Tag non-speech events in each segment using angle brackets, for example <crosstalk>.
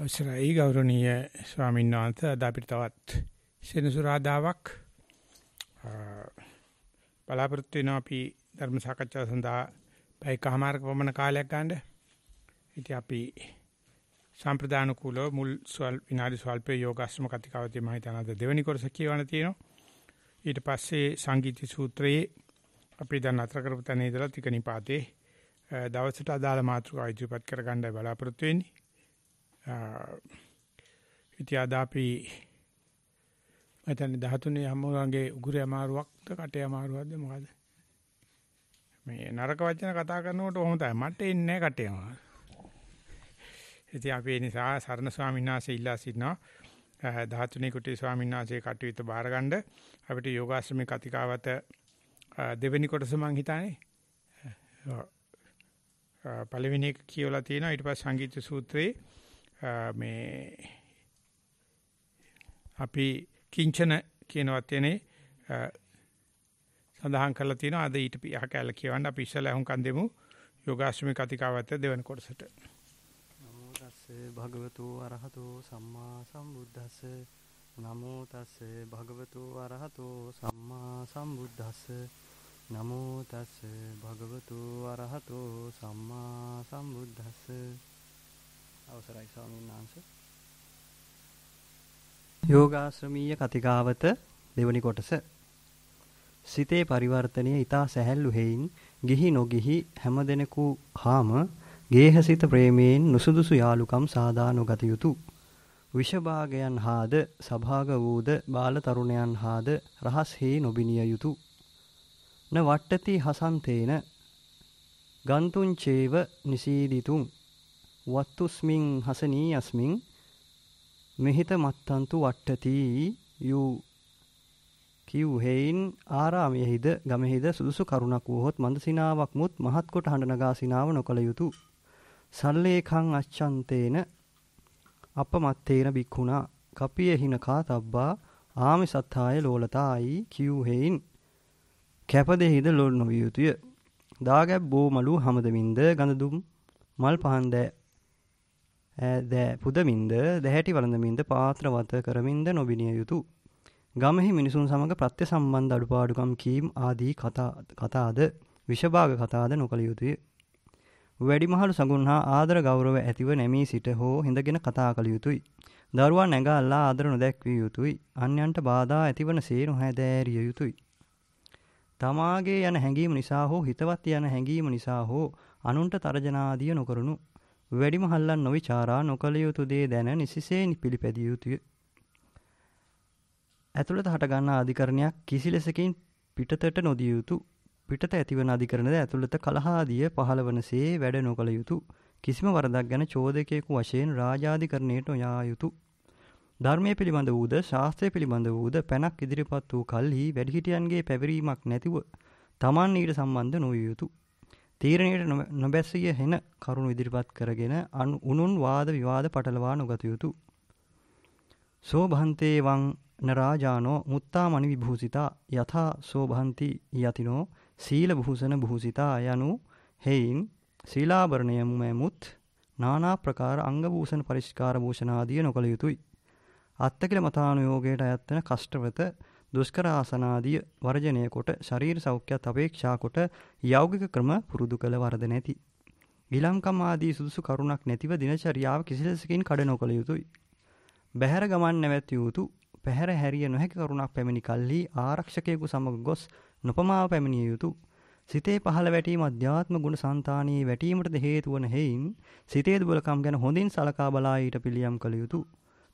අවසරයි ගෞරවනීය ස්වාමීන් වහන්සේ අද අපිට තවත් සෙනසුරාදාවක් බලාපොරොත්තු වෙනවා අපි ධර්ම සාකච්ඡාව සඳහා පැයකමාරක පමණ කාලයක් ගන්න. ඉතින් අපි සම්ප්‍රදාන කුලෝ මුල් සල් විනාඩි සල්පේ යෝගාශ්‍රම කතිකාවතේ මම හිතන අද දෙවෙනි කොටස කියවන තියෙනවා. ඊට පස්සේ සංගීති සූත්‍රයේ අපි දැන් අතර කරපු තැන ඉඳලා තිකනිපාතේ දවසට අදාළ මාතෘකාව ඉදිරිපත් කරගන්නයි බලාපොරොත්තු වෙන්නේ. ඉතියාදාපි මතන 13 අමෝරංගේ උගුරේ අමාරුවක්ද කටේ අමාරුවක්ද මොකද මේ නරක වචන කතා කරනකොට ඔහොම තමයි මට එන්නේ නැහැ කටේ අමාරු. ඉතින් අපි ඒ නිසා සරණ ස්වාමීන් වහන්සේ ඉල්ලා සිටිනවා 13 කුටි ස්වාමීන් වහන්සේ කටයුතු බාරගන්න අපිට යෝගාශ්‍රමයේ කතිකාවත දෙවෙනි කොටස මං හිතන්නේ පළවෙනි එක කියවලා තියෙනවා ඊට පස්සේ සංගීත සූත්‍රයේ මේ අපි කිංචන කියන වචනේ සඳහන් කරලා තියෙනවා අද ඊට පියහ කැල කියවන්න අපි ඉස්සලා හුඟන් දෙමු යෝගාශ්‍රමික අධිකාවත දෙවන කොටසට නමෝ තස්ස භගවතු අරහතෝ සම්මා සම්බුද්දස්ස නමෝ තස්ස භගවතු අරහතෝ සම්මා සම්බුද්දස්ස නමෝ තස්ස භගවතු අරහතෝ සම්මා සම්බුද්දස්ස අවසරයි ස්වාමීන් වහන්සේ. යෝගාශ්‍රමීය කතිකාවත දෙවනි කොටස. සිතේ පරිවර්තනය ඊතා සැහැල්ලු හේයින් ගිහි නොගිහි හැමදෙනකු හාම ගේහසිත ප්‍රේමයෙන් නුසුදුසු යාලුකම් සාදා නොගත යුතුය. විෂභාගයන් හාද සභාග වූද බාල තරුණයන් හාද රහස් හේ නොබිනිය යුතු න වට්ටති හසන්තේන ගන්තුං චේව නිසීදිතුං වත්තුස්මින් හසනීයස්මින් මෙහිත මත්තන්තු වට්ටති යූ කිව් හේයින් ආරාමයෙහිද ගමෙහිද සුදුසු කරුණක් වූහොත් මන්දසිනාවක් මුත් මහත් කොට හඬ නගා සිනාව නොකළ යුතුය. සල්ලේඛං අච්ඡන්තේන අපමත්තේන බික්ඛුණා කපියෙහින කාතබ්බා ආමිසත්තාය ලෝලතායි කිව් හේයින් කැපදෙහිද ලොල් නොවිය යුතුය. දාගැබ් බෝමලු හමදමින්ද ගඳදුම් මල් පහන්දෑ ඈ පුදමින්ද දැහැටි වළඳමින්ද පාත්‍රවත කරමින්ද නොබිනිය යුතු. ගමෙහි මිනිසුන් සමඟ ප්‍රත්‍ය සම්බන්ධ අඩුපාඩුකම් කීම් ආදී කතාද විෂභාග කතාද නොකළ යුතුය. වැඩිමහලු සඟුන් හා ආදර ගෞරව ඇතිව නැමී සිට හෝ හිඳගෙන කතා කළ යුතුයි. දරුවා නැඟල්ලා ආදර නොදැක්විය යුතුයි. අන්‍යන්ට බාධා ඇතිවන සේ නොහැදෑරිය යුතුයි. තමාගේ යන හැඟීම නිසා හෝ හිතවත් යන හැඟීම නිසා හෝ අනුන්ට තර්ජනාදිය නොකරනු වැඩිමහල්ලන් නොවිචාරා නොකළ යුතු දේ දැන නිසිසේනි පිළිපැදිය යුතුය. ඇතුළත හටගන්නා අධිකරණයක් කිසි ලෙසකින් පිටතට නොදිය යුතු පිටත ඇතිවන අධිකරණද ඇතුළත කලහාදිය පහළවනසේ වැඩ නොකළ යුතු කිසිම වරදක් ගැන චෝදකයෙකු වශයෙන් රාජාධිකරණයට නොයා යුතු. ධර්මය පිළිබඳ වූද ශාස්ත්‍රය පිළිබඳ වූද පැනක් ඉදිරිපත් වූ කල්හි වැඩිහිටියන්ගේ පැවරීමක් නැතිව තමන් ඊට සම්බන්ධ නොවිය යුතු. තීරණයට නොබැසිය හෙන කරුණු ඉදිරිපත් කරගෙන උනුන් වාද විවාද පටලවා නොගත යුතුය. සෝභන්තේ වං නරාජානෝ මුත්තාමණි විභූසිතා යථා සෝභන්ති යතිනෝ සීල භූෂණ භූසිතා යනු හේයින් සීලාභරණයම මෙමුත් নানা ප්‍රකාර අංග භූෂණ පරිස්කාර භූෂණ ආදී නොකල යුතුය. අත්තකිල මතානුയോഗයට අයත් වෙන කෂ්ඨවත දුෂ්කර ආසනාදිය වර්ජනය කොට ශරීර සෞඛ්‍යත් අපේක්ෂා කොට යෞගික ක්‍රම පුරුදු කළ වර්ධ නැති. ගිලම්කම් ආදී සුදුසු කරුණක් නැතිව දිනචරියාව කිසිලෙසකින් කඩ නොකළ යුතුයි. බැහැර ගමන් නැවැත්විය යුතු පැහැර හැරිය නොහැකි කරුණක් පැමිණි කල්හි ආරක්ෂකයෙකු සමග ගොස් නොපමාව පැමිණිය යුතු. සිතේ පහළ වැටීම අධ්‍යාත්ම ගුණ సంతානයේ වැටීමටද හේතු වන හේයින් සිතේ දුබලකම් ගැන හොඳින් සලකා බලා ඊට පිළියම් කළ යුතුය.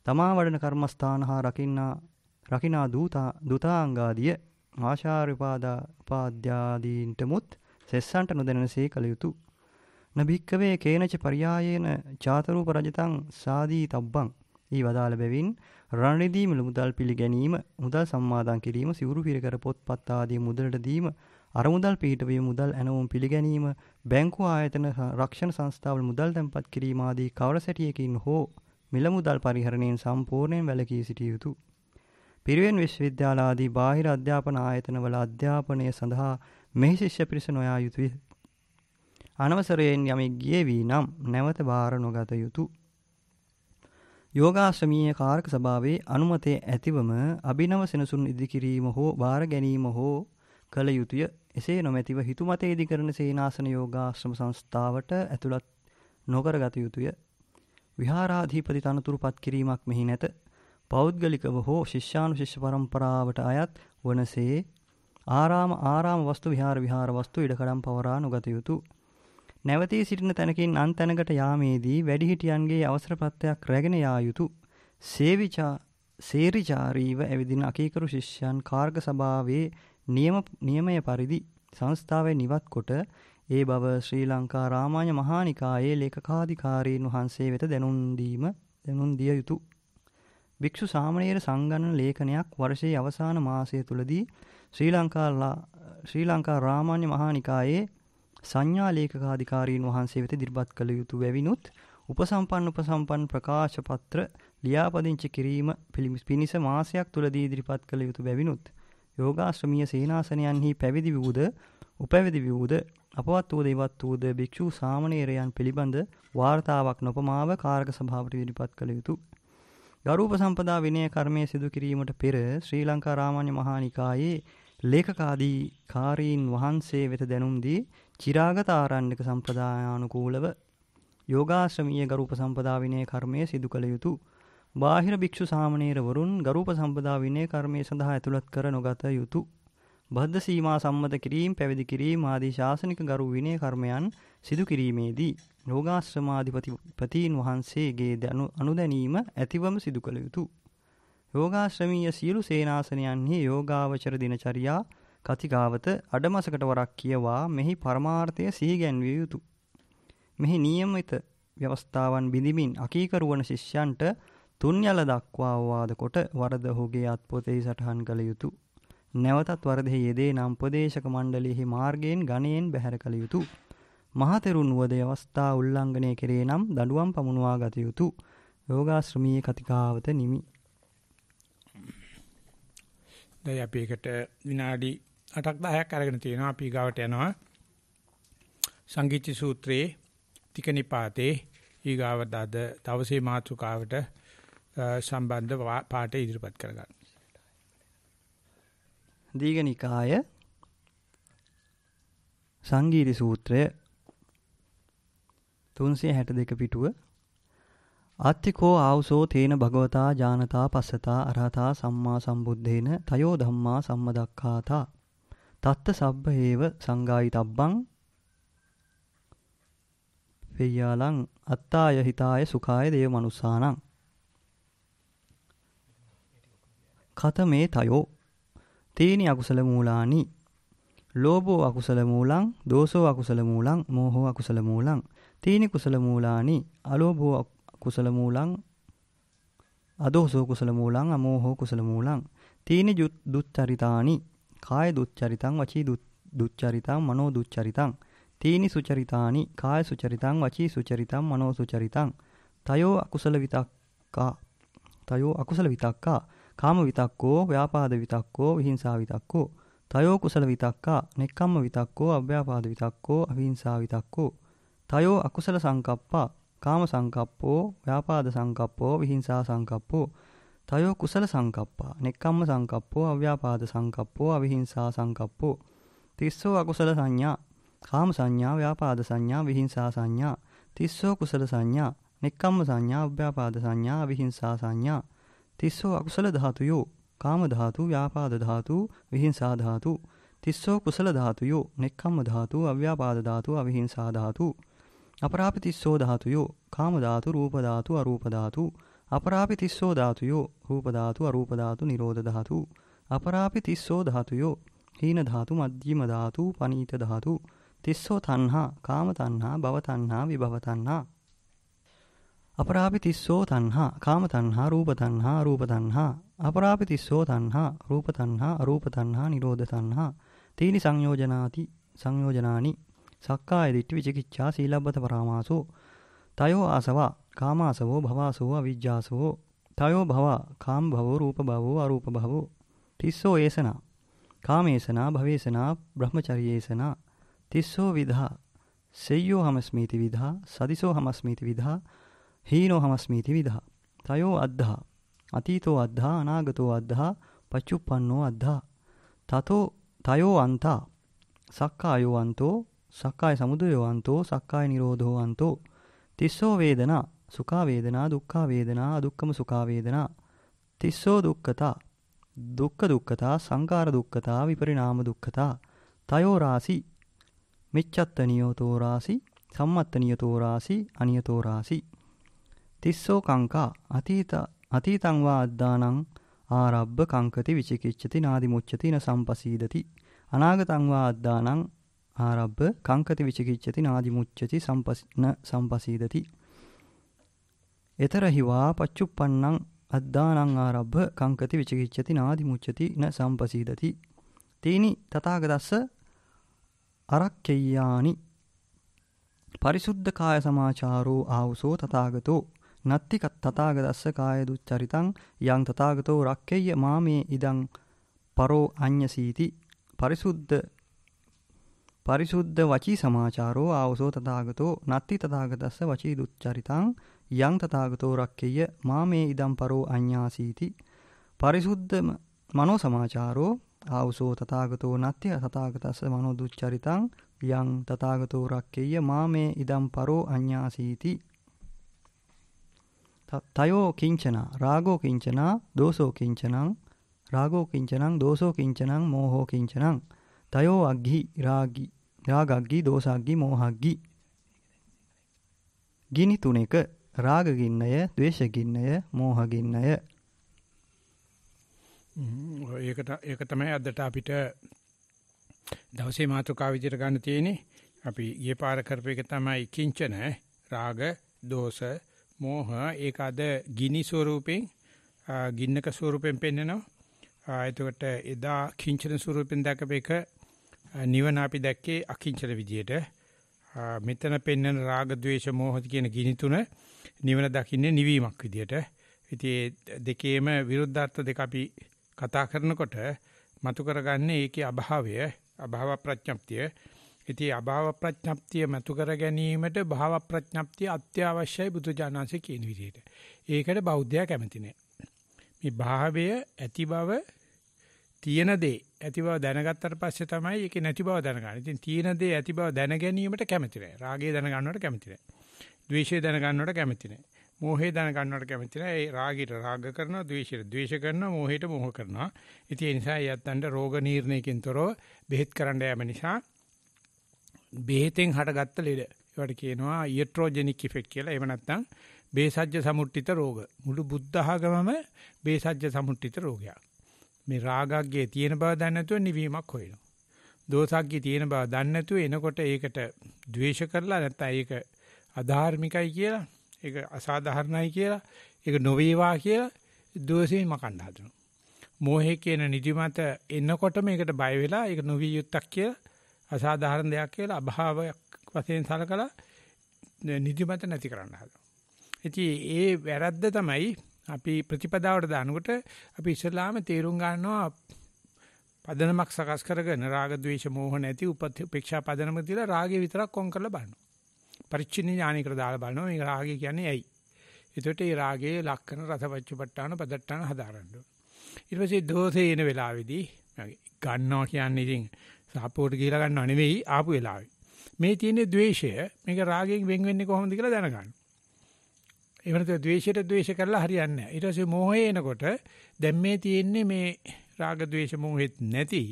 තමා වඩන කර්මස්ථාන හා රකින්නා රකිනා දූතා දුතාංගාදිය ආශාරිපාදා උපාද්‍යාදීන්ට මුත් සෙස්සන්ට නොදැනනසේ කළ යුතු. නභික්කවේ කේනච පරියායේන චාතරූප රජතං සාදී තබ්බං ඊ වදාළ බැවින් රණරිදීම මුදල් පිළිගැනීම මුදල් සම්මාදන් කිරීම සිවුරු පිරිකර පොත්පත් ආදී මුදලට දීම අරමුදල් පිහිටවීම මුදල් ඇනවුම් පිළිගැනීම බැංකු ආයතන රක්ෂණ සංස්ථාවල මුදල් තැන්පත් කිරීම ආදී කවර සැටියකින් හෝ මිල මුදල් පරිහරණයෙන් සම්පූර්ණයෙන් වැළකී සිටිය යුතුය පිරිවෙන් විශ්වවිද්‍යාල ආදී බාහිර අධ්‍යාපන ආයතනවල අධ්‍යාපනය සඳහා මෙහි ශිෂ්‍ය පිරිස නොයා යුතුය. අනවසරයෙන් යමෙක් ගියේ වී නම් නැවත බාර නොගත යුතුය. යෝගාශ්‍රමීය කාරක සභාවේ අනුමතය ඇතිවම අභිනව සෙනසුන් ඉදිකිරීම හෝ බාර ගැනීම හෝ කළ යුතුය. එසේ නොමැතිව හිතුමත ඉදිකරන සේනාසන යෝගාශ්‍රම සංස්ථාවට ඇතුළත් නොකරගත යුතුය. විහාරාධිපති තනතුරුපත් කිරීමක් මෙහි නැත. පෞද්ගලිකව හෝ ශිෂ්‍යානුශිෂ්‍ය පරම්පරාවට අයත් වනසේ ආරාම ආරාම වස්තු විහාර විහාර වස්තු ඉඩකඩම් පවරා නොගත යුතුය. නැවතී සිටින තැනකින් අන් තැනකට යාමේදී වැඩිහිටියන්ගේ අවසර ප්‍රත්‍යක් රැගෙන යා යුතුය. සේවිචා සේරිචාරීව ඇවිදින අකීකරු ශිෂ්‍යයන් කාර්ක සභාවේ නියම නියමය පරිදි සංස්ථාවේ නිවත් කොට ඒ බව ශ්‍රී ලංකා රාමාඤ්ඤ මහානිකායේ ලේකකාධිකාරීන් වහන්සේ වෙත දැනුම් දීම දැනුම් දිය යුතුය. භික්ෂු සාමණේර සංගණන ලේඛනයක් වර්ෂයේ අවසාන මාසය තුලදී ශ්‍රී ලංකා ශ්‍රී ලංකා රාමාන්‍ය මහා නිකායේ සංඥා ලේඛකාධිකාරීන් වහන්සේ වෙත ඉදිරිපත් කළ යුතු වෙවිනුත් උපසම්පන්න උපසම්පන්න ප්‍රකාශ පත්‍ර ලියාපදිංචි කිරීම පිණිස මාසයක් තුලදී ඉදිරිපත් කළ යුතු බැවිනුත් යෝගාශ්‍රමීය සේනාසනයන්හි පැවිදි වූද උපැවිදි වූද අපවත් වූ දේවත් වූද භික්ෂු සාමණේරයන් පිළිබඳ වාර්තාවක් නොපමාව කාර්ක සභාවට ඉදිරිපත් කළ යුතු ගරූප සම්පදා විනය කර්මය සිදු කිරීමට පෙර ශ්‍රී ලංකා රාමාන්‍ය මහානිකායේ ලේඛකාදී කාරීන් වහන්සේ වෙත දැනුම් දී චිරාගත ආරණ්‍යක සම්ප්‍රදායානුකූලව යෝගාශ්‍රමීය ගරූප සම්පදා විනය කර්මය සිදු කළ යුතු බාහිර භික්ෂු සාමණේරවරුන් ගරූප සම්පදා විනය කර්මය සඳහා ඇතුළත් කර නොගත යුතු බද්ධ සීමා සම්මත කිරීම පැවිදි කිරීම ආදී ශාසනික ගරු විනය කර්මයන් සිදු කිරීමේදී යෝගාශ්‍රමාධිපතිපතීන් වහන්සේගේ දනු අනුදැනීම ඇතිවම සිදු කළ යුතු. යෝගාශ්‍රමීය සියලු සේනාසනයන්හි යෝගාවචර දිනචරියා කතිකාවත අඩමසකට වරක් කියවා මෙහි පරමාර්ථය සිහිගැන්විය යුතු. මෙහි නියමිත ව්‍යවස්ථාවන් බිඳිමින් අකීකරුවන ශිෂ්‍යන්ට තුන්යල දක්වාවාද කොට වරද ඔහුගේ අත්පොතෙහි සටහන් කළ යුතු. නැවතත් වරදෙහි යෙදේ නම් උපදේශක මණ්ඩලයෙහි මාර්ගයෙන් ගණයෙන් බැහැර කළ යුතුය. මහතෙරුන් වුවදේ අවස්ථා උල්ලංඝනය කෙරේ නම් දඩුවම් පමුණවා ගත යුතු යෝගාශ්‍රමීය කතිකාවත නිමි. දැන් අපි එකට විනාඩි 8ක් 10ක් අරගෙන තියෙනවා අපි ගාවට යනවා. සංගීති සූත්‍රයේ තිකනිපාතේ ඊගාවට අද දවසේ මාතෘකාවට සම්බන්ධ පාඩේ ඉදිරිපත් කරගන්න. දීඝනිකාය සංගීති සූත්‍රය 362 පිටුව ආත්තිකෝ ආවුසෝ තේන භගවතා ජානතා පස්සතා අරහතා සම්මා සම්බුද්ධේන තයෝ ධම්මා සම්මදක්ඛාතා තත්ත සබ්බ හේව සංගායි තබ්බං පෙයාලං අත්තාය හිතාය සුඛාය දේව මනුස්සානං කතමේ තයෝ තේනි අකුසල මූලානි ලෝභෝ අකුසල මූලං දෝසෝ අකුසල මූලං මෝහෝ අකුසල මූලං තීනි කුසල මූලානි අලෝභෝ කුසල මූලං අදෝසෝ කුසල මූලං අමෝහෝ කුසල මූලං තීනි දුච්චරිතානි කාය දුච්චරිතං වචී දුච්චරිතං මනෝ දුච්චරිතං තීනි සුචරිතානි කාය සුචරිතං වචී සුචරිතං මනෝ සුචරිතං තයෝ අකුසල විතක්කා තයෝ අකුසල විතක්කා කාම විතක්කෝ ව්‍යාපාද විතක්කෝ විහිංසා විතක්කෝ තයෝ කුසල විතක්කා නෙක්ඛම්ම විතක්කෝ අව්‍යාපාද විතක්කෝ අවිහිංසා විතක්කෝ තයෝ අකුසල සංකප්පා කාම සංකප්පෝ ව්‍යාපාද සංකප්පෝ විහිංසා සංකප්පෝ තයෝ කුසල සංකප්පා නෙක්කම්ම සංකප්පෝ අව්‍යාපාද සංකප්පෝ අවිහිංසා සංකප්පෝ තිස්සෝ අකුසල සංඥා කාම සංඥා ව්‍යාපාද සංඥා විහිංසා සංඥා තිස්සෝ කුසල සංඥා නෙක්කම්ම සංඥා අව්‍යාපාද සංඥා අවිහිංසා සංඥා තිස්සෝ අකුසල ධාතුයෝ කාම ධාතු ව්‍යාපාද ධාතු විහිංසා ධාතු තිස්සෝ කුසල ධාතුයෝ නෙක්කම්ම ධාතු අව්‍යාපාද ධාතු අවිහිංසා ධාතු अपरापितिस्सो धातुयो कामधातु रूपधातु अरूपधातु अपरापितिस्सो धातुयो रूपधातु अरूपधातु निरोधधातु अपरापितिस्सो धातुयो हीनधातु मध्यमधातु पनीतधातु तिस्सो तन्हा कामतन्हा भवतन्हा विभवतन्हा अपरापितिस्सो तन्हा कामतन्हा रूपतन्हा अरूपतन्हा अपरापितिस्सो तन्हा रूपतन्हा अरूपतन्हा निरोधतन्हा तीनि संयोजनाति संयोजनानि සක්කාය දිට්ඨි විචිකිච්ඡා සීලබ්බත පරාමාසෝ තයෝ ආසවා කාමාසවෝ භවාසෝ අවිජ්ජාසෝ තයෝ භවා කාම් භවෝ රූප භවෝ අරූප භවෝ තිස්සෝ ඒසනා කාමේසනා භවේසනා බ්‍රහ්මචර්යේසනා තිස්සෝ විධා සෙය්‍යෝ හමස්මීති විධා සදිසෝ හමස්මීති විධා හීනෝ හමස්මීති විධා තයෝ අද්ධා අතීතෝ අද්ධා අනාගතෝ අද්ධා පච්චුප්පන්නෝ අද්ධා තතෝ තයෝ අන්තා සක්කායෝ අන්තෝ සක්කාය සමුදයෝ අන්තෝ සක්කාය නිරෝධෝ අන්තෝ තිස්සෝ වේදනා සුඛා වේදනා දුක්ඛා වේදනා අදුක්කම සුඛා වේදනා තිස්සෝ දුක්ඛතා දුක්ඛ දුක්ඛතා සංඛාර දුක්ඛතා විපරිණාම දුක්ඛතා තයෝ රාසි මිච්ඡත්තනියෝ තෝ රාසි සම්මත්තනියතෝ රාසි අනියතෝ රාසි තිස්සෝ කංකා අතීත අතීතං වා අද්දානං ආරබ්බ කංකති විචිකිච්ඡති නාදි මුච්ඡති න සම්පසීදති අනාගතං වා අද්දානං ආරබ්බ කංකති විචිකිච්ඡති නාදි මුච්ඡති සම්පස්න සම්පසීදති එතරහිවා පච්චුප්පන්නං අද්දානං ආරබ්බ කංකති විචිකිච්ඡති නාදි මුච්ඡති න සම්පසීදති තීනි තථාගතස්ස අරක්කේයානි පරිසුද්ධ කාය සමාචාරෝ ආවුසෝ තථාගතෝ නත්ති තථාගතස්ස කාය දුච්චරිතං යං තථාගතෝ රක්කේය මාමේ ඉදං පරෝ අඤ්ඤසීති පරිසුද්ධ පරිසුද්ධ වචී සමාචාරෝ ආවසෝ තථාගතෝ නත්ති තථාගතස්ස වචී දුච්චරිතං යං තථාගතෝ රක්කේය මා මේ ඉදම් පරෝ අඤ්ඤාසීති පරිසුද්ධ මනෝ සමාචාරෝ ආවසෝ තථාගතෝ නත්ති තථාගතස්ස මනෝ දුච්චරිතං යං තථාගතෝ රක්කේය මා මේ ඉදම් පරෝ අඤ්ඤාසීති තයෝ කිංචන රාගෝ කිංචන දෝසෝ කිංචනං රාගෝ කිංචනං දෝසෝ කිංචනං මෝහෝ කිංචනං තයෝ අග්හි රාගී රාගග්ගී දෝසග්ගී මෝහග්ගී ගිනි තුනක රාගගින්නය ද්වේෂගින්නය මෝහගින්නය ඒකට ඒක තමයි අදට අපිට දවසේ මාතෘකාව විදිහට ගන්න තියෙන්නේ අපි ගියේ පාර කරපු එක තමයි කිංචන රාග දෝෂ මෝහ ඒක අද ගිනි ස්වරූපෙන් ගින්නක ස්වරූපෙන් පෙන්නනවා එතකොට එදා කිංචන ස්වරූපෙන් දැකපේක නිවන අපි දැක්කේ අකිංචන විදියට මෙතන පෙන්වන රාග ద్వේෂ මෝහ කියන ගිනි තුන නිවන දකින්නේ නිවීමක් විදියට. ඉතින් දෙකේම විරුද්ධාර්ථ දෙක අපි කතා කරනකොට මතු කරගන්නේ ඒකේ අභාවය, අභාව ප්‍රඥප්තිය. ඉතින් අභාව ප්‍රඥප්තිය මතු කර ගැනීමට භාව ප්‍රඥප්තිය අත්‍යවශ්‍යයි බුදුජානන්සේ කියන විදිහට. ඒකට බෞද්ධයා කැමති නැහැ. මේ භාවය ඇති බව තියෙන දේ ඇති බව දැනගත්තට පස්සේ තමයි ඒක නැති බව දැනගන්නේ. ඉතින් තියෙන දේ ඇති බව දැන ගැනීමට කැමති නැහැ. රාගය දැනගන්නවට කැමති නැහැ. ද්වේෂය දැනගන්නවට කැමති නැහැ. මෝහය දැනගන්නවට කැමති නැහැ. ඒ රාගයට රාග කරනවා, ද්වේෂයට ද්වේෂ කරනවා, මෝහයට මෝහ කරනවා. ඉතින් ඒ නිසා යත්තන්ට රෝග නිర్ణයකින් තොරව බෙහෙත් කරන්න යෑම නිසා බෙහෙතෙන් හටගත්ත ලෙඩ. ඒවට කියනවා ඊට්‍රොජෙනික් ඉෆෙක්ට් කියලා. එහෙම නැත්නම් බේසජ්‍ය සමුට්ඨිත රෝග. මුළු බුද්ධ ආගමම බේසජ්‍ය සමුට්ඨිත රෝගයක්. මේ රාගග්ගේ තියෙන බව දන්නේ නැතුව නිවීමක් හොයනවා. දෝසග්ගේ තියෙන බව දන්නේ නැතුව එනකොට ඒකට ද්වේෂ කරලා නැත්නම් ඒක අධාර්මිකයි කියලා, ඒක අසාධාරණයි කියලා, ඒක නොවේවා කියලා දෝෂයෙන් මකන්න හදනවා. මෝහය කියන නිදිමත එනකොට මේකට බය වෙලා ඒක නොවිය යුත්තක් කියලා අසාධාරණ දෙයක් කියලා අභාවයක් වශයෙන් සලකලා නිදිමත නැති කරන්න හදනවා. ඉතින් ඒ වැරද්ද තමයි අපි ප්‍රතිපදාවට දානකොට අපි ඉස්ලාම තේරුම් ගන්නවා පදනමක් සකස් කරගෙන රාග ద్వේෂ මෝහ නැති උපේක්ෂා පදනම තියලා රාගය විතරක් කොන් කරලා බලනවා. පරිච්ඡින්න ඥානයකට දාලා බලනවා මේක රාගය කියන්නේ ඇයි. එතකොට මේ රාගයේ ලක්ෂණ රසපච්චපට්ටාන පදට්ටාන හදාරන්න ඕන. ඊට පස්සේ දෝෂේ එන වෙලාවේදී ගන්නවා කියන්නේ ඉතින් සාපෝට ගිහලා ගන්නව නෙවෙයි ආපු වෙලාවේ. මේ තියෙන द्वේෂය මේක රාගයෙන් වෙන් වෙන්නේ කොහොමද කියලා දැනගන්න. එහෙම නැත්නම් ද්වේෂයට ද්වේෂ කරලා හරියන්නේ නැහැ. ඊට පස්සේ මෝහය එනකොට දැන් මේ තියෙන්නේ මේ රාග ද්වේෂ මෝහෙත් නැති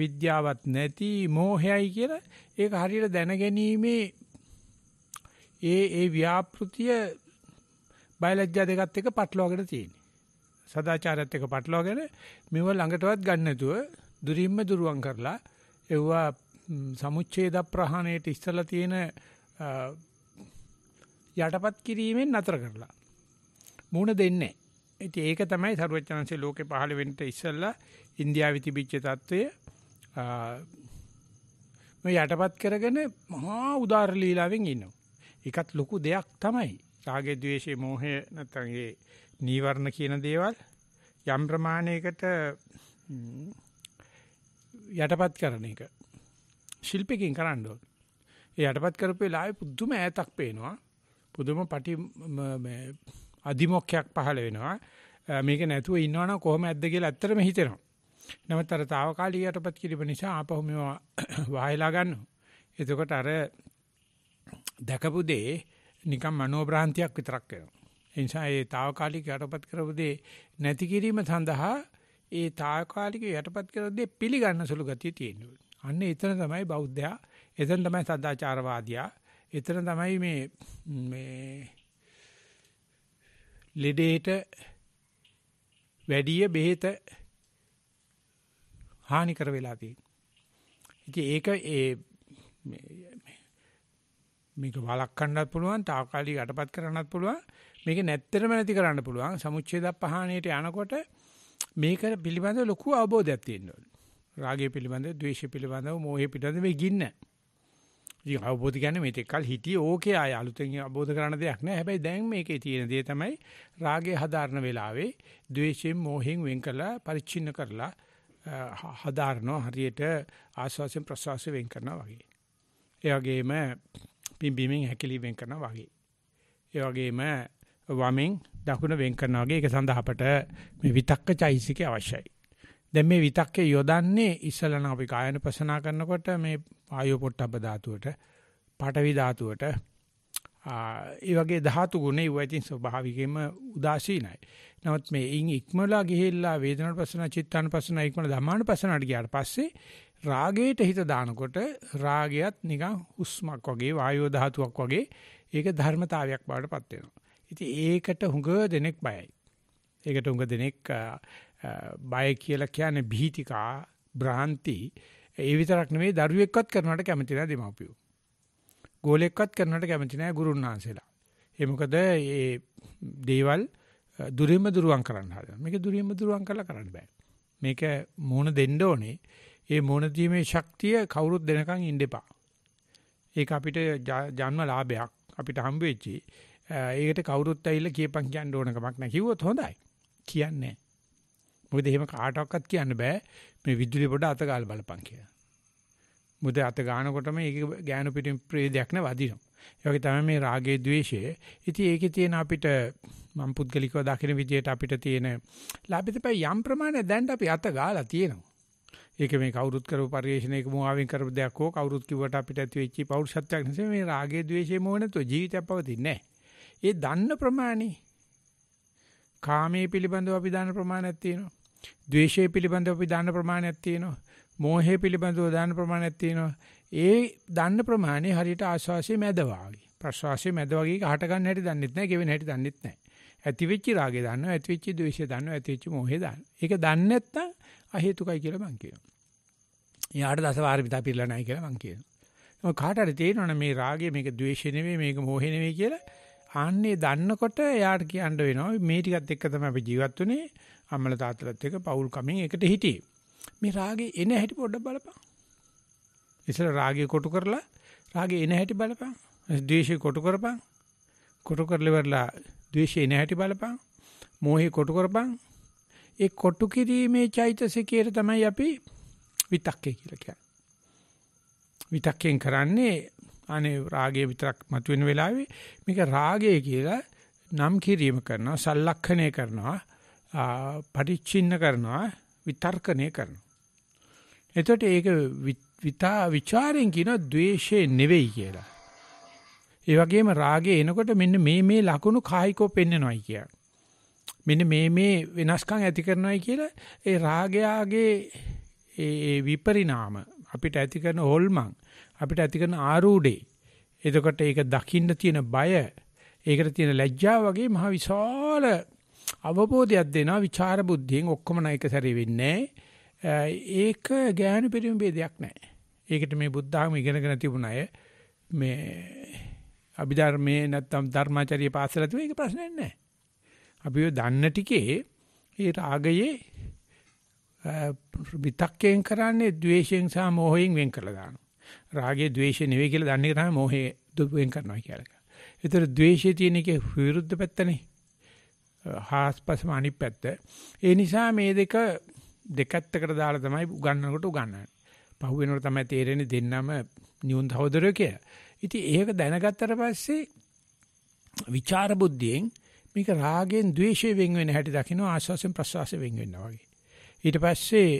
විද්‍යාවත් නැති මෝහයයි කියලා ඒක හරියට දැනගැනීමේ ඒ ඒ ව්‍යාපෘතිය බයලජ්ජා දෙකත් එක්ක පටලවාගෙන තියෙන්නේ. සදාචාරයත් එක්ක පටලවාගෙන මෙව ළඟටවත් ගන්න නැතුව දුරින්ම දුරවන් කරලා එවුවා සමුච්ඡේද ප්‍රහාණයට ඉස්සලා තියෙන යටපත් කිරීමෙන් නතර කරලා. මූණ දෙන්නේ ඉතින් ඒක තමයි සරුවචනන්සේ ලෝකේ පහළ වෙන්න ඉස්සෙල්ලා ඉන්දියාවේ තිබිච්ච తত্ত্বය මේ යටපත් කරගෙන මහා උදාර ලීලාවෙන් ඉන්නවා. ඒකත් ලොකු දෙයක් තමයි. රාගය, ద్వේෂය, මෝහය නැත්නම් ඒ නීවරණ කියන දේවල් යම් ප්‍රමාණයකට යටපත් කරන එක. ශිල්පිකෙන් කරන්න ඕන. ඒ යටපත් කරපු වෙලාවේ පුදුම ඈතක් පේනවා. පුදුම පටි අදිමොක්කයක් පහළ වෙනවා. මේක නැතුව ඉන්නවනම් කොහොම ඇද්ද කියලා ඇත්තටම හිතෙනවා. නමුත් අර తాවකාලික යටපත් කිරීම නිසා ආපහු මේවා <coughs> වහයලා ගන්නවා. එතකොට අර දැකපු දේ නිකන් මනෝභ්‍රාන්තියක් විතරක් වෙනවා. ඒ නිසා ඒ తాවකාලික යටපත් කරපු දේ නැති කිරීම සඳහා ඒ తాවකාලික යටපත් කරපු දේ පිළිගන්න සුළු ගතිය තියෙනවා. අන්න එතන තමයි බෞද්ධයා, එතන තමයි සදාචාරවාදියා, එතන තමයි මේ මේ ලෙඩේට වැඩිය බෙහෙත හානි කර වෙලා තියෙන්නේ. ඒක ඒ මේක වළක්වන්නත් පුළුවන්, తాවකාලික යටපත් කරන්නත් පුළුවන්. මේක නැත්තරම නැති කරන්න පුළුවන්. සමුච්ඡේද පහණයට යනකොට මේක පිළිබඳව ලොකු අවබෝධයක් තියෙන්න ඕනේ. රාගය පිළිබඳව, ද්වේෂය පිළිබඳව, මෝහය පිළිබඳව මේ ගින්න. ඉතින් අවබෝධ කියන්නේ මේ තෙකල් හිටියේ ඕකේ ආය අලුතෙන් අවබෝධ කරන දෙයක් නෑ. හැබැයි දැන් මේකේ තියෙන දේ තමයි රාගය හදාරන වෙලාවේ ද්වේෂයෙන් මෝහෙන් වෙන් කරලා පරිච්ඡින්න කරලා හදාරනවා හරියට ආස්වාසයෙන් ප්‍රසවාසයෙන් වෙන් කරනවා වගේ. ඒ වගේම පිම්බීමෙන් හැකිලි වෙන් කරනවා වගේ. ඒ වගේම වමෙන් දකුණ වෙන් කරනවා වගේ ඒක සඳහා අපට මේ විතක්ක චෛසිකේ අවශ්‍යයි. දැන් මේ විතක්කේ යොදන්නේ ඉස්සලන අපි කායන පසනා කරනකොට මේ ආයෝ පොට්ටබ්බ ධාතුවට, පාඨවි ධාතුවට ඒ වගේ ධාතු ගුණ ඒවා ඉතින් ස්වභාවිකයෙන්ම උදාසීනයි. නමුත් මේ ඉන් ඉක්මලා ගිහිල්ලා වේදනාන පසනා, චිත්තාන පසනා ඉක්මලා ධම්මාන පසනාට ගියාට පස්සේ රාගයට හිත දානකොට රාගයත් නිකන් හුස්මක් වගේ වායෝ ධාතුවක් වගේ ඒක ධර්මතාවයක් බවට පත් වෙනවා. ඉතින් ඒකට හුඟ දෙනෙක් බයයි. ඒකට උඟ දෙනෙක් බය කියලා කියන්නේ භීතිකා, භ්‍රාන්ති ඒ විතරක් නෙමෙයි දරුවෙක්වත් කරනවට කැමති නැහැ දෙමාපියෝ. ගෝලෙක්වත් කරනවට කැමති නැහැ ගුරුන් වහන්සේලා. ඒ මොකද මේ දේවල් දුරිම දුරවන් කරන්න හදනවා. මේක දුරිම දුරවන් කරලා කරන්න බෑ. මේක මෝණ දෙන්න ඕනේ. ඒ මෝණ දීමේ ශක්තිය කවුරුත් දෙනකන් ඉන්න එපා. ඒක අපිට ජන්ම ලාභයක් අපිට හම්බ වෙච්චි. ඒකට කවුරුත් ඇවිල්ලා කියපන් කියන්න ඕන කමක් නැහැ. කිව්වොත් හොඳයි. කියන්නේ නැහැ. මොකද එහෙම කාටවත් කියන්න බෑ මේ විදුලි පොඩ අත ගාල බලපන් කියලා. මුද අත ගන්නකොටම ඒක ගෑනු පිටින් ප්‍රේදයක් නේ වදිනවා. ඒ වගේ තමයි මේ රාගයේ ద్వේෂයේ. ඉතින් ඒකේ තියෙන අපිට මම් පුද්ගලිකව දකින විදියට අපිට තියෙන ලාභිතපයි යම් ප්‍රමාණයක් දැන් අපි අත ගාලා තියෙනවා. ඒක මේ කවුරුත් කරපු පරිශ්‍රණයක මොහාවෙන් කරපු දෙයක් හෝ කවුරුත් කිව්වට අපිට ඇති වෙච්ච පෞරුෂත්වයක් නිසා මේ රාගයේ ద్వේෂයේ මොහ නැතුව ජීවිතයක් පවතින්නේ නැහැ. ඒ දන්න ප්‍රමාණේ කාමයේ පිළිබඳව අපි දාන ප්‍රමාණයක් තියෙනවා. ද්වේෂයේ පිළිබඳව අපි දාන ප්‍රමාණයක් තියෙනවා. මෝහයේ පිළිබඳව දාන ප්‍රමාණයක් තියෙනවා. ඒ දාන්න ප්‍රමාණය හරියට ආස්වාසිය මැද වගේ. ප්‍රස්වාසිය මැද වගේ හට ගන්න හැටි දන්නෙත් නැහැ, ගෙවෙන හැටි දන්නෙත් නැහැ. ඇති වෙච්ච රාගය දන්නවා, ඇති වෙච්ච ද්වේෂය දන්නවා, ඇති වෙච්ච මෝහය දන්නවා. ඒක දන්නේ නැත්නම් අහේතුකයි කියලා මං කියනවා. එයාට දසවාර පිටා පිරලා නැහැ කියලා මං කියනවා. මොකක් කාට හරි තේරෙනවනේ මේ රාගය මේක ද්වේෂය නෙමෙයි මේක මෝහය නෙමෙයි කියලා ආන්නේ දන්නකොට එයාට කියන්න වෙනවා මේ ටිකත් එක්ක තමයි අපි ජීවත් වුනේ. අම්මල තාත්තලත් එක්ක පවුල් කමෙන් එකට හිටියේ. මේ රාගේ එන හැටි පොඩ්ඩක් බලපන්. ඉතල රාගේ කොටු කරලා රාගේ එන හැටි බලපන්. ද්වේෂය කොටු කරපන්. කොටු කරලෙවලා ද්වේෂය එන හැටි බලපන්. මෝහය කොටු කරපන්. ඒ කොටු කිරීමේ චෛතසිකයට තමයි අපි විතක්කේ කියලා කියන්නේ. විතක්කෙන් කරන්නේ අනේ රාගය විතරක් මතුවෙන වෙලාවේ මේක රාගය කියලා නම් කිරීම කරනවා සලලක්ෂණය කරනවා පරිච්ඡින්න කරනවා විතර්කණය කරනවා එතකොට ඒක විතා ਵਿਚාරෙන් කියන ද්වේෂය නෙවෙයි කියලා ඒ වගේම රාගය එනකොට මෙන්න මේ මේ ලකුණු කායිකෝ පෙන්නනවායි කිය. මෙන්න මේ මේ වෙනස්කම් ඇති කරනවායි කියලා ඒ රාගයාගේ ඒ විපරිණාම අපිට ඇති කරන හොල්මන් අපිට ඇති කරන ආරූඪේ. එතකොට ඒක දකින්න තියෙන බය, ඒකට තියෙන ලැජ්ජාව වගේ මහ විශාල අවබෝධයක් දෙනවා. විචාර බුද්ධියෙන් ඔක්කොම නයික සැරේ වෙන්නේ ඒක ගාහන පරිම ભેදයක් නැහැ. ඒකට මේ බුද්ධ ආගම ඉගෙනගෙන තිබුණ අය මේ අභිධර්මයේ නැත්තම් ධර්මාචාරිය පාසල තුන ඒක ප්‍රශ්නයක් නැහැ. අපි ඔය දන්න ටිකේ ඒ රාගයේ විතක්කයෙන් කරන්නේ ද්වේෂයෙන් සහ මෝහයෙන් වෙන් කරලා දානවා. රාගය ద్వේෂය නෙවෙයි කියලා දන්නේ තමයි මෝහය දුපෙන් කරනවා කියලා. ඒතර ද්වේෂය තියෙන එකේ විරුද්ධ පැත්තනේ. හාස්පස්ම අනිත් පැත්ත. ඒ නිසා මේ දෙක දෙකත්තකට දාලා තමයි උගන්වනකොට උගන්වන්නේ. පහු වෙනකොට තමයි තේරෙන්නේ දෙන්නම නියුන් සහෝදරයෝ කියලා. ඉතින් ඒක දැනගත්තට පස්සේ විචාර බුද්ධියෙන් මේක රාගෙන් ද්වේෂයෙන් වෙන් වෙන හැටි දකින්න ආස්වාසෙන් ප්‍රසවාසයෙන් වෙන් වෙනවා වගේ. ඊට පස්සේ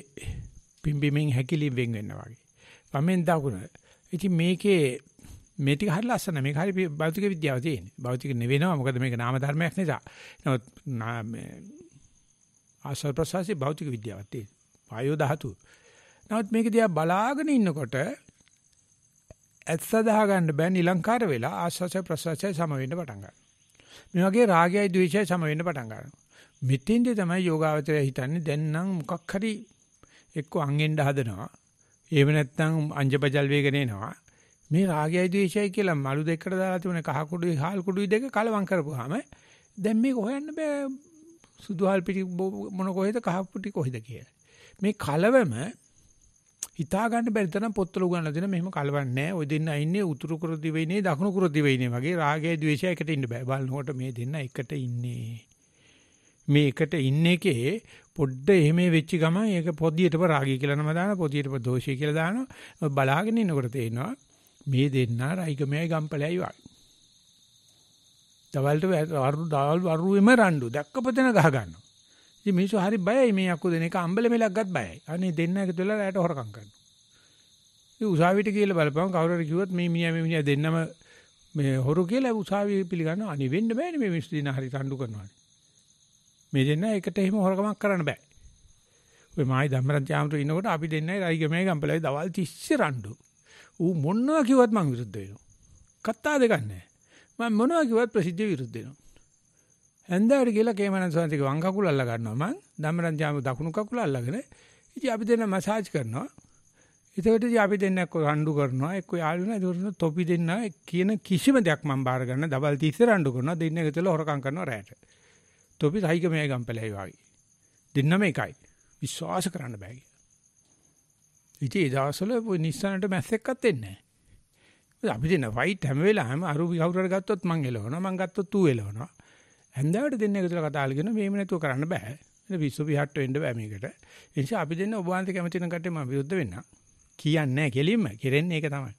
පිම්බීමෙන් හැකිලිම් වෙන් වෙනවා වගේ. වමෙන් දකුණ ඉතින් මේකේ මේ ටික හරි ලස්සන මේක හරි භෞතික විද්‍යාව තියෙන්නේ. භෞතික නෙවෙනවා මොකද මේක නාම ධර්මයක් නිසා. නමුත් මේ ආශ්‍රව ප්‍රසවාසී භෞතික විද්‍යාවක් තියෙන්නේ. වායෝ ධාතු. නමුත් මේක දිහා බලාගෙන ඉන්නකොට ඇත්ත දහ ගන්න බෑ නිලංකාර වෙලා ආශ්‍රව ප්‍රසවාසය සම වෙන්න පටන් ගන්නවා. මේ වගේ රාගයයි ද්වේෂයයි සම වෙන්න පටන් ගන්නවා. මෙතෙන්දී තමයි යෝගාවචරය හිතන්නේ දැන් නම් මොකක් හරි එක්ක අංගෙන් හදනවා. එහෙම නැත්නම් අංජබජල් වේගෙන එනවා. මේ රාගයයි ද්වේෂයයි කියලා මලු දෙකට දාලා තිබුණ කහ කුඩුයි හාල් කුඩුයි දෙක කලවම් කරපුවාම දැන් මේක හොයන්න බෑ සුදු හාල් පිටි මොන කොහෙද කහ පිටි කොහෙද කියලා. මේ කලවම හිතා ගන්න බැරි තරම් පොත්වල උගන්ලා දෙන මෙහෙම කලවන්නේ නැහැ. ඔය දෙන්න ඉන්නේ උතුරු කුරු දිවයිනේ දකුණු කුරු දිවයිනේ වගේ රාගය ද්වේෂය එකට ඉන්න බෑ. බලනකොට මේ දෙන්න එකට ඉන්නේ. මේකට ඉන්න එකේ පොඩ්ඩ එහෙම වෙච්ච ගමන් ඒක පොදියටම රාගය කියලා නම දානවා පොදියටම දෝෂය කියලා දානවා බලාගෙන ඉන්නකොට තේනවා මේ දෙන්න රයිකමයි ගම්පලයි වගේ. දවල්ට වරු දාල් වරුවේම රණ්ඩු දැක්කපතන ගහ ගන්නවා. ඉතින් මිනිස්සු හරි බයයි මේ අක්කු දෙන එක අම්බල මෙලක්වත් බයයි. අනේ දෙන්න එකතු වෙලා රැට හොරකම් කරනවා. ඒ උසාවියට කියලා බලපුවම කවුරු හරි කිව්වොත් මේ මිනිහා මේ මිනිහා දෙන්නම මේ හොරු කියලා උසාවිය පිළිගන්නවා. අනේ වෙන්න බෑනේ මේ මිනිස්සු දින හරි රණ්ඩු කරනවානේ. මේ දෙන්න එකට එහෙම හොරකමක් කරන්න බෑ. ඔය මායි ධම්මරන්ති ආමතු ඉන්නකොට අපි දෙන්නයි රයිගමයි ගම්පලයි දවල් 30 රණ්ඩු. ඌ මොනවා කිව්වත් මං විරුද්ධ වෙනවා. කත්තා දෙකක් නැහැ. මම මොනවා කිව්වත් ප්‍රසිද්ධිය විරුද්ධ වෙනවා. ඇන්දාට ගිහලා කේමනන් සෝන්තිගේ වම් කකුල අල්ල ගන්නවා මං. ධම්මරන්ති ආමතු දකුණු කකුල අල්ලගෙන ඉතින් අපි දෙන්න මසාජ් කරනවා. එතකොට ඉතින් අපි දෙන්න එක්ක රණ්ඩු කරනවා එක්ක යාළු වෙනවා එතකොට තොපි දෙන්න කියන කිසිම දෙයක් මම බාර ගන්න දවල් 30 රණ්ඩු කරනවා දෙන්න එකතුල හොරකම් කරනවා රැට. තොපි රයිගමයි ගම්පලයි වගේ. දෙන්නම එකයි. විශ්වාස කරන්න බෑ කියලා. ඉතින් ඒ දවස්වල නිස්සනට මැස්සෙක්වත් එන්නේ නැහැ. අපි දෙන ෆයිට් හැම වෙලාවෙම අරු කවුරු හරි ගත්තොත් මං එලවනවා. මං ගත්තොත් ඌ එලවනවා. හැන්දාවට දෙන්න එකතුලා කතා කරගෙන මේව නැතුව කරන්න බෑ. ඒක විශ්ව විහට්ට වෙන්න බෑ මේකට. ඒ නිසා අපි දෙන්න ඔබ වහන්සේ කැමති නම් කට්ටිය මම විරුද්ධ වෙන්න. කියන්නේ නැහැ කෙලින්ම. කෙරෙන්නේ ඒක තමයි.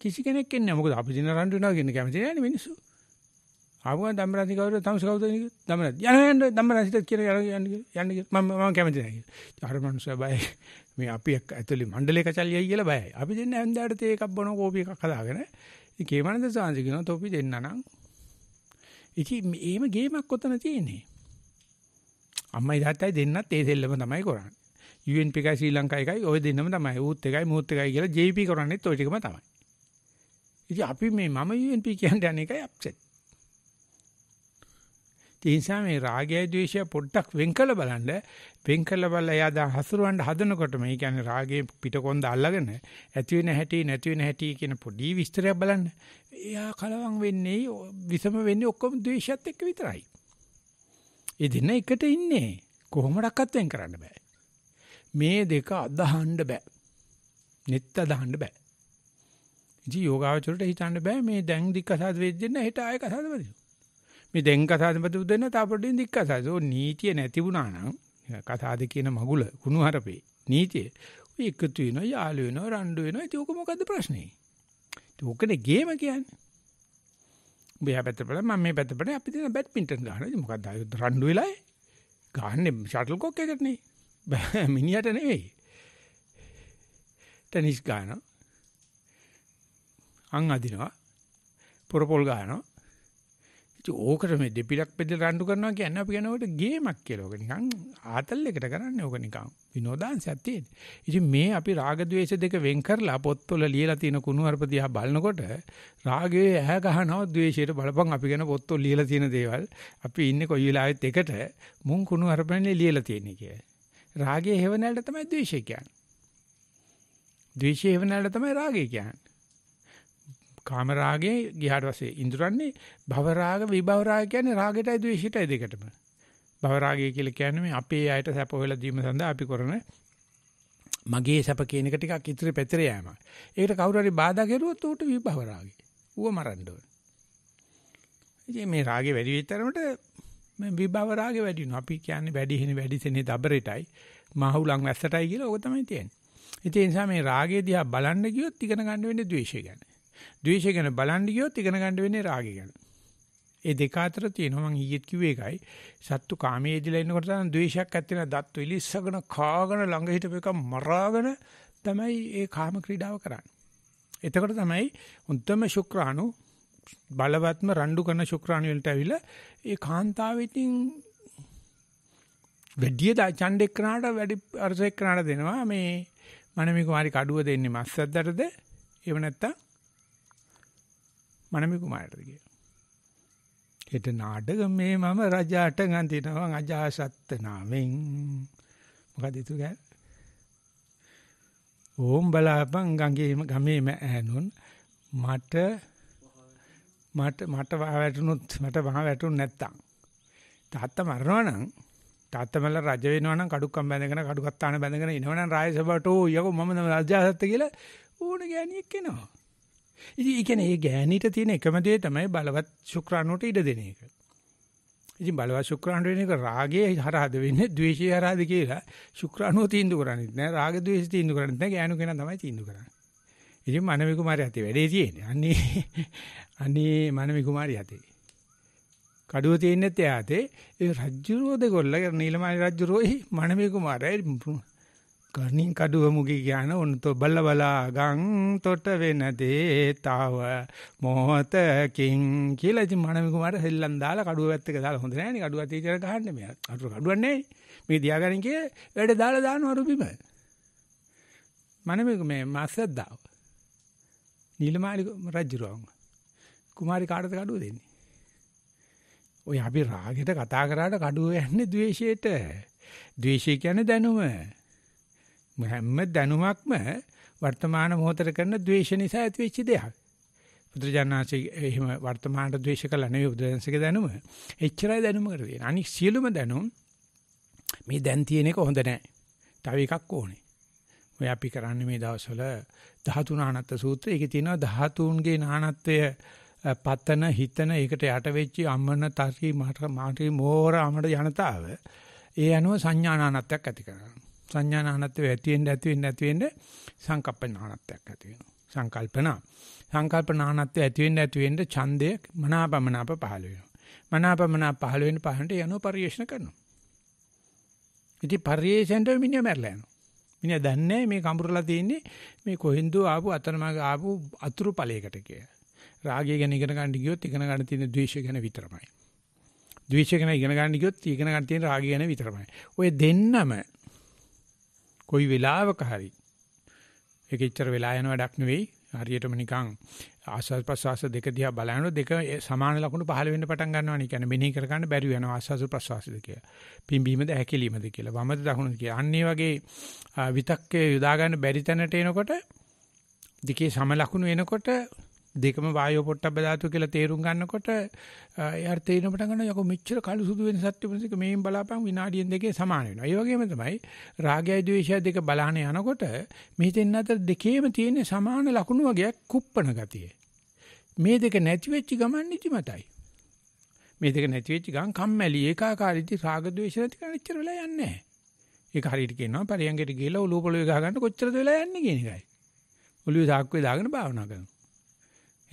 කිසි කෙනෙක් ඉන්නේ මොකද අපි දින රණ්ඩු වෙනවා කියන කැමති නැහැ මිනිස්සු. ආවම ධම්මරාජි කවුද තමුස කවුද කියන්නේ ධම්මරාජි යන්න යන්න ධම්මරාජිට කියන යන්න යන්න මම මම කැමති නැහැ කියලා. අර මනුස්සයා බයයි. මේ අපි ඇතුලේ මණ්ඩලේ කචල්ලියයි කියලා බයයි. අපි දෙන්න හැන්දෑවට තේ එකක් බොන කෝපි එකක් හදාගෙන ඉතින් කේමනන්ද සාංශ කියනවා තොපි දෙන්න නම් ඉතින් එහෙම ගේමක් ඔතන තියෙන්නේ. අම්මයි තාත්තයි දෙන්නත් ඒ දෙල්ලම තමයි කරන්නේ. UNP එකයි ශ්‍රී ලංකා එකයි ওই දෙන්නම තමයි. ඌත් එකයි මූත් එකයි කියලා JP කරන්නේත් ওই ටිකම තමයි. ඉතින් අපි මේ මම UNP කියන්නේ අනේකයි අප්සෙට්. ඒ නිසා මේ රාගය ද්වේෂය පොඩ්ඩක් වෙන් කළ බලන්න. වෙන් කළ බලලා එයා දැන් හසුරවන්න හදනකොට මේ කියන්නේ රාගයේ පිටකොන්ද අල්ලගෙන ඇති වෙන හැටි නැති වෙන හැටි කියන පොඩි විස්තරයක් බලන්න. එයා කලවම් වෙන්නේ විසම වෙන්නේ ඔක්කොම ද්වේෂයත් එක්ක විතරයි. ඒ දෙන එකට ඉන්නේ. කොහොමඩක්වත් වෙන් කරන්න බෑ. මේ දෙක අදහන්න බෑ. net අදහන්න බෑ. ඉතින් යෝගාවචරයට හිතන්න බෑ මේ දැන් දික්කසාද වෙද්දී හෙට ආයෙ කසාද වෙදිනවා. මේ දැන් කතාදපත උදෙන්න තාපොඩින් දික් කතාද. ඕ නීතිය නැති වුණා නම් කතාද කියන මගුල කුණු හරපේ. නීතිය. ඔය එකතු වෙනවා, යාළු වෙනවා, රණ්ඩු වෙනවා. ඒක මොකද්ද ප්‍රශ්නේ? ඒක ඔකනේ ගේම කියන්නේ. උඹ එහා පැත්තට බලන්න මම මේ පැත්තට බලන්න අපි දෙන බැඩ්මින්ටන් ගහනවා. ඉතින් මොකද්ද රණ්ඩු වෙලායි? ගහන්නේ ෂටල් කොක් එකට නේ. මිනිහට නෙවෙයි. ටෙනිස් ගහනවා. අං අදිනවා. පොරපොල් ගහනවා. ඉතින් ඕකට මේ දෙපිලක් බෙදලා රණ්ඩු කරනවා කියන්නේ අපි කියනකොට ගේමක් කියලා. ඕක නිකන් ආතල් එකට කරන්නේ ඕක නිකන් විනෝදාංශයක් තියෙන. ඉතින් මේ අපි රාග ద్వේෂ දෙක වෙන් කරලා පොත්වල ලියලා තියෙන කුණුහරුප දිහා බලනකොට රාගයේ ඇහැ ගහනවා ద్వේෂයට බලපන් අපි ගැන පොත්වල ලියලා තියෙන දේවල් අපි ඉන්නේ කොයි වෙලාවෙත් එකට මුන් කුණුහරුපන්නේ ලියලා තියෙන්නේ කිය. රාගයේ හේවණලට තමයි ద్వේෂය කියන්නේ. ద్వේෂයේ හේවණලට තමයි රාගය කියන්නේ. කාම රාගයේ ගියාට පස්සේ ඉඳුරන්නේ භව රාග විභව රාග කියන්නේ රාගයටයි ද්වේෂයටයි දෙකටම. භව රාගය කියලා කියන්නේ මේ අපේ අයට සැප හොයලා දීම සඳහා අපි කරන මගේ සැප කියන එක ටිකක් ඉතිරි පැතිර යෑම. ඒකට කවුරු හරි බාධා කෙරුවොත් ඌට විභව රාගය. ඌව මරන්න ඕන. ඉතින් මේ රාගේ වැඩි වෙච්ච තරමට මේ විභව රාගේ වැඩි වෙනවා. අපි කියන්නේ වැඩි හිනේ වැඩි තෙනේ දබරෙටයි මහුලන් වැස්සටයි කියලා ඕක තමයි තියෙන්නේ. ඉතින් ඒ නිසා මේ රාගේ දිහා බලන්න ගියොත් ඉගෙන ගන්න වෙන්නේ ද්වේෂය ගැන. ද්වේෂය ගැන බලන් ගියොත් ඉගෙන ගන්න වෙන්නේ රාගය ගැන. ඒ දෙක අතර තියෙනවා මං ඊයේත් කිව්වේ එකයි. සත්තු කාමයේදීලා ඉන්නකොට තමයි ද්වේෂයක් ඇත්තේ නැහැ. දත් විලිස්සගෙන කාගෙන ළඟ හිටපු එක මරාගෙන තමයි ඒ කාම ක්‍රීඩාව කරන්නේ. එතකොට තමයි උන්තම ශුක්‍රාණු බලවත්ම රණ්ඩු කරන ශුක්‍රාණු වලට ඇවිල්ලා ඒ කාන්තාවෙකින් වැඩි දා ඡණ්ඩෙක් කරාට වැඩි අරසෙක් කරාට දෙනවා මේ මනමික වාරි කඩුව දෙන්නේ මස්සද්දටද එහෙම නැත්තම් මනමේ කුමාරට කියලා. හෙට නාඩගමේ මම රජාට ගන්දිනවා අජාසත් නාමෙන්. මොකද itu ගැ? ඕම් බලාපන් ගංගේම ගමේම ඈනුන් මට මට මට වැටුනොත් මට වහ වැටුනේ නැත්තම් තාත්තා මරනවා නම් තාත්තමල රජ වෙනවා නම් කඩුක්කම් බැඳගෙන කඩුකත්තාන බැඳගෙන ඉනවනම් රාජසභාවට ඕ යකෝ මම රජාසත් කියලා ඕන ගෑණියෙක් එනවා ඉතින් ඒ කියන්නේ මේ ගෑණිට තියෙන එකම දේ තමයි බලවත් ශුක්‍රාණුවට ඉඩ දෙන එක. ඉතින් බලවත් ශුක්‍රාණු වෙන එක රාගයේ හරහද වෙන්නේ ද්වේෂයේ හරහද කියලා ශුක්‍රාණුව තීන්දුව කරන්නේ නැහැ. රාග ද්වේෂ තීන්දුව කරන්නේ නැහැ. ගෑනු කෙනා තමයි තීන්දුව කරන්නේ. ඉතින් මනමි කුමාරය ඇති වැඩේ තියෙන්නේ. අන්නේ අන්නේ මනමි කුමාරය ඇති. කඩුව තියෙන්නේත් එයාතේ ඒ රජ්ජුරෝ දෙකොල්ල නීලමණි රජ්ජුරෝයි මනමි කුමාරයයි කණින් කඩුව මුගි ඥාන උන්තෝ බල්ල බලා ගං තොට වෙන දේතාව මොහතකින් කියලා ඉතින් මනමි කුමාර හෙල්ලම් දාලා කඩුව වැත්තක දාලා හොඳ නැහැ නේ කඩුව අතීතර ගහන්නේ මෙයා අතුරු කඩුවක් නැහැ මේ දියාගන්න කිය වැඩ දාලා දානවා රුපිම මනමි මේ මාසද්දාව නිලමාලි රජුරවංග කුමාරි කාටද කඩුව දෙන්නේ ඔය අපි රාගෙට කතා කරාට කඩුව යන්නේ ද්වේෂයට ද්වේෂය කියන්නේ දැනුම හැම දැනුමක්ම වර්තමාන මොහොතට කරන ද්වේෂ නිසා ඇතිවෙච්ච දෙයක්. පුත්‍රජානනාංශයේ එහෙම වර්තමානට ද්වේෂ කළා නෙවෙයි බුදුන්සේගේ දැනුම. එච්චරයි දැනුම කර තියෙන. අනික සියලුම දැනුම් මේ දැන් තියෙන එක හොඳ නැහැ. තව එකක් ඕනේ. ඔය අපි කරන්නේ මේ දවස්වල 13 ආනත්ත සූත්‍රය. ඒකේ තියෙනවා 13න්ගේ නානත්වය පතන හිතන ඒකට යට වෙච්ච අමන තරි මාටි මෝර අමර ජනතාව ඒ අනුව සංඥානානත්වයක් ඇති කරනවා. සංඥා නානත්වය ඇති වෙන්න ඇති වෙන්න ඇති වෙන්න සංකප්ප නානත්වයක් ඇති වෙනවා. සංකල්පනා. සංකල්ප නානත්වය ඇති වෙන්න ඇති වෙන්න ඡන්දය මනාපමනාප පහළ වෙනවා. මනාපමනාප පහළ වෙන පහන්ට යනෝ පරිේශන කරනවා. ඉතින් පරිේශෙන්ට මිනිහ මැරලා යනවා. මිනිහ දන්නේ මේ කඹරලා තියෙන්නේ මේ කොහෙන්ද ආපු අතරමඟ ආපු අතුරු ඵලයකට කියලා. රාගය ගැන ඉගෙන ගන්න ගියොත් ඉගෙන ගන්න තියෙන ද්වේෂය ගැන විතරමයි. ද්වේෂය ගැන ඉගෙන ගන්න ගියොත් ඉගෙන ගන්න තියෙන රාගය ගැන විතරමයි. ඔය දෙන්නම කොයි වෙලාවක හරි ඒක ඉච්චර වෙලා යන වැඩක් නෙවෙයි හරියටම නිකන් ආස්වාද ප්‍රසවාස දෙක දිහා බලනකොට දෙක සමාන ලකුණු පහළ වෙන්න පටන් ගන්නවා නේ කියන්නේ මෙනෙහි කරගන්න බැරි වෙනවා ආස්වාද ප්‍රසවාසද කියලා. පිම්බීමද හැකිලීමද කියලා. වමද දකුණද කියලා. අන්න ඒ වගේ විතක්කේ යොදා ගන්න බැරි තැනට එනකොට දෙකේ සම ලකුණු එනකොට දෙකම වායෝ පොට්ටබ්බ ධාතුව කියලා තේරුම් ගන්නකොට එයාට තේරෙන පටන් ගන්නවා යකෝ මෙච්චර කළු සුදු වෙන සත්‍ය මොනසික මේන් බලාපන් විනාඩියෙන් දෙකේ සමාන වෙනවා. ඒ වගේම තමයි රාගයයි ද්වේෂයයි දෙක බලහන යනකොට මේ දෙන්න අතර දෙකේම තියෙන සමාන ලක්ෂණ වගේක් කුප්පණ ගතිය. මේ දෙක නැති වෙච්ච ගමන් නිතිමතයි. මේ දෙක නැති වෙච්ච ගමන් කම්මැලි ඒකාකාරීති රාග ද්වේෂ නැති කරන ඉච්චර වෙලා යන්නේ නැහැ. ඒක හරියට කියනවා පරියංගයට ගිහලා ඔලුව පොළවේ ගහ ගන්න කොච්චරද වෙලා යන්නේ කියන එකයි. ඔලුවේ සාක්කුවේ දාගෙන භාවනා කරනවා.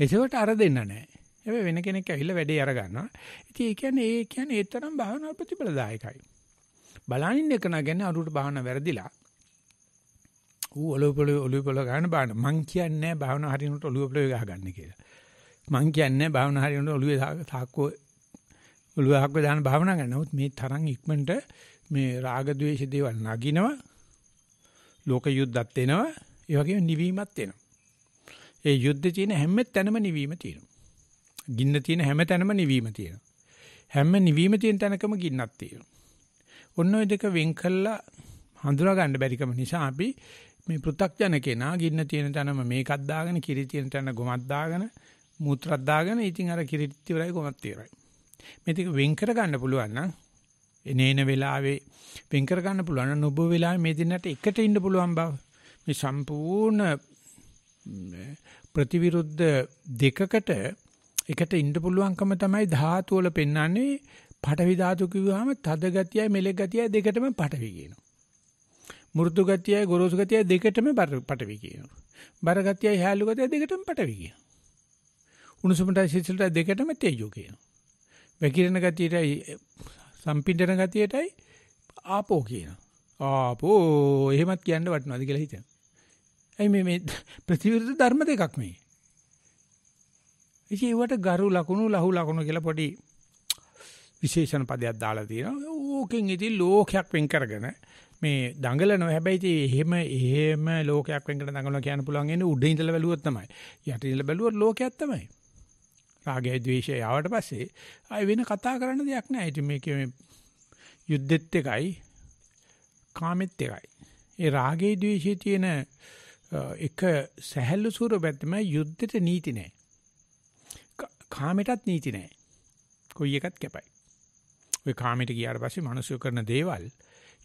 එසවට අර දෙන්න නැහැ. හැබැයි වෙන කෙනෙක් ඇවිල්ලා වැඩේ අර ගන්නවා. ඉතින් ඒ කියන්නේ ඒ කියන්නේ ඒ තරම් භාවනා ප්‍රතිඵලදායකයි. බලනින් එක නගන්නේ අරුට භාවනා වැරදිලා. ඌ ඔලුව පොළ ඔලුව පොළ ගන්න බාන. මං කියන්නේ භාවනා හරිනකොට ඔලුව පොළ ගහගන්න කියලා. මං කියන්නේ භාවනා හරිනකොට ඔලුවේ තාක්කෝ ඔලුව හක්ක දාන භාවනා කරන. නමුත් මේ තරම් ඉක්මනට මේ රාග ద్వේෂ දේවල් නගිනවා. ලෝක යුද්ධත් එනවා. ඒ වගේම නිවීමත් එනවා. ඒ යුද්ධ තියෙන හැම තැනම නිවීම තියෙනවා. ගින්න තියෙන හැම තැනම නිවීම තියෙනවා. හැම නිවීම තියෙන තැනකම ගින්නක් තියෙනවා. ඔන්න ඔය දෙක වෙන් කළා හඳුනා ගන්න බැරිකම නිසා අපි මේ පෘ탁ජන කෙනා ගින්න තියෙන තැනම මේකක් දාගෙන කිරි තියෙන තැන ගොමක් දාගෙන මූත්‍රාක් දාගෙන ඉතින් අර කිරිත් ඉවරයි ගොමත් ඉවරයි. මේ ටික වෙන් කර ගන්න පුළුවන් නම් එනේන වෙලාවේ වෙන් කර ගන්න පුළුවන් නම් ඔබ වෙලාවේ මේ දිනට එකට ඉන්න පුළුවන් බව මේ සම්පූර්ණ ප්‍රතිවිරුද්ධ දෙකකට එකට ඉන්න පුළුවන්කම තමයි ධාතු වල පෙන්වන්නේ පඨවි ධාතු කිව්වහම තද ගතියයි මෙලෙ ගතියයි දෙකටම පඨවි කියනවා. මෘදු ගතියයි ගොරෝසු ගතියයි දෙකටම පටවි කියනවා. බර ගතියයි හැලු ගතියයි දෙකටම පටවි කියනවා. උණුසුමටයි සිසිලටයි දෙකටම තේජෝ කියනවා. වැකිරෙන ගතියටයි සම්පින්දන ගතියටයි ආපෝ කියනවා. ආපෝ එහෙමත් කියන්න වටනවාද කියලා හිතනවා. ඇයි මේ මේ ප්‍රතිවිරුද්ධ ධර්ම දෙකක් මේ. ඉතින් ඒවට ගරු ලකුණු ලහු ලකුණු කියලා පොඩි විශේෂණ පදයක් දාලා තියෙනවා. ඕකෙන් ඉතින් ලෝකයක් වෙන් කරගෙන මේ දඟලනවා හැබැයි ඉතින් එහෙම එහෙම ලෝකයක් වෙන් කරන දඟලනවා කියන්න පුළුවන් එන්නේ උඩින් ඉඳලා බැලුවොත් තමයි. යටින් ඉඳලා බැලුවොත් ලෝකයක් තමයි. රාගය ද්වේෂය ආවට පස්සේ ආය වෙන කතා කරන්න දෙයක් නැහැ. ඉතින් මේකේ මේ යුද්ධෙත් එකයි කාමෙත් එකයි. ඒ රාගයේ ද්වේෂයේ තියෙන එක සැහැල්ලු ස්වරූපයක් තමයි යුද්ධෙට නීති නැහැ. කාමයටත් නීති නැහැ. කොයි එකත් කැපයි. ඔය කාමයට ගියාට පස්සේ මිනිස්සු කරන දේවල්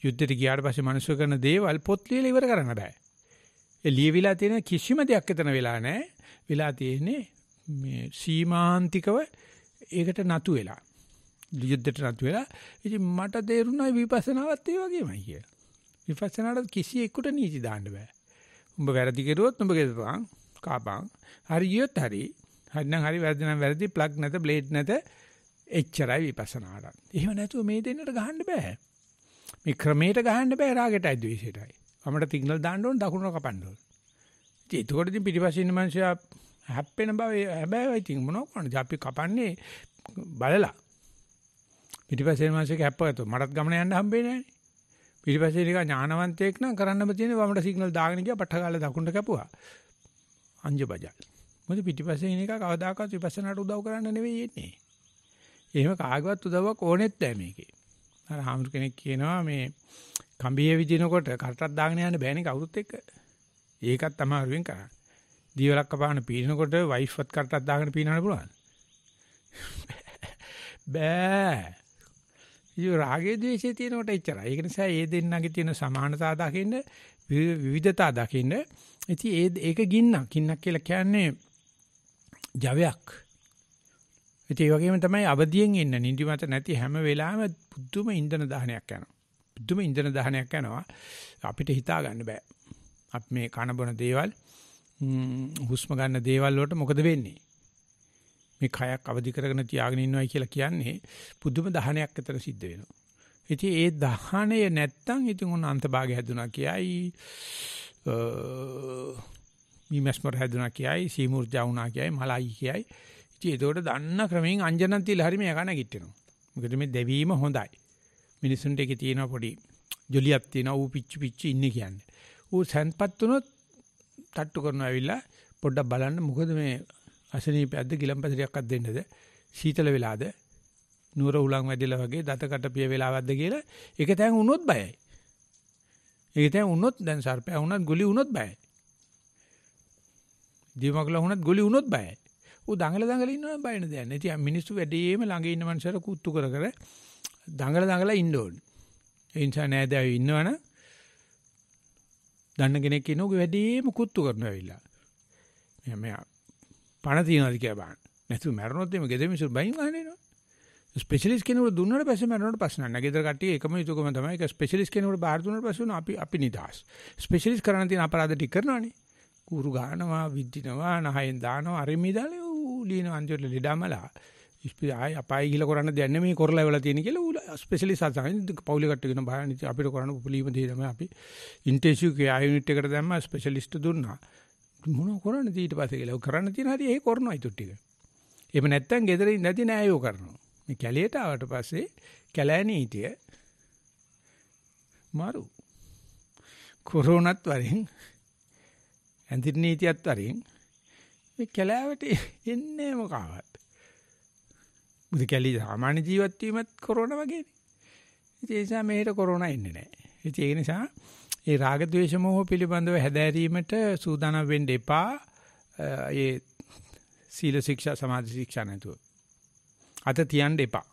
යුද්ධෙට ගියාට පස්සේ මිනිස්සු කරන දේවල් පොත් ලියලා ඉවර කරන්න බෑ. ඒ ලියවිලා තියෙන කිසිම දෙයක් එතන වෙලා නැහැ. වෙලා තියෙන්නේ මේ සීමාන්තිකව ඒකට නතු වෙලා. යුද්ධෙට නතු වෙලා. ඉතින් මට තේරුණා විපස්සනාවත් ඒ වගේමයි කියලා. විපස්සනාට කිසි එකට නීති දාන්න බෑ. උඹ වැරදි කෙරුවොත් උඹ ගෙදපන් කාපන්. හරියොත් හරි. හරිනම් හරි වැරදි නම් වැරදි ප්ලග් නැත බ්ලේඩ් නැත එච්චරයි විපස්සනාට. එහෙම නැතුව මේ දෙන්නට ගහන්න බෑ. මේ ක්‍රමයට ගහන්න බෑ රාගයටයි ද්වේෂයටයි. අපමට සිග්නල් දාන්න ඕන දකුණට කපන්න ඕන. ඉතින් එතකොට ඉතින් පිටිපස්සේ ඉන්න මිනිස්සයා හැප්පෙන බව හැබැයි ඉතින් මොනවා කරන්නේ? අපි කපන්නේ බලලා. පිටිපස්සේ මිනිස්සෙක් හැප්පගත්තොත් මටත් ගමන යන්න හම්බෙන්නේ නැහැ. ඊට පස්සේ ටික ඥානවන්තයෙක් නම් කරන්නම තියෙන වමට සිග්නල් දාගෙන ගියා පට්ට කාලේ දකුණට කැපුවා. අංජබජල්. මොකද පිටිපස්සේ ඉන්න එක කවදාකවත් විපස්සනාට උදව් කරන්න නෙවෙයි එන්නේ. එහෙම කාගවත් උදව්වක් ඕනෙත් නැහැ මේකේ. අර හාමුදුර කෙනෙක් කියනවා මේ කම්බියේ විදිනකොට කටක් දාගෙන යන්න බෑනේ කවුරුත් එක්ක. ඒකත් අමාරුවෙන් කරන්නේ. දීවලක් කපාන පීනකොට වයිෆ්වත් කටක් දාගෙන පීනන්න පුළුවන්. <laughs> බෑ. ඉතින් රාගයේ ද්වේෂයේ තියෙන කොට එච්චරයි. ඒක නිසා ඒ දෙන්නගේ තියෙන සමානතාව දකින්න විවිධතාව දකින්න. ඉතින් ඒ ඒක ගින්නක්. ගින්නක් කියලා කියන්නේ ජවයක්. ඉතින් ඒ වගේම තමයි අවදියෙන් ඉන්න නිදිමත නැති හැම වෙලාවෙම පුදුම ඉන්ධන දහනයක් යනවා. පුදුම ඉන්ධන දහනයක් යනවා. අපිට හිතා ගන්න බෑ. අපි මේ කන බොන දේවල් හුස්ම ගන්න දේවල් වලට මොකද වෙන්නේ? මේ කයක් අවදි කරගෙන තියාගෙන ඉන්නවයි කියලා කියන්නේ පුදුම දහනයක් අතර සිද්ධ වෙනවා. ඉතින් ඒ දහනය නැත්තම් ඉතින් උන් අන්තභාගය හැදුනා කියයි මීමස්මර හැදුනා කියයි සීමුර්ජා වුණා කියයි මලයි කියයි. ඉතින් ඒකට දන්න ක්‍රමෙන් අංජනන් තියලා හරි මේක නැගිටිනවා. මොකද මේ දෙවීම හොඳයි. මිනිසුන්ට ඒකේ තියෙන පොඩි ජොලියක් තියෙනවා ඌ පිච්චි පිච්චි ඉන්නේ කියන්නේ. ඌ සන්පත් තුනොත් තට්ටු කරනවා ඇවිල්ලා පොඩ්ඩක් බලන්න මොකද මේ අසනීපයක්ද ගිලම්පැසරියක්වත් දෙන්නද සීතල වෙලාද නුර උලන් වැඩිලා වගේ දතකට පිය වෙලාවක්ද කියලා ඒක දැන් වුණොත් බයයි. ඒක දැන් වුණොත් දැන් සර්පයා වුණත් ගුලි වුණොත් බයයි. දීමකලා වුණත් ගුලි වුණොත් බයයි. ඌ දඟල දඟල ඉන්නවනම් බය නෑ. ඉතින් මිනිස්සු වැඩිම ළඟ ඉන්න මනුස්සයර කුත්තු කර කර දඟල දඟල ඉන්න ඕනේ. ඒ නිසා නෑදෑයෝ ඉන්නවනම් දන්න කෙනෙක් ඉන්නෝගේ වැඩිම කුත්තු කරනවා ඇවිල්ලා. මෙයා මෙයා පණ තියනවාද කියලා බලන්න. නැතුව මැරුණොත් එimhe ගෙදර මිනිස්සු බයින් ගන්න එනවා. ස්පෙෂලිස්ට් කෙනෙකුට දුන්නාට පස්සේ මැරුණාට ප්‍රශ්න නැහැ. ගෙදර කට්ටිය එකම යුතුයකම තමයි ඒක ස්පෙෂලිස්ට් කෙනෙකුට බාර දුන්නාට පස්සේ උන අපි අපි නිදහස්. ස්පෙෂලිස්ට් කරන්න තියෙන අපරාධ ටික කරනවානේ. කూరు ගන්නවා, විද්දිනවා, නහයෙන් දානවා, අරෙමි දාලා ඌ ලියන අන්තිමට ලෙඩමලා. ආයි අපායි ගිල කරන්න දෙයක් නෙමෙයි කරලා වෙලා තියෙන කියලා ඌ ස්පෙෂලිස්ට් අසහනින් පෞලි කට්ටගෙන බලන්න අපිට කරන්න උපලීම දේ තමයි අපි ඉන්ටෙන්සිව් කෙයාර් යුනිට් එකට දැම්මා ස්පෙෂලිස්ට් දුන්නා මොනව කරන්නද ඊට පස්සේ කියලා. කරන්න තියෙන හැටි ඒ කරනවා ඊටු ටික. එහෙම නැත්නම් gedare ඉඳදී නෑ යෝ කරනවා. මේ කැලේට ආවට පස්සේ කැලෑනීතිය මාරු. කොරෝනත් වරින් ඇඳින් නීතියත් වරින් මේ කැලෑවට එන්නේ මොකාවත්. බුදු කැලේ සාමාන්‍ය ජීවත් වීමත් කොරෝනා වගේනේ. ඒ නිසා මෙහෙට කොරෝනා එන්නේ නැහැ. ඒ නිසා ඒ රාග ద్వේෂ මොහ පිළිබඳව හැදෑරීමට සූදානම් වෙන්න එපා. ඒ සීල ශික්ෂා සමාධි ශික්ෂා නැතුව. අත තියන්න එපා.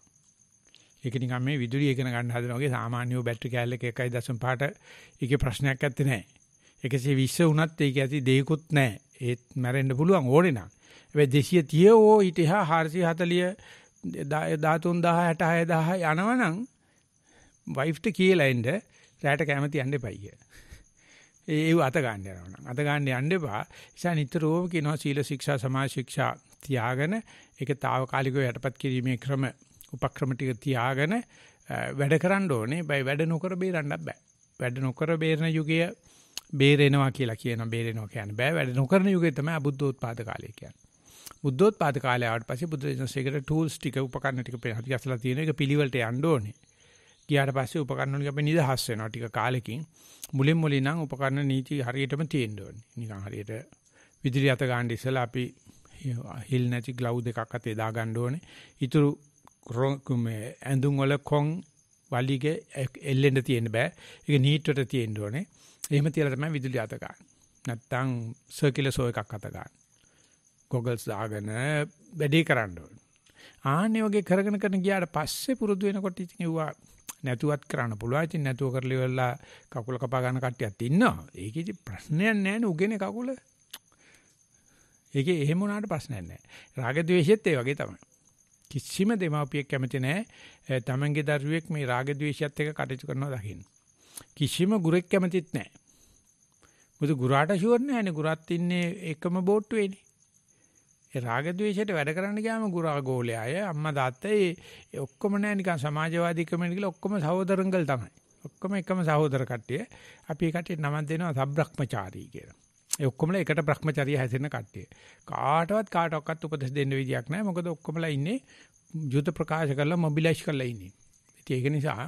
ඒක නිකන් මේ විදුලිය ඉගෙන ගන්න හදන වගේ සාමාන්‍ය බැටරි කෑල්ල එක 1.5ට ඒකේ ප්‍රශ්නයක් නැත්තේ නෑ. 120 වුණත් ඒක ඇති දෙයක්වත් නෑ. ඒත් මැරෙන්න පුළුවන් ඕනේ නම්. හැබැයි 230 ඕ ඊට එහා 440 13000 66000 යනවනම් වයිෆ්ට කියලා එන්න රැට කැමති යන්න එපයි කිය. ඒව අත ගන්න යනවා නම් අත ගන්න යන්න එපා. නිසා නිතරම කියනවා සීල ශික්ෂා සමාජ ශික්ෂා තියාගෙන ඒක తాවකාලිකව යටපත් කිරීමේ ක්‍රම උපක්‍රම ටික තියාගෙන වැඩ කරන්න ඕනේ. බයි වැඩ නොකර බේරන්නත් බෑ. වැඩ නොකර බේරන යුගය බේරෙනවා කියලා කියනවා. බේරෙනවා කියන්නේ බෑ. වැඩ නොකරන යුගය තමයි අබුද්ධෝත්පාද කාලය කියන්නේ. බුද්ධෝත්පාද කාලය ආවට පස්සේ බුද්ධ ජනසේකට ටූල්ස් ටික උපකරණ ටික පෙරහැරි අසලා තියෙන එක පිළිවෙලට යන්න ඕනේ. ගියාට පස්සේ උපකරණ වලින් අපි නිදහස් වෙනවා ටික කාලෙකින්. මුලින් මුලින් නම් උපකරණ නීති හරියටම තියෙන්න ඕනේ. නිකන් හරියට විදුලි අත ගන්න ඉස්සලා අපි හිල් නැති ග්ලව් දෙකක් අතේ දා ගන්න ඕනේ. ඊතුරු ඇඳුම් වල කොන් වලිගේ එල්ලෙන්න තියෙන්න බෑ. ඒක නීට්වට තියෙන්න ඕනේ. එහෙම තියලා තමයි විදුලි අත ගන්න. නැත්තම් සර්කියුලර් සෝ එකක් අත ගන්න. ගොගල්ස් දාගෙන වැඩේ කරන්න ඕනේ. ආන්නේ වගේ කරගෙන කරන ගියාට පස්සේ පුරුදු වෙනකොට ඉතින් ඒවා නැතුවත් කරන්න පුළුවන්. ඉතින් නැතුව කරලා ඉවරලා කකුල කපා ගන්න කට්ටියත් ඉන්නවා. ඒක ඉතින් ප්‍රශ්නයක් නැහැ නේ උගෙනේ කකුල. ඒකේ එහෙම වුණාට ප්‍රශ්නයක් නැහැ. රාග ద్వේෂෙත් ඒ වගේ තමයි. කිසිම දෙමාපියෙක් කැමති නැහැ තමන්ගේ දරුවෙක් මේ රාග ద్వේෂයත් එක්ක කටයුතු කරනවා දකින්න. කිසිම ගුරෙක් කැමතිත් නැහැ. මොකද ගුරාට ෂුවර් නැහැනේ. ගුරාත් ඉන්නේ එකම බෝට්ටුවේනේ. ඒ රාග ద్వේෂයට වැඩ කරන්න ගියාම ගුරා ගෝලයාය අම්මා තාත්තා ඒ ඔක්කොම නෑ නිකන් සමාජවාදී කමෙන්ට් කියලා ඔක්කොම සහෝදරංගල් තමයි. ඔක්කොම එකම සහෝදර කට්ටිය. අපි ඒ කට්ටියට නමක් දෙනවා සබ්‍රහ්මචාරී කියලා. ඒ ඔක්කොමලා එකට Brahmacharya හැදෙන කට්ටිය. කාටවත් කාටවත් උපදෙස් දෙන්න විදියක් නැහැ. මොකද ඔක්කොමලා ඉන්නේ යුද ප්‍රකාශ කරලා මොබිලයිස් කරලා ඉන්නේ. ඉතින් ඒක නිසා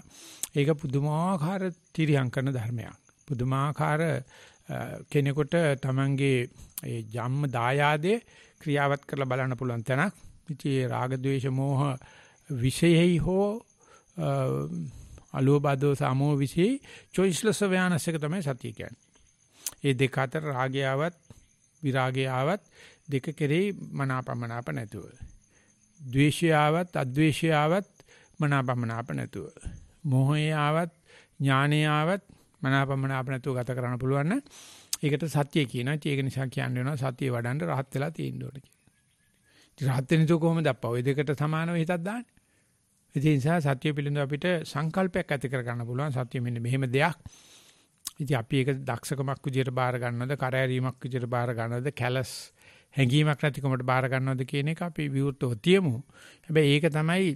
ඒක පුදුමාකාර තිරියම් කරන ධර්මයක්. පුදුමාකාර කෙනෙකුට තමන්ගේ ඒ ජම්ම දායාදේ ක්‍රියාවත් කරලා බලන්න පුළුවන් තැනක්. ඉතින් රාග ద్వේෂ මෝහ විශේෂයි හෝ අලෝබදෝ සමෝ විශේෂයි choiceless awareness එක තමයි සතිය කියන්නේ. ඒ දෙක අතර රාගයවත් විරාගයවත් දෙක කෙරෙහි මනාපමනාප නැතුව. ද්වේෂයවත් අද්වේෂයවත් මනාපමනාප නැතුව. මෝහයවත් ඥානයවත් මනාපමන අප නැතුව ගත කරන්න පුළුවන් නම් ඒකට සත්‍ය කියනවා. ඒක නිසා කියන්නේ වෙනවා සත්‍ය වඩන්න rahat වෙලා තියෙන්න ඕනේ කියලා. ඉතින් rahat වෙන්නේ તો කොහොමද අප්පා? ওই දෙකට සමානව හිතක් දාන්නේ. ඒ නිසා සත්‍ය පිළිබඳව අපිට සංකල්පයක් ඇති කරගන්න පුළුවන් සත්‍ය මෙන්න මෙහෙම දෙයක්. ඉතින් අපි ඒක දක්ෂකමක් විදියට බාර ගන්නවද, කරදරීමක් විදියට බාර ගන්නවද, කැලස් හැඟීමක් නැතිකමට බාර ගන්නවද කියන එක අපි විවෘතව තියමු. හැබැයි ඒක තමයි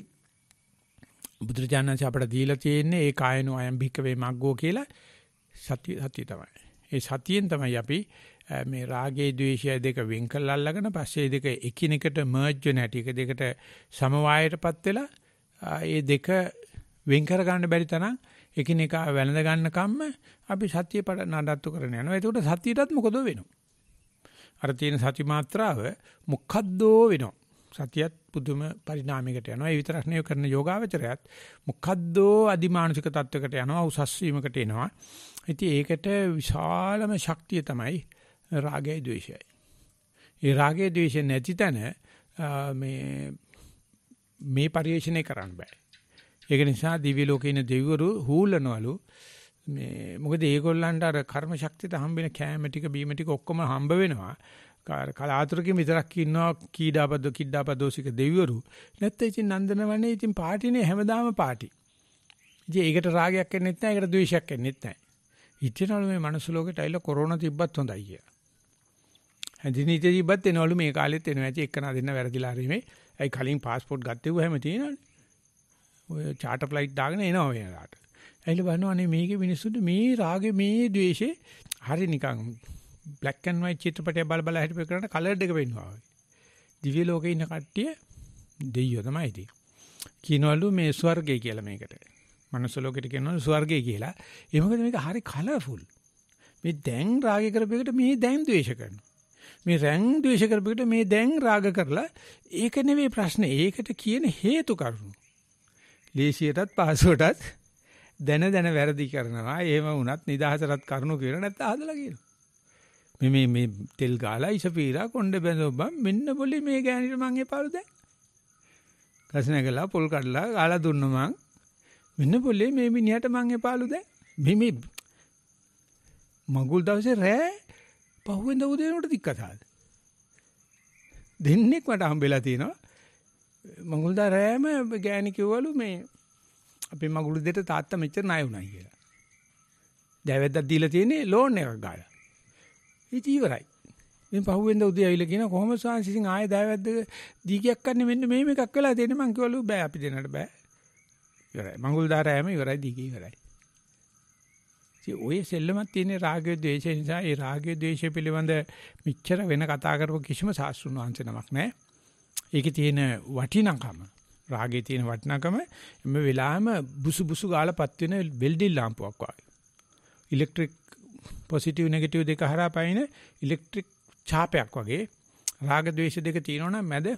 බුදුරජාණන්සේ අපට දීලා තියෙන්නේ ඒ කායනෝ අයම් භික්කවේ මග්ගෝ කියලා සතිය සතිය තමයි. ඒ සතියෙන් තමයි අපි මේ රාගයේ ද්වේෂය දෙක වෙන් කරලා අල්ලගෙන පස්සේ දෙක එකිනෙකට මර්ජ් වෙන හැටි එක දෙකට සමவாயයටපත් වෙලා ඒ දෙක වෙන් කර ගන්න බැරි තරම් එකිනෙකා වැළඳ ගන්න කම්ම අපි සතිය නඩත්තු කරන යනවා. එතකොට සතියටත් මොකද වෙන්නේ? අර තියෙන සති මාත්‍රාව මොකද්දෝ වෙනවා. සතියත් පුදුම පරිණාමයකට යනවා. ඒ විතරක් නෙවෙයි කරන යෝගාවචරයත් මොකද්දෝ අදිමානසික තත්වයකට යනවා, උසස් වීමකට එනවා. ඉතින් ඒකට විශාලම ශක්තිය තමයි රාගය ද්වේෂයයි. ඒ රාගය ද්වේෂය නැති තැන මේ මේ පරිේශණය කරන්න බෑ. ඒක නිසා දිව්‍ය ලෝකේ ඉන්න දෙවිවරු හූලනවලු මේ මොකද ඒගොල්ලන්ට අර කර්ම ශක්තියට හම්බෙන කෑම ටික බීම ටික ඔක්කොම හම්බ වෙනවා. කලාතුරකින් විතරක් ඉන්නවා කීඩාපද කිඩාපදෝසික දෙවිවරු. නැත්නම් ඉතින් නන්දනවනේ ඉතින් පාටිනේ හැමදාම පාටි. ඉතින් ඒකට රාගයක් එන්නෙත් නැහැ ඒකට ද්වේෂයක් එන්නෙත් නැහැ. ඉතිනවලු මේ මනුස්ස ලෝකෙට ඇවිල්ලා කොරෝනා තිබ්බත් හොඳයි කියලා. හැදින ඉතින් තිබ්බත් එනවලු මේ කාලෙත් එනවා ඇති එක්කනා දෙන්න වැරදිලා හරි මේ. ඇයි කලින් පාස්පෝර්ට් ගත්තේ ඌ හැම තියෙනවනේ. ඔය චාටර් ෆ්ලයිට් දාගෙන එනවා වෙනදාට. ඇවිල්ලා බලනවා අනේ මේකේ මිනිස්සුන්ට මේ රාගේ මේ ද්වේෂේ හරි නිකන් බ්ලැක් ඇන්ඩ් වයිට් චිත්‍රපටය බල බල හිටපේ කරන්න කලර්ඩ් එක වෙන්නවා. දිව්‍ය ලෝකේ ඉන්න කට්ටිය දෙයියෝ තමයි ඉතින්. කියනවලු මේ ස්වර්ගය කියලා මේකට. මනුස්ස ලෝකෙට කියනවා ස්වර්ගය කියලා. ඒ මොකද මේක හරි කලර්ෆුල්. මේ දැන් රාගය කරපෙකට මේ දැන් ද්වේෂ කරනවා. මේ රැන් ද්වේෂ කරපෙකට මේ දැන් රාග කරලා ඒක නෙවෙයි ප්‍රශ්නේ. ඒකට කියන හේතු කරුණු. ලේසියටත් පහසුවටත් දැන දැන වැරදි කරනවා. එහෙම වුණත් නිදහසටත් කරුණු කියලා නැත්නම් හදලා කියනවා. මේ මේ මේ තෙල් ගාලා ඉසපීරා කොණ්ඩ බැඳවපන් මෙන්න બોලි මේ ගෑනිට මං එපාලු දැන්. කසනගලා පොල් කඩලා ගාලා දුන්න මං මෙන්න පොලේ මේ මිනිහට මං එපාලු දැන්. මේ මේ මඟුල් දවසේ රෑ පහුවෙන්ද උදේනට දික් කතාවද. දෙන්නෙක් මට හම්බෙලා තිනවා. මඟුල්දා රෑම ගෑණි කිව්වලු මේ අපේ මඟුළු දෙට තාත්තා මෙච්චර ණය වුණා කියලා. දැවැද්දක් දීලා තියෙන්නේ ලෝන් එකක් ගාලා. ඉතින් ඉවරයි. මම පහුවෙන්ද උදේ ඇවිල්ලා කියන කොහොම සාංශිසින් ආයෙ දැවැද්ද දීගයක් ගන්න මෙන්න මේ මේකක් වෙලා තියෙන්නේ මං කිව්වලු බෑ අපි දෙන්නට බෑ. ඉවරයි. මඟුල් දාරෑම ඉවරයි දීගේ ඉවරයි. ඉතින් ඔය සෙල්ලමක් තියෙන රාගය ද්වේෂය නිසා ඒ රාගය ද්වේෂය පිළිබඳ මිච්ඡර වෙන කතා කරපු කිසිම සාස්ෘණ වංශ නමක් නැහැ. ඒකේ තියෙන වටිනකම රාගයේ තියෙන වටිනකම මේ වෙලාවෙම බුසු බුසු ගාලපත් වෙන වෙල්ඩිල් ලාම්පුවක් වගේ. ඉලෙක්ට්‍රික් පොසිටිව් නෙගටිව් දෙක හරහා පයින් ඉලෙක්ට්‍රික් ඡාපයක් වගේ රාග ද්වේෂ දෙක තියෙනවනම් මැද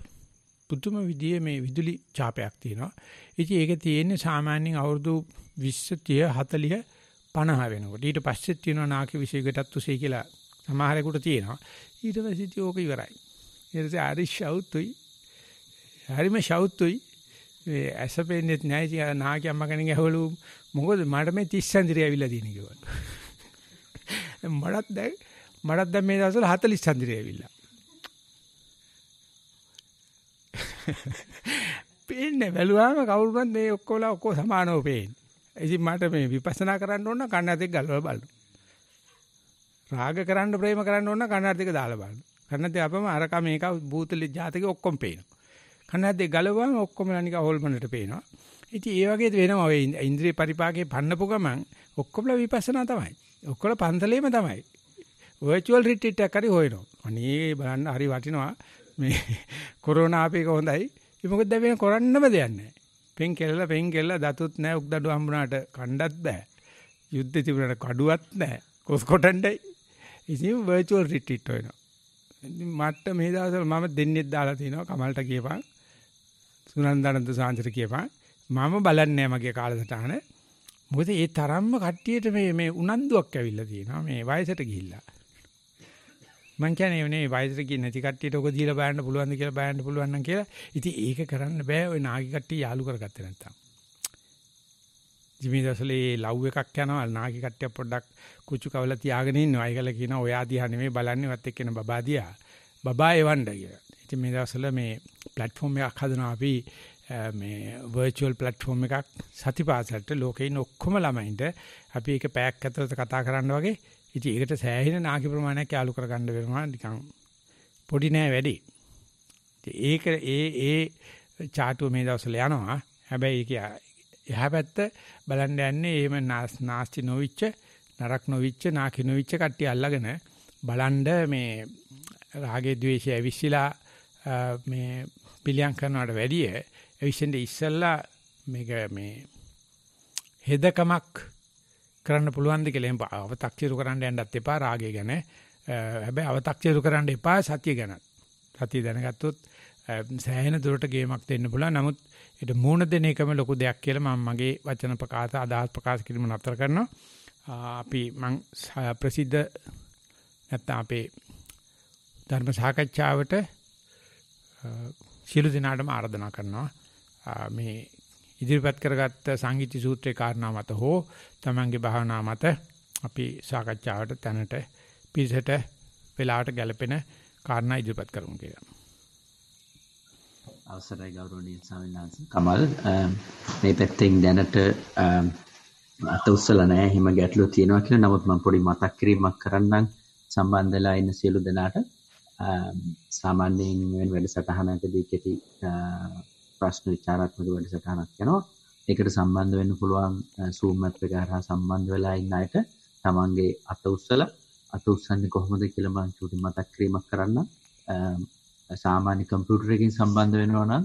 පුදුම විදිහේ මේ විදුලි ඡාපයක් තියෙනවා. ඉතින් ඒක තියෙන්නේ සාමාන්‍යයෙන් අවුරුදු 20 30 40 50 වෙනකොට. ඊට පස්සේ තියෙනවා නාකි විශේෂකටත් උසේ කියලා සමහරෙකුට තියෙනවා. ඊට පස්සේ ඉතින් ඕක ඉවරයි. ඊටසේ හරි ෂවුතුයි. හරිම ෂවුතුයි. ඒ ඇසපෙන්නේත් නැහැ ඉතින් නාකි අම්මා කෙනෙක් ඇහවලු මොකද මට මේ 30 සඳිරය ඇවිල්ලා තියෙන කිව්වා. <laughs> මටත් දැන් මටත් දැන් මේ දවස්වල 40 සඳිරය ඇවිල්ලා. <laughs> පේන්නේ බැලුවාම කවුරුවත් මේ ඔක්කොලා ඔක්කො සමානව පේන්නේ. ඉතින් මට මේ විපස්සනා කරන්න ඕන නම් කන්න දෙක ගලවලා බලන්න. රාග කරන්න ප්‍රේම කරන්න ඕන නම් කන්න දෙක දාලා බලන්න. කන්න දෙක අපම අරක මේක භූතලි ජාතක ඔක්කොම පේනවා. කන්න දෙක ගලවුවාම ඔක්කොම නිකන් හොල්මනට පේනවා. ඉතින් ඒ වගේ වෙනවා ඔය ඉන්ද්‍රිය පරිපාකේ පන්නපු ගමන් ඔක්කොමලා විපස්සනා තමයි. ඔක්කොල පන්සලේම තමයි. වර්චුවල් රිට්‍රීට් එකක් හරි හොයනවා. අනේ බලන්න හරි වටිනවා. මේ කොරෝනා අපේක හොඳයි. ඒක මොකද දැන් කරන්නම දෙයක් නැහැ. පෙන් කෙල්ල පෙන් කෙල්ල දතුත් නැහැ උක්දඩු හම්බුනාට කණ්ඩත් බෑ. යුද්ධ තිබුණාට කඩුවත් නැහැ. කොස් කොටණ්ඩයි. ඉතින් වර්චුවල් රිට්‍රීට් වෙනවා. මට මේ දවස්වල මම දෙන්නේ දාලා තිනවා කමල්ට කියපන්. සුනන්දානන්ද සාංශට කියපන්. මම බලන්නේ මගේ කාලසටහන. මොකද ඒ තරම්ම කට්ටියට මේ මේ උනන්දුවක් ඇවිල්ලා තියෙනවා මේ වයසට ගිහිල්ලා. මං කියන්නේ මේ වයසට ගියේ නැති කට්ටියට ඔක දීලා බලන්න පුළුවන්ද කියලා බලන්න පුළුවන් නම් කියලා. ඉතින් ඒක කරන්න බෑ ওই නාගි කට්ටිය යාළු කරගත්තේ නැත්තම්. ජිමි දසලේ ලව් එකක් යනවා නාගි කට්ටිය පොඩ්ඩක් කුචු කවල තියාගෙන ඉන්නවා. ඒකල කියනවා ඔයා දිහා නෙමෙයි බලන්නේවත් එක්කෙන බබා දිහා. බබා එවන්න කියලා. ඉතින් මේ දවස්වල මේ platform එකක් හදනවා අපි මේ virtual platform එකක් සතිපාසලට ලෝකේ ඉන්න ඔක්කොම ළමයින්ට අපි ඒක පැයක් ඇතුළත කතා කරන්න වගේ ඉතින් ඒකට සෑහෙන නාකි ප්‍රමාණයක් යාලු කරගන්න වෙනවා නිකන් පොඩි නෑ වැඩි. ඒක ඒ ඒ චාටුව මේ දවස්වල යනවා. හැබැයි ඒක එහා පැත්ත බලන්න යන්නේ එහෙම නාස්ති නොවිච්ච නරක නොවිච්ච නාකි නොවිච්ච කට්ටිය අල්ලගෙන බලන්න මේ රාගේ ద్వේෂය ඇවිස්සලා මේ පිළියම් කරනවට වැඩිය ඇවිස්සෙන් ඉස්සල්ලා මේක මේ හෙදකමක් කරන්න පුළුවන් ද කියලා එම්පා අව탁සිරු කරන්න යන්නත් එපා රාගය ගැන. හැබැයි අව탁සිරු කරන්න එපා සතිය ගැන. සතිය දැනගත්තොත් සෑහෙන දුරට ගේමක් දෙන්න පුළුවන්. නමුත් ඒක මූණ දෙන එකම ලොකු දෙයක් කියලා මම මගේ වචන ප්‍රකාශ අදහස් ප්‍රකාශ කිරීම නතර කරනවා. අපි මං ප්‍රසිද්ධ නැත්නම් අපේ ධර්ම සාකච්ඡාවට සියලු දෙනාටම ආරාධනා කරනවා. මේ ඉදිරිපත් කරගත්ත සංගීති සූත්‍රේ කාරණා මත හෝ තමන්ගේ භාවනා මත අපි සාකච්ඡාවට තැනට පිළිසෙට වෙලාවට ගැලපෙන කාරණා ඉදිරිපත් කරමු කියලා. අවසරයි ගෞරවනීය ස්වාමීන් වහන්සේ. කමල් මේ පැත්තෙන් දැනට අත උස්සලා නැහැ. හිම ගැටලු තියෙනවා කියලා. නමුත් මම පොඩි මතක් කිරීමක් කරන්නම් සම්බන්ධලා ඉන්න සියලු දෙනාට. සාමාන්‍යයෙන් මෙවැනි වැඩසටහනකදී කෙටි ප්‍රශ්න විචාරත්මක වැඩසටහනක් යනවා එකට සම්බන්ධ වෙන්න පුළුවන් සූමත් එක හරහා සම්බන්ධ වෙලා ඉන්න අයට තමන්ගේ අත උස්සල අත උස්සන්නේ කොහොමද කියලා මම චුටි මතක් කිරීමක් කරන්න සාමාන්‍ය කම්පියුටර් එකකින් සම්බන්ධ වෙනවා නම්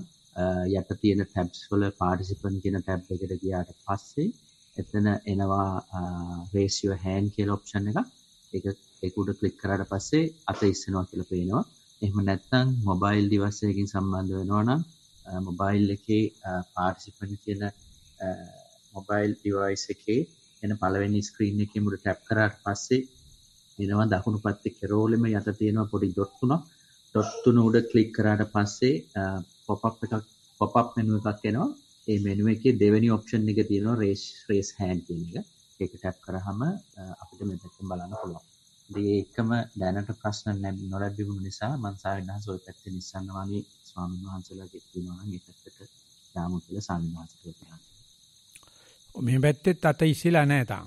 යට තියෙන ටැබ්ස් වල පාටිසිපන්ට් කියන ටැබ් එකට ගියාට පස්සේ එතන එනවා raise your hand කියලා ඔප්ෂන් එක ඒක ඒක උඩ ක්ලික් කරාට පස්සේ අත ඉස්සනවා කියලා පේනවා එහෙම නැත්නම් මොබයිල් device එකකින් සම්බන්ධ වෙනවා නම් මොබයිල් එකේ පාර්ටිසිපන් කියන මොබයිල් ඩිවයිස් එකේ එන පළවෙනි ස්ක්‍රීන් එකේ මුල ටැප් කරාට පස්සේ එනවා දකුණු පැත්තේ කෙරෝලෙම යට තියෙනවා පොඩි ඩොට් තුනක් ඩොට් තුන උඩ ක්ලික් කරාට පස්සේ පොප් අප් එකක් පොප් අප් මෙනු එකක් එනවා ඒ මෙනු එකේ දෙවෙනි ඔප්ෂන් එක තියෙනවා රේස් රේස් හෑන්ඩ් කියන එක ඒක ටැප් කරාම අපිට මෙතෙන් බලන්න පුළුවන් ඉතින් ඒකම දැනට ප්‍රශ්න නොලැබිබුණු නිසා මං සාවින්හස ඔය පැත්තේ නිස්සන්න වගේ ස්වාමීන් වහන්සේලාගේ තියෙනවා නම් ඒ පැත්තට යාමු කියලා සාවින්හසට කියනවා. මේ පැත්තෙත් අත ඉසිලා නැහැ තාම.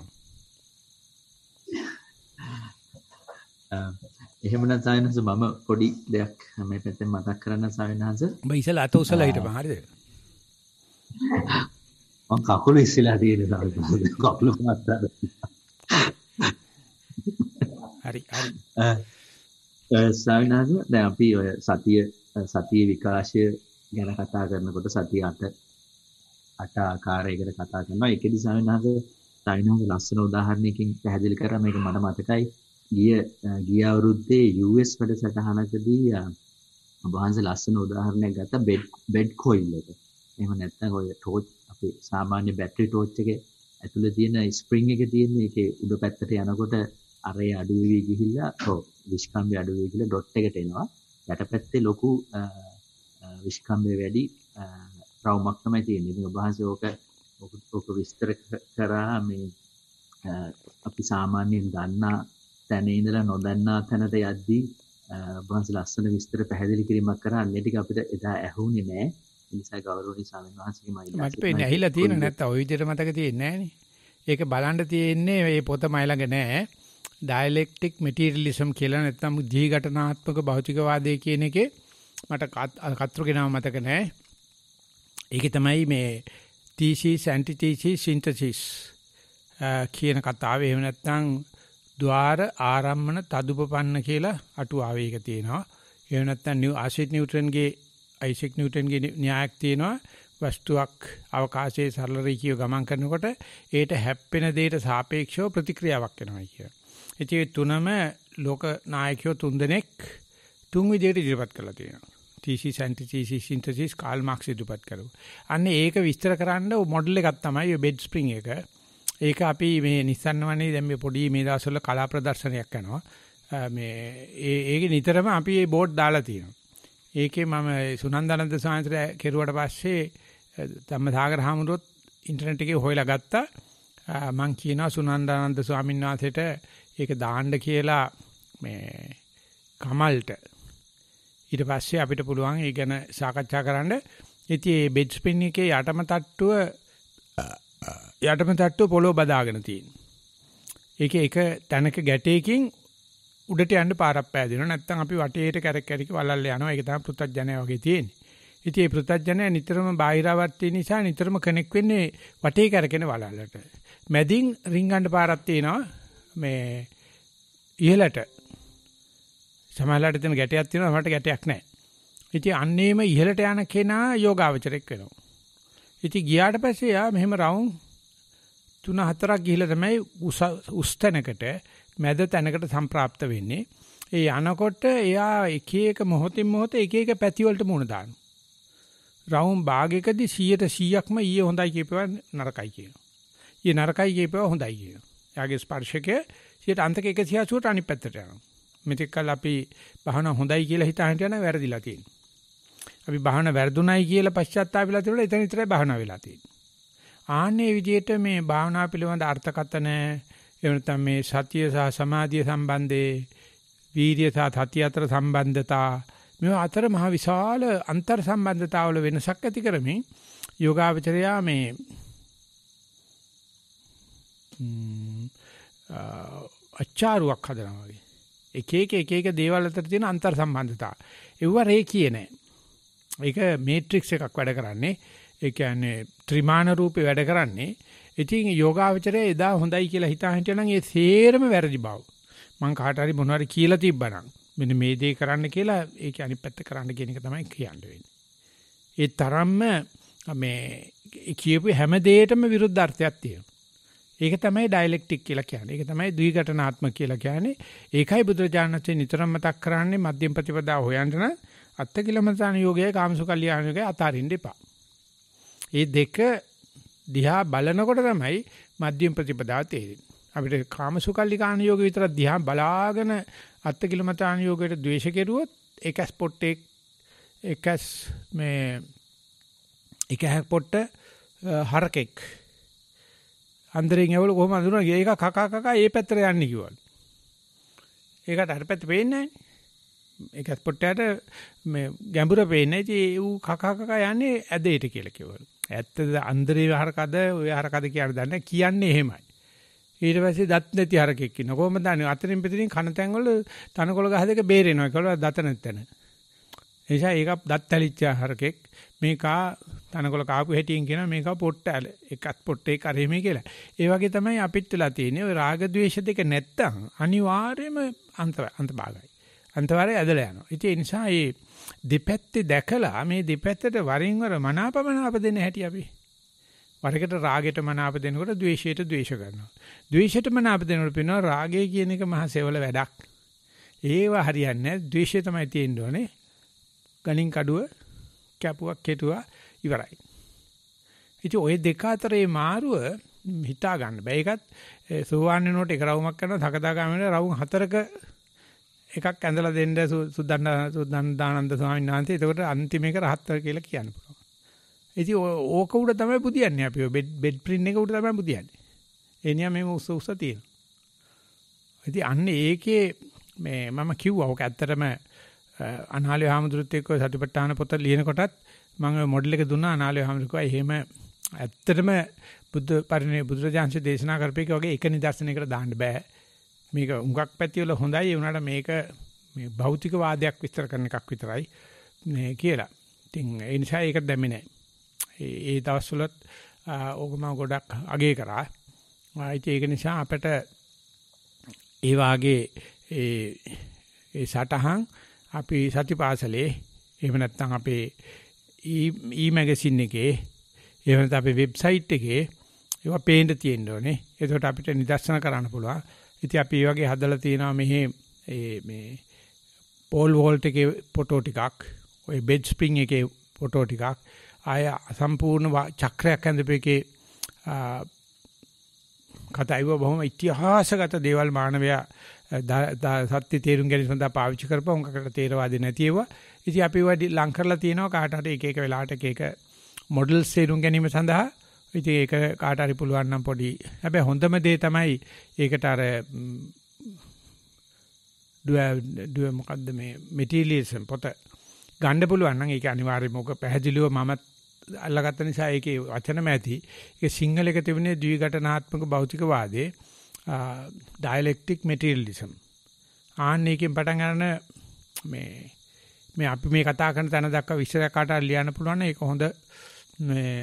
එහෙමනම් සාවින්හස මම පොඩි දෙයක් මේ පැත්තෙන් මතක් කරන්න සාවින්හස. ඔබ ඉසලා අත උසලා හිටපන් හරිද? මං කකුල ඉසිලා තියෙනවා. කකුල මතක් හරි හරි ස්වාමිනාද දැන් අපි ඔය සතිය සතිය විකාශය ගැන කතා කරනකොට සතිය අට අට ආකාරයකට කතා කරනවා ඒකෙදි ස්වාමිනාද ස්වාමිනාද ලස්සන උදාහරණයකින් පැහැදිලි කරා මේක මට මතකයි ගිය ගිය අවුරුද්දේ US වැඩසටහනකදී වහන්සේ ලස්සන උදාහරණයක් ගත්ත බෙඩ් බෙඩ් කොයිල් එක. එහෙම නැත්නම් ඔය ටෝච් අපේ සාමාන්‍ය බැටරි ටෝච් එකේ ඇතුලේ තියෙන ස්ප්‍රින්ග් එක තියෙන එකේ උඩ පැත්තට යනකොට අරේ අඩු වෙවි ගිහිල්ලා ඔව් විස්කම්බේ අඩු වෙවි ගිහිල්ලා ඩොට් එකට එනවා. යටපැත්තේ ලොකු විස්කම්බේ වැඩි රවුමක් තමයි තියෙන්නේ. ඉතින් ඔබ වහන්සේ ඕක ඕක විස්තර කරා මේ අපි සාමාන්‍යයෙන් දන්නා තැන ඉඳලා නොදන්නා තැනට යද්දී වහන්සේ ලස්සන විස්තර පැහැදිලි කිරීමක් කරා අන්නේ ටික අපිට එදා ඇහුනේ නෑ ඒ නිසා ගෞරවනීය ස්වාමීන් වහන්සේගේ මයිලක් මට පේන්නේ ඇහිලා තියෙන නැත්නම් ওই විදිහට මතක තියෙන්නේ නෑනේ ඒක බලන්න තියෙන්නේ මේ පොත මයි ළඟ නෑ ඩයලෙක්ටික් මැටීරියලිසම් කියලා නැත්නම් දීඝටනාත්මක භෞතිකවාදය කියන එකේ මට කතෘගේ නම මතක නැහැ. ඒකේ තමයි මේ තීසිස් ඇන්ටිතීසිස් සින්තසිස් කියන කතාව. එහෙම නැත්නම් ద్వාර ආරම්මන තදුපපන්න කියලා අටුවාවේ එක තියෙනවා. එහෙම නැත්නම් නිව් ආසිට් නිව්ටන්ගේ අයිසෙක් නිව්ටන්ගේ න්‍යායක් තියෙනවා. වස්තුවක් අවකාශයේ සරල රීකිය ගමන් කරනකොට ඒට හැප්පෙන දෙයට සාපේක්ෂව ප්‍රතික්‍රියාවක් එනවා කියලා. ඉතින් තුනම ලෝක නායකයෝ තුන් දෙනෙක් තුන් විදිහට ඉදිරිපත් කරලා තියෙනවා. Thesis antithesis synthesis Karl Marx ඉදිරිපත් කරුවා. අන්න ඒක විස්තර කරන්න මොඩල් එකක් තමයි ඔය බෙඩ් ස්ප්‍රින්ග් එක. ඒක අපි මේ Nissan වනේ දැන් මේ පොඩි මේ දවස්වල කලා ප්‍රදර්ශනයක් කරනවා. මේ ඒ ඒක නිතරම අපි මේ බෝඩ් දාලා තියෙනවා. ඒකේ මම සුනන්දනන්ද සාන්ත්‍රය කෙරුවට පස්සේ ධම්මසාගර හාමුදුරුවොත් ඉන්ටර්නෙට් එකේ හොයලා ගත්තා. මම කියනවා සුනන්දානන්ද ස්වාමීන් වහන්සේට ඒක දාන්න කියලා මේ කමල්ට ඊට පස්සේ අපිට පුළුවන් ඒ ගැන සාකච්ඡා කරන්න. ඉතින් මේ බෙඩ් ස්පින් එකේ යටම තට්ටුව යටම තට්ටුව පොළොව බදාගෙන තියෙනවා. ඒකේ එක තැනක ගැටයකින් උඩට යන්න පාරක් පෑදෙනවා. නැත්තම් අපි වටේට කැරක් කැරික වලල්ල යනවා. ඒක තමයි පෘථජ්ජනය වගේ තියෙන්නේ. ඉතින් මේ පෘථජ්ජනය නිතරම බාහිරවර්ති නිසා නිතරම කනෙක් වෙන්නේ වටේ කැරකෙන වලල්ලට. මැදින් රින්ගන්න පාරක් තියෙනවා. මේ ඉහලට සමහරලාට තියෙන ගැටයක් තියෙනවා මට ගැටයක් නැහැ. ඉතින් අන්නේම ඉහලට යන කෙනා යෝගාවචරයක් වෙනවා. ඉතින් ගියාට පස්සේ යා මෙහෙම රවුම් තුන හතරක් ගිහිලා තමයි උස් තැනකට මැද තැනකට සම්ප්‍රාප්ත වෙන්නේ. ඒ යනකොට එයා එක එක මොහොතින් මොහොත එක එක පැති වලට මුණ දානවා. රවුම් භාගයකදී 100ට 100ක්ම ඊයේ හොඳයි කියපුවා නරකයි කියනවා. ඊයේ නරකයි කියපුවා හොඳයි කියනවා. එයාගේ ස්පර්ශකය 100ට අන්තක 180ට අනිත් පැත්තට යනවා. මෙතෙක් කල් අපි භාවනා හොඳයි කියලා හිතා හිටියා නම් වැරදිලා තියෙනවා. අපි භාවනා වැරදුණයි කියලා පශ්චාත්තාපයලා තියෙනවා එතන විතරයි භාවනා වෙලා තියෙන්නේ. ආන්නේ විදිහට මේ භාවනා පිළිබඳ අර්ථකතන එහෙම මේ සතිය සහ සමාධිය සම්බන්ධේ වීර්ය සහ සතිය අතර සම්බන්ධතා මේවා අතර මහ විශාල අන්තර් සම්බන්ධතාවල වෙනසක් ඇති කරමින් යෝගාවචරයා මේ අච්චාරුවක් හදනවා වගේ. එක එක එක එක දේවල් අතර තියෙන අන්තර් සම්බන්ධතා. ඒව රේඛිය නෑ. ඒක මේට්‍රික්ස් එකක් වැඩ කරන්නේ. ඒ කියන්නේ ත්‍රිමාන රූපේ වැඩ කරන්නේ. ඉතින් යෝගාවචරය එදා හොඳයි කියලා හිතා හිටියනම් ඒ සේරම වැරදි බව. මං කාට හරි මොනවාරි කියලා තිබ්බනම් මෙන්න මේ දේ කරන්න කියලා ඒක අනිත් පැත්ත කරන්න කියන එක තමයි කියන්න වෙන්නේ. ඒ තරම්ම මේ කියපු හැම දෙයකටම විරුද්ධ අර්ථයක් තියෙනවා. ඒක තමයි ඩයලෙක්ටික් කියලා කියන්නේ. ඒක තමයි ද්විඝටනාත්මක කියලා කියන්නේ. ඒකයි බුදුරජාණන්සේ නිතරම මතක් කරන්නේ මධ්‍යම ප්‍රතිපදාව හොයන්න නම් අත්තිකිලමතාන යෝගයේ කාමසුකල්යාණ යෝගයේ අතාරින්න එපා. මේ දෙක දිහා බලනකොට තමයි මධ්‍යම ප්‍රතිපදාව තේරෙන්නේ. අපිට කාමසුකල්ලිකාණ යෝග විතර දිහා බලාගෙන අත්තිකිලමතාන යෝගයට ද්වේෂ කෙරුවොත් ඒක ස්පොට් එක එකස් මේ එක හැක් පොට්ට හරකෙක් අන්දරෙන් ඇවිල්ලා කොහොම අඳුරන ගියා. ඒක කකා කකා ඒ පැත්තට යන්න කිව්වලු. ඒකට අර පැත්ත පේන්නේ නැහැ. ඒකත් පොට්ටයට මේ ගැඹුර පේන්නේ. ඉතින් ඌ කකා කකා යන්නේ ඇදේට කියලා කිව්වලු. ඇත්තද අන්දරේ හරකද ඔය හරකද කියන දන්නේ කියන්නේ එහෙමයි. ඊට පස්සේ දත් නැති හරකෙක් ඉන්න. කොහොමද දන්නේ? අතරින් පිටින් කන තැන් වල තනකොළ ගහ දෙක බේරෙනවා. ඒකවල දත නැත්තන. එනිසා ඒක දත් ඇලිච්ච හරකෙක්. මේකා තනකොළ කාපු හැටියෙන් කියනවා මේක පොට්ට ඇල. එකත් පොට්ටේ කරේමේ කියලා. ඒ වගේ තමයි අපිත් වෙලා තියෙන්නේ. ওই රාග ద్వේෂ දෙක නැත්තම් අනිවාර්යයෙන්ම අන්ත අන්තභාගයි. අන්තවරය ඇදලා යනවා. ඉතින් ඒ නිසා මේ දෙපැත්තේ දැකලා මේ දෙපැත්තට වරින් වර මනාපමනාප දෙන්න හැටි අපි. වරකට රාගයට මනාප දෙනකොට ද්වේෂයට ද්වේෂ කරනවා. ද්වේෂයට මනාප දෙනකොට පේනවා රාගය කියන එක මහ සෙවල වැඩක්. ඒව හරියන්නේ නැහැ. ද්වේෂය තමයි තියෙන්න ඕනේ. ගණින් කඩුව කැපුවක් කෙටුවා ඉවරයි. ඉතින් ওই දෙක අතරේ මාරුව හිතා ගන්න බෑ. ඒකත් සෝවාන් වෙනකොට එක රවුමක් කරනවා සකදාගාමීන රවුම් හතරක එකක් ඇඳලා දෙන්න සුද්දන්න සුද්දන්න දානන්ද ස්වාමීන් වහන්සේ. ඒකට අන්තිම එක රහත්තර කියලා කියන්න පුළුවන්. ඉතින් ඕක උඩ තමයි පුදියන්නේ අපි. බෙඩ් බෙඩ් ප්‍රින් එක උඩ තමයි පුදියන්නේ. ඒ නියම මේ උස උස තියෙනවා. ඉතින් අන්න ඒකේ මේ මම කිව්වා ඔක ඇත්තටම අනාලේ හාමුදුරුත් එක්ක සතිපට්ඨාන පොත ලියනකොටත් මම මොඩල් එක දුන්නා අනාලේ හැමරිකුවා එහෙම ඇත්තටම බුද්ධ පරිණේ බුදුරජාන්සේ දේශනා කරපේක වගේ එක නිදර්ශනයකට දාන්න බෑ මේක උඟක් පැතිවල හොඳයි ඒ වුණාට මේක මේ භෞතික වාදයක් විස්තර කරන එකක් විතරයි මේ කියලා. ඉතින් ඒ නිසා ඒකට දැම්මේ නෑ. ඒ දවස්වලත් ඕකම ගොඩක් අගය කරා. ආයිත් ඒක නිසා අපිට ඒ වාගේ ඒ ඒ සටහන් අපි සතිපාසලේ එහෙම නැත්නම් අපේ e-magazine එකේ එහෙම නැත්නම් අපේ වෙබ්සයිට් එකේ ඒවා පේන්න තියෙන්න ඕනේ. ඒකට අපිට නිදර්ශන කරන්න පුළුවන්. ඉතින් අපි මේ වගේ හදලා තියෙනවා මෙහි මේ පෝල් වෝල්ට් එකේ ෆොටෝ ටිකක්, ওই බෙඩ් ස්ප්‍රින් එකේ ෆොටෝ ටිකක්, ආය සම්පූර්ණ චක්‍රයක් ඇඳපේකේ කතාව බොහොම ඉතිහාසගත දේවල් මානවයා සත්‍ය තේරුම් ගැනීම සඳහා පාවිච්චි කරපුවා. උන්කට තේරවාදී නැති ඒවා ඉතින් අපි වැඩි ලං කරලා තියෙනවා කාට හරි එක එක වෙලාවට එක එක මොඩල්ස් තේරුම් ගැනීම සඳහා. ඉතින් ඒක කාට හරි පුළුවන් නම් පොඩි. හැබැයි හොඳම දේ තමයි ඒකට අර දුව මොකද්ද මේ මෙටීරියලිසම් පොත ගන්න පුළුවන් නම් ඒක අනිවාර්යයෙන්ම ඔක පැහැදිලිව මම අල්ලගත්ත නිසා ඒකේ වචනම ඇති. ඒක සිංහලක තිබුණේ ද්විඝටනාත්මක භෞතිකවාදයේ dialectic materialism. ආන්න එකෙන් පටන් ගන්න මේ මේ අපි මේ කතා කරන තැන දක්වා විශ්ලේෂ කාට ලියන්න පුළුවන් ඒක හොඳ මේ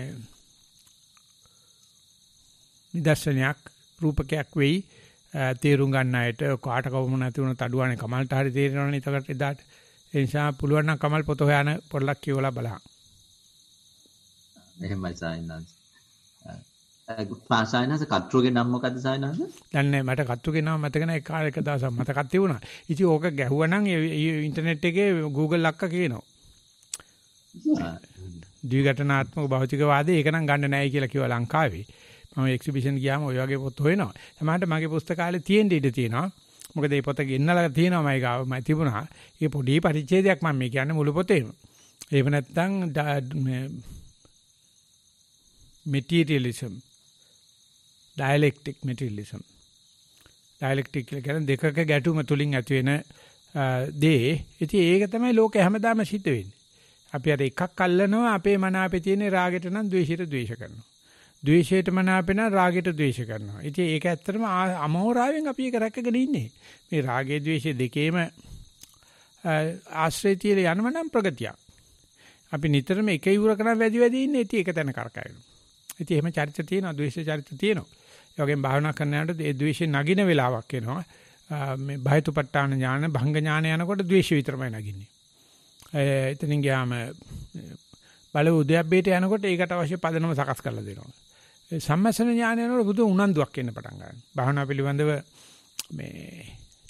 නිදර්ශනයක් රූපකයක් වෙයි තේරුම් ගන්න අයට කාට කවම නැති වුණ තඩුවානේ කමල්ට හරි තේරෙනවනේ එතකට එදාට ඒ නිසා පුළුවන් නම් කමල් පොත හොයන පොඩ්ඩක් කියවලා බලන්න එහෙමයි සායනන්ස් සායනස කත්රුගේ නම මොකද්ද සායනස? දන්නේ මට කත්රුගේ නම මතක නැහැ කාල එක දවසක් මතකත් තිබුණා. ඉතින් ඕක ගැහුවනම් ඉන්ටර්නෙට් එකේ Google අක්ක කියනවා. ද්විඝටනාත්මක භෞතිකවාදී ඒක නම් ගන්න නැහැ කියලා කිව්වා ලංකාවේ. මම එක්සිබිෂන් ගියාම ওই වගේ පොත් හොයනවා. සමහරට මගේ පුස්තකාලේ තියෙන ඉඩ තියෙනවා. මොකද මේ පොත ගෙන්නලා තියෙනවා මම ගාව මම තිබුණා. ඒ පොඩි පරිච්ඡේදයක් මම මේ කියන්නේ මුළු පොතේම. එහෙම නැත්නම් මෙටීරියලිසම් dialectic materialism. dialectic කියලා කියන්නේ දෙකක ගැටුම තුලින් ඇති වෙන දේ. ඉතින් ඒක තමයි ලෝකේ හැමදාම සිද්ධ වෙන්නේ. අපි අර එකක් අල්ලනවා අපේ මන අපේ තියෙන රාගෙට නම් ද්වේෂයට ද්වේෂ කරනවා. ද්වේෂයට මනාපෙන රාගයට ද්වේෂ කරනවා. ඉතින් ඒක ඇත්තටම අමෝරාවෙන් අපි ඒක රැකගෙන ඉන්නේ. මේ රාගයේ ද්වේෂයේ දෙකේම ආශ්‍රය තියලා යනව නම් ප්‍රගතියක්. අපි නිතරම එක යුරකන වැඩි වැඩි ඉන්නේ. ඉතින් ඒක දැන කරකැවෙනවා. ඉතින් එහෙම චරිත තියෙනවා, ද්වේෂ චරිත තියෙනවා. ඒ වගේම භාවනා කරන යනකොට ඒ ද්වේෂය නගින වෙලාවක් එනවා. මේ භයතුපට්ඨාන ඥාන, භංග ඥාන යනකොට ද්වේෂය විතරමයි නගින්නේ. එතනින් ගියාම බල උද්‍යප්පේට යනකොට ඒකට අවශ්‍ය පදනම සකස් කරලා දෙනවා. සම්මසන ඥාන යනකොට බුදු උනන්දුවක් එන්න පටන් ගන්නවා. භාවනා පිළිබඳව මේ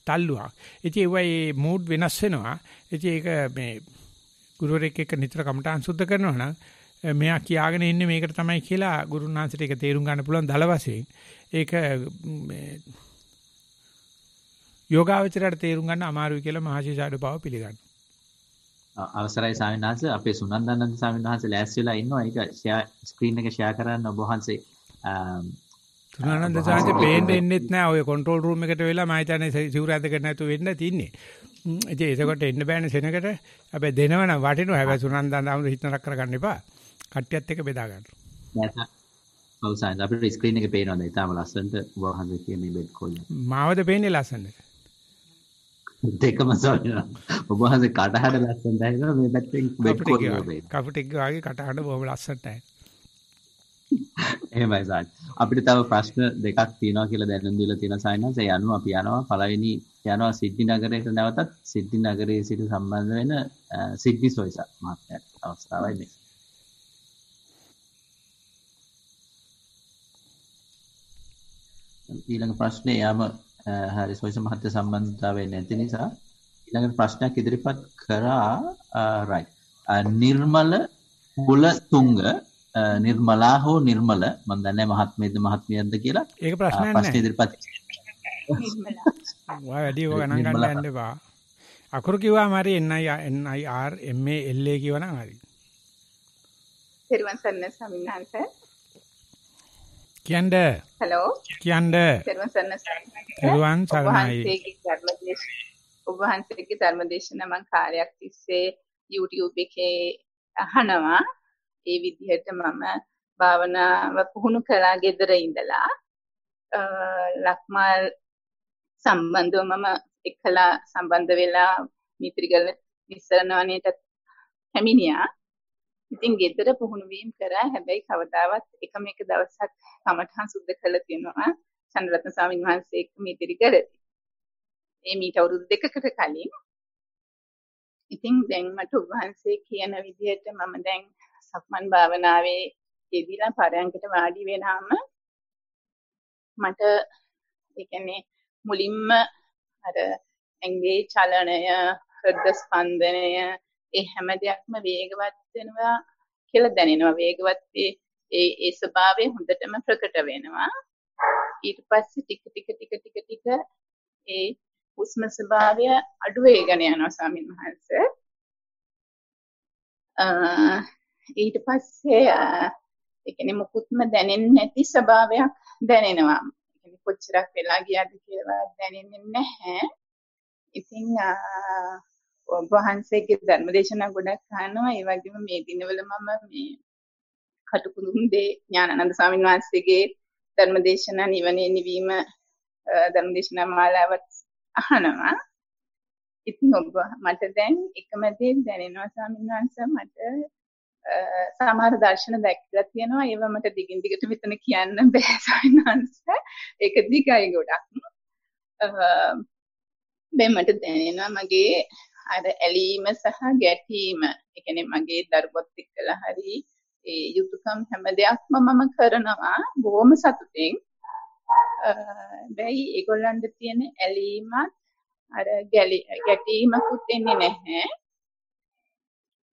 තල්ලුවක්. ඉතින් ඒ වගේ මූඩ් වෙනස් වෙනවා. ඉතින් ඒක මේ ගුරුවරයෙක් එක්ක නිතර කමටහන් සුද්ධ කරනවා නම් මෙයා කියාගෙන ඉන්නේ මේකට තමයි කියලා ගුරුනාන්සට ඒක තේරුම් ගන්න පුළුවන් දල වශයෙන්. ඒක මේ යෝගාවචරයට තේරුම් ගන්න අමාරුයි කියලා මහශීෂාඩු පාව පිළිගන්න. අවසරයි ස්වාමීන් වහන්සේ අපේ සුනන්දනන්ද ස්වාමීන් වහන්සේ ලෑස්ති වෙලා ඉන්නවා. ඒක ෂෙයා ස්ක්‍රීන් එක ෂෙයා කරන්න ඔබ වහන්සේ සුනන්දනන්ද සාන්තේ පේන්න එන්නෙත් නෑ. ඔය කන්ට්‍රෝල් රූම් එකට වෙලා මම හිතන්නේ සිවුර ඇඳගෙන නැතුව වෙන්න තින්නේ. ඉතින් ඒසකට එන්න බෑනේ සෙනකට. හැබැයි දෙනවනම් වටිනවා. හැබැයි සුනන්දනන්ද හිතනක් කරගන්න එපා. කට්ටියත් එක්ක බෙදා ගන්න. අවසන් අපිට ස්ක්‍රීන් එකේ පේනවා දැන් ඉතාලම ලස්සනට ඔබ වහන්සේ කියන මේ බෙඩ් කෝල් එක. මාවද පේන්නේ ලස්සනට. දෙකම සොයනවා. ඔබ වහන්සේ කටහඬ ලස්සනට ඇහෙනවා මේ පැත්තෙන් බෙඩ් කෝල් එක පේනවා. කපුටෙක් වගේ කටහඬ බොහොම ලස්සනට ඇහෙනවා. එහෙමයි සාර්. අපිට තව ප්‍රශ්න දෙකක් තියෙනවා කියලා දැනුම් දීලා තියෙන සයින්ස් ඒ අනුව අපි යනවා පළවෙනි යනවා සිඩ්නි නගරයට නැවතත් සිඩ්නි නගරයේ සිට සම්බන්ධ වෙන සිඩ්නි සොයිසා මහත්තයාට අවස්ථාවයි මේ. ඊළඟ ප්‍රශ්නේ යාම හරි සොයිස මහත්තයා සම්බන්ධතාවය නැති නිසා ඊළඟ ප්‍රශ්නයක් ඉදිරිපත් කරා රයිට් නිර්මල කුලතුංග නිර්මලා හෝ නිර්මල මම දන්නේ මහත්මේද මහත්මියක්ද කියලා ඒක ප්‍රශ්නයක් නෑ ප්‍රශ්න ඉදිරිපත් වා වැඩි ඔය ගණන් ගන්න යන්න එපා අකුරු කිව්වම හරි NI NIR MA LA කියවනම් හරි පෙරවන් සන්න ස්වාමීන් වහන්සේ කියන්න හලෝ කියන්න තෙරුවන් සරණයි ඔබ වහන්සේගේ ධර්මදේශන මම කාලයක් තිස්සේ YouTube එකේ අහනවා ඒ විදිහට මම භාවනාව පුහුණු කළා gedara ඉඳලා ලක්මාල් සම්බන්ධව මම එකලා සම්බන්ධ වෙලා මිත්‍රිගල විසරණවණේට කැමිනියා ඉතින් ගෙදර පුහුණු වීම කරා හැබැයි කවදාවත් එකම එක දවසක් කමඨහන් සුද්ධ කළ තියෙනවා චන්ද්‍රරත්න ස්වාමීන් වහන්සේ එක්ක මේ ඉතිරි කරේ. මේ මීට අවුරුදු දෙකකට කලින් ඉතින් දැන් මට උන්වහන්සේ කියන විදිහට මම දැන් සක්මන් භාවනාවේ යෙදিলা පරයන්කට වාඩි වෙනාම මට ඒ කියන්නේ මුලින්ම අර ඇඟේ චලනය හෘද ස්පන්දනය ඒ හැම දෙයක්ම වේගවත් වෙනවා කියලා දැනෙනවා වේගවත් ඒ ඒ ස්වභාවය හොඳටම ප්‍රකට වෙනවා ඊට පස්සේ ටික ටික ටික ටික ටික ඒ උස්ම ස්වභාවය අඩු වෙගෙන යනවා ස්වාමීන් වහන්සේ ඊට පස්සේ ඒ කියන්නේ මුකුත්ම දැනෙන්නේ නැති ස්වභාවයක් දැනෙනවා කියන්නේ කොච්චරක් වෙලා ගියාද කියලා දැනෙන්නේ නැහැ ඉතින් ඔබ වහන්සේගේ ධර්ම දේශනා ගොඩක් අහනවා. ඒ වගේම මේ දිනවල මම මේ කටුකුරුම්දේ ඥානানন্দ ස්වාමීන් වහන්සේගේ ධර්ම දේශනා නිවනේ නිවීම ධර්ම දේශනා මාලාවත් අහනවා. ඉතින් ඔබ මට දැන් එකම දේ දැනෙනවා ස්වාමීන් වහන්සේ මට සමහර දර්ශන දැක්ලා තියෙනවා ඒවා මට දිගින් දිගට මෙතන කියන්න බෑ ස්වාමීන් වහන්සේ ඒක දිගයි ගොඩක් මේ මට දැනෙනවා මගේ අර ඇලීම සහ ගැටීම ඒ මගේ දරුවත් එක්කලා හරි ඒ යුතුයකම් හැම දෙයක්ම මම කරනවා බොහොම සතුටින් බැයි ඒගොල්ලන්ට තියෙන ඇලීමත් අර ගැටීමකුත් එන්නේ නැහැ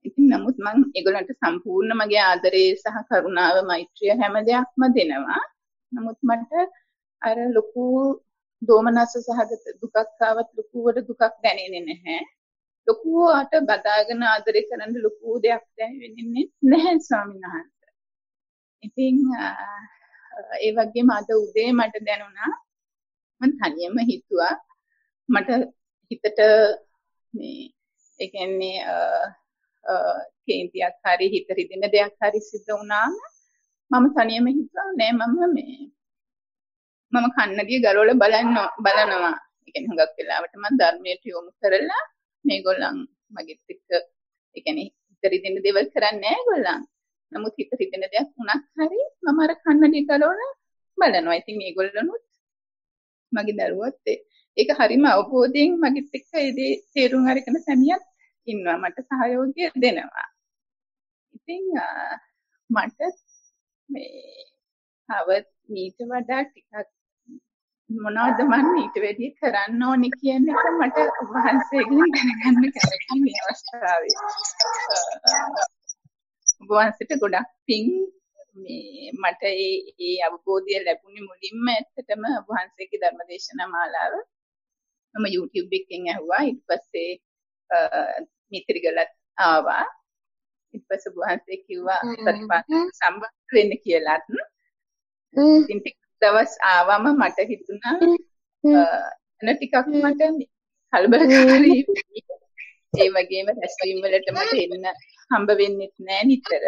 ඉතින් නමුත් මම ඒගොල්ලන්ට සම්පූර්ණ මගේ ආදරය සහ කරුණාව මෛත්‍රිය හැම දෙයක්ම දෙනවා නමුත් මට අර ලොකු දෝමනස සහගත දුකක් ආවත් ලොකුවට දුකක් දැනෙන්නේ නැහැ ලොකුවට බදාගෙන ආදරේ කරන්න ලොකු දෙයක් දැන් වෙන්නේ නැහැ ස්වාමීන් වහන්සේ. ඉතින් ඒ වගේම අද උදේ මට දැනුණා මම තනියම හිතුවා මට හිතට මේ ඒ කියන්නේ කේන්තියක් හරි හිත රිදෙන දෙයක් හරි සිද්ධ වුණාම මම තනියම හිතුවා නෑ මම මේ මම කන්නඩිය ගලවලා බලන්න බලනවා. ඒ කියන්නේ හුඟක් වෙලාවට මම ධර්මයට යොමු කරලා මේගොල්ලන් මගෙත් එක්ක ඒ කියන්නේ හිත රිදෙන දේවල් කරන්නේ නැහැ ඒගොල්ලන්. නමුත් හිත රිදෙන දෙයක් වුණත් හරි මම අර කන්නඩිය ගලවලා බලනවා. ඉතින් මේගොල්ලනුත් මගේ දරුවොත් ඒක හරිම අවබෝධයෙන් මගෙත් එක්ක ඒ දේ තේරුම් අරගෙන සැමියත් ඉන්නවා. මට සහයෝගය දෙනවා. ඉතින් මට මේ තවත් මීට වඩා ටිකක් මොනවද මම ඊට වැඩිය කරන්න ඕනි කියන එක මට වහන්සේගෙන් දැනගන්න කැමතියි මේ අවස්ථාවේ. වහන්සේට ගොඩක් පිං මේ මට ඒ ඒ අවබෝධය ලැබුණේ මුලින්ම ඇත්තටම වහන්සේගේ ධර්මදේශනා මාලාව මම YouTube එකෙන් ඇහුවා ඊට පස්සේ මිත්‍රිගලත් ආවා ඊට පස්සේ වහන්සේ කිව්වා සතිපට්ඨාන සම්බන්ධ වෙන්න කියලාත් ඉතින් ටික දවස් ආවම මට හිතුණා එන ටිකක් මට කලබලකාරී ඒ වගේම රැස්වීම් වලට මට එන්න හම්බ වෙන්නෙත් නෑ නිතර.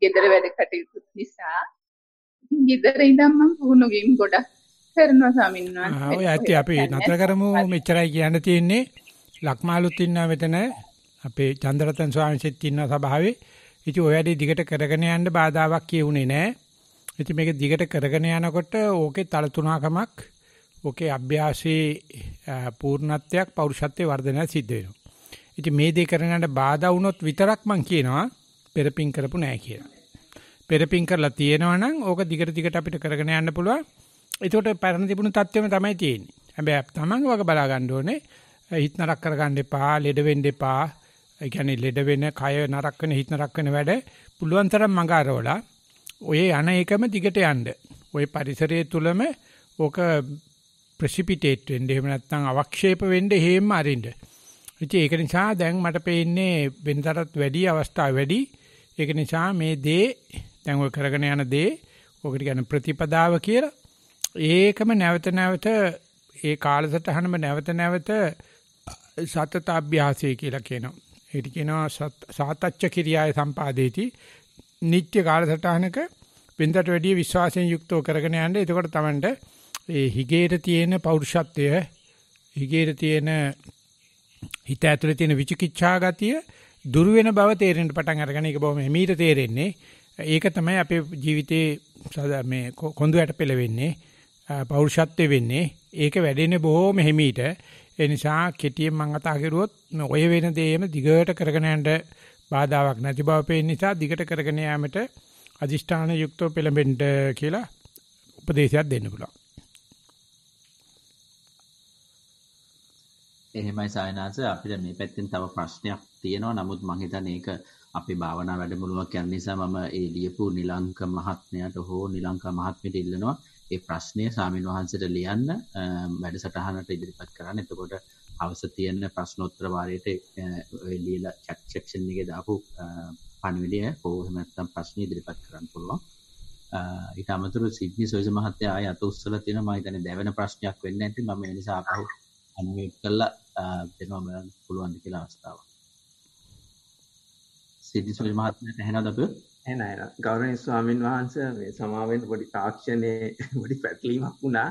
ගෙදර වැඩ කටයුතු නිසා ගෙදර ඉඳන් මම පුහුණු ගේම් ගොඩක් කරනවා ස්වාමීන් වහන්සේ. ඔය ඇති අපි නතර කරමු මෙච්චරයි කියන්න තියෙන්නේ. ලක්මාලුත් ඉන්නවා මෙතන. අපේ චන්දරතන් ස්වාමීන් වහන්සේත් ඉන්නවා සභාවේ. ඉතින් ඔය වැඩේ දිගට කරගෙන යන්න බාධාවක් කියුනේ නෑ. ඉතින් මේක දිගට කරගෙන යනකොට ඕකේ තලතුණකමක් ඕකේ අභ්‍යාසයේ පූර්ණත්වයක් පෞරුෂත්වයේ වර්ධනය සිද්ධ වෙනවා. ඉතින් මේ දේ කරගන්න බාධා වුණොත් විතරක් මම කියනවා පෙරපින් කරපු නෑ කියලා. පෙරපින් කරලා තියෙනවනම් ඕක දිගට දිගට අපිට කරගෙන යන්න පුළුවන්. ඒකට පරණ තිබුණු தත්වෙම තමයි තියෙන්නේ. හැබැයි තමන් වගේ බලා ගන්න ඕනේ. හිත නරක කරගන්න එපා, ලෙඩ වෙන්න එපා. ඒ කියන්නේ ලෙඩ වෙන, කය නරක වෙන, හිත නරක වෙන වැඩ පුළුවන් තරම් මඟ අරවලා ඔය යන එකම දිගට යන්න. ওই පරිසරය තුලම ඕක ප්‍රෙසිපිටේට් වෙන්න එහෙම නැත්නම් අවක්ෂේප වෙන්න හේම අරින්න. ඉතින් ඒක නිසා දැන් මට පේන්නේ වෙනතරත් වැඩි අවස්ථා වැඩි. ඒක නිසා මේ දේ දැන් ඔය කරගෙන යන දේ ඔකට කියන ප්‍රතිපදාව කියලා ඒකම නැවත නැවත ඒ කාලසටහනම නැවත නැවත සතත අභ්‍යාසය කියලා කියනවා. ඒටි කියනවා සාතච්ච කිරියාවේ සම්පාදේති නිත්‍ය කාලසටහනක වෙනදට වැඩිය විශ්වාසයෙන් යුක්තව කරගෙන යන්න. එතකොට Tamanට ඒ හිගේට තියෙන පෞරුෂත්වය හිගේට තියෙන හිත ඇතුලේ තියෙන විචිකිච්ඡා ගතිය දුර වෙන බව තේරෙන්න පටන් අරගෙන ඒක බොහොම හිමීට තේරෙන්නේ. ඒක තමයි අපේ ජීවිතේ මේ කොඳුයට පෙළවෙන්නේ පෞරුෂත්වය වෙන්නේ. ඒක වැඩෙන්නේ බොහොම හිමීට. ඒ නිසා කෙටියෙන් මම කතා කරුවොත් ඔය වෙන දේම දිගට කරගෙන යන්න බාධාවක් නැති බව පේන නිසා දිගට කරගෙන යාමට අදිෂ්ඨාන යුක්තව පෙළඹෙන්න කියලා උපදේශයක් දෙන්න පුළුවන්. එහෙමයි සායනාස අපිට මේ පැත්තෙන් තව ප්‍රශ්නයක් තියෙනවා නමුත් මම හිතන්නේ ඒක අපේ භාවනා වැඩමුළුවක් යන නිසා මම ඒ ලියපු නිලංක මහත්මයාට හෝ නිලංක මහත්මියට ඉල්ලනවා ඒ ප්‍රශ්නය සාමින් වහන්සේට ලියන්න වැඩසටහනට ඉදිරිපත් කරන්න. එතකොට අවස තියන්න ප්‍රශ්නෝත්‍ර වාරයට ලියලා චැට් සෙක්ෂන් එකේ දාපු පණිවිඩය කොහොම නැත්නම් ප්‍රශ්න ඉදිරිපත් කරන්න පුළුවන්. ඊට අමතරව සිඩ්නි සොයිස මහත්තයා ආය අත උස්සලා තියෙන මම හිතන්නේ දැවෙන ප්‍රශ්නයක් වෙන්න ඇති මම ඒ නිසා ආපහු අන්මියුට් කරලා දෙනවා බලන්න පුළුවන් ද කියලා අවස්ථාවක්. සිද්දි සොයිස මහත්මයාට ඇහෙනවද අපේ? එහෙනම් එහෙනම් ගෞරවනීය ස්වාමින් වහන්සේ මේ සමාවෙන් පොඩි තාක්ෂණයේ <laughs> පොඩි පැටලීමක් වුණා.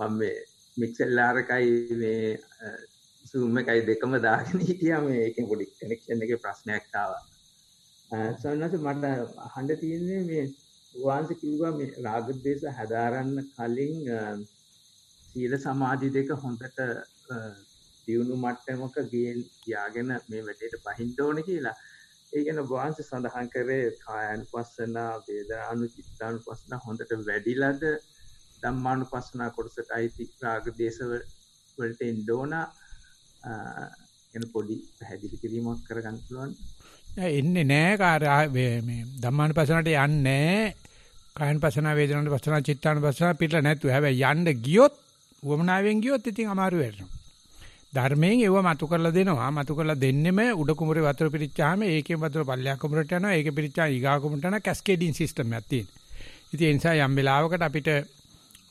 මම මේ මික්සෙල්ලාර එකයි මේ සූම් එකයි දෙකම දාගෙන හිටියා මේ එකෙන් පොඩි කනෙක්ෂන් එකේ ප්‍රශ්නයක් ආවා සන්නස මට අහන්න තියෙන්නේ මේ වහන්සේ කිව්වා මේ රාගද්වේෂ හදාරන්න කලින් සීල සමාධි දෙක හොඳට දියුණු මට්ටමක ගියන් තියාගෙන මේ වැඩේට බහින්න ඕනේ කියලා ඒ ගැන වහන්සේ සඳහන් කරේ කායાનුපස්සනා වේදනානුචිත්තානුපස්සනා හොඳට වැඩිලාද ධම්මානුපස්සනා කොටසට අයිති රාග දේශ වලට එන්න ඕන එන පොඩි පැහැදිලි කිරීමක් කරගන්න පුළුවන්. එන්නේ නෑ කාර්ය මේ ධම්මානුපස්සනට යන්නේ නෑ. කායනුපස්සනා වේදනානුපස්සනා චිත්තානුපස්සනා පිටලා නැතුව. හැබැයි යන්න ගියොත් වමනාවෙන් ගියොත් ඉතින් අමාරු වෙනවා. ධර්මයෙන් ඒව මතු කරලා දෙනවා මතු කරලා දෙන්නෙම උඩ කුඹුරේ වතුර පිරිච්චාම ඒකෙන් වතුර පල්ලෙහා කුඹුරට යනවා ඒක පිරිච්චා ඊගා කුඹුරට යන කැස්කේඩින් සිස්ටම් එකක් තියෙනවා. ඉතින් ඒ නිසා යම් වෙලාවකට අපිට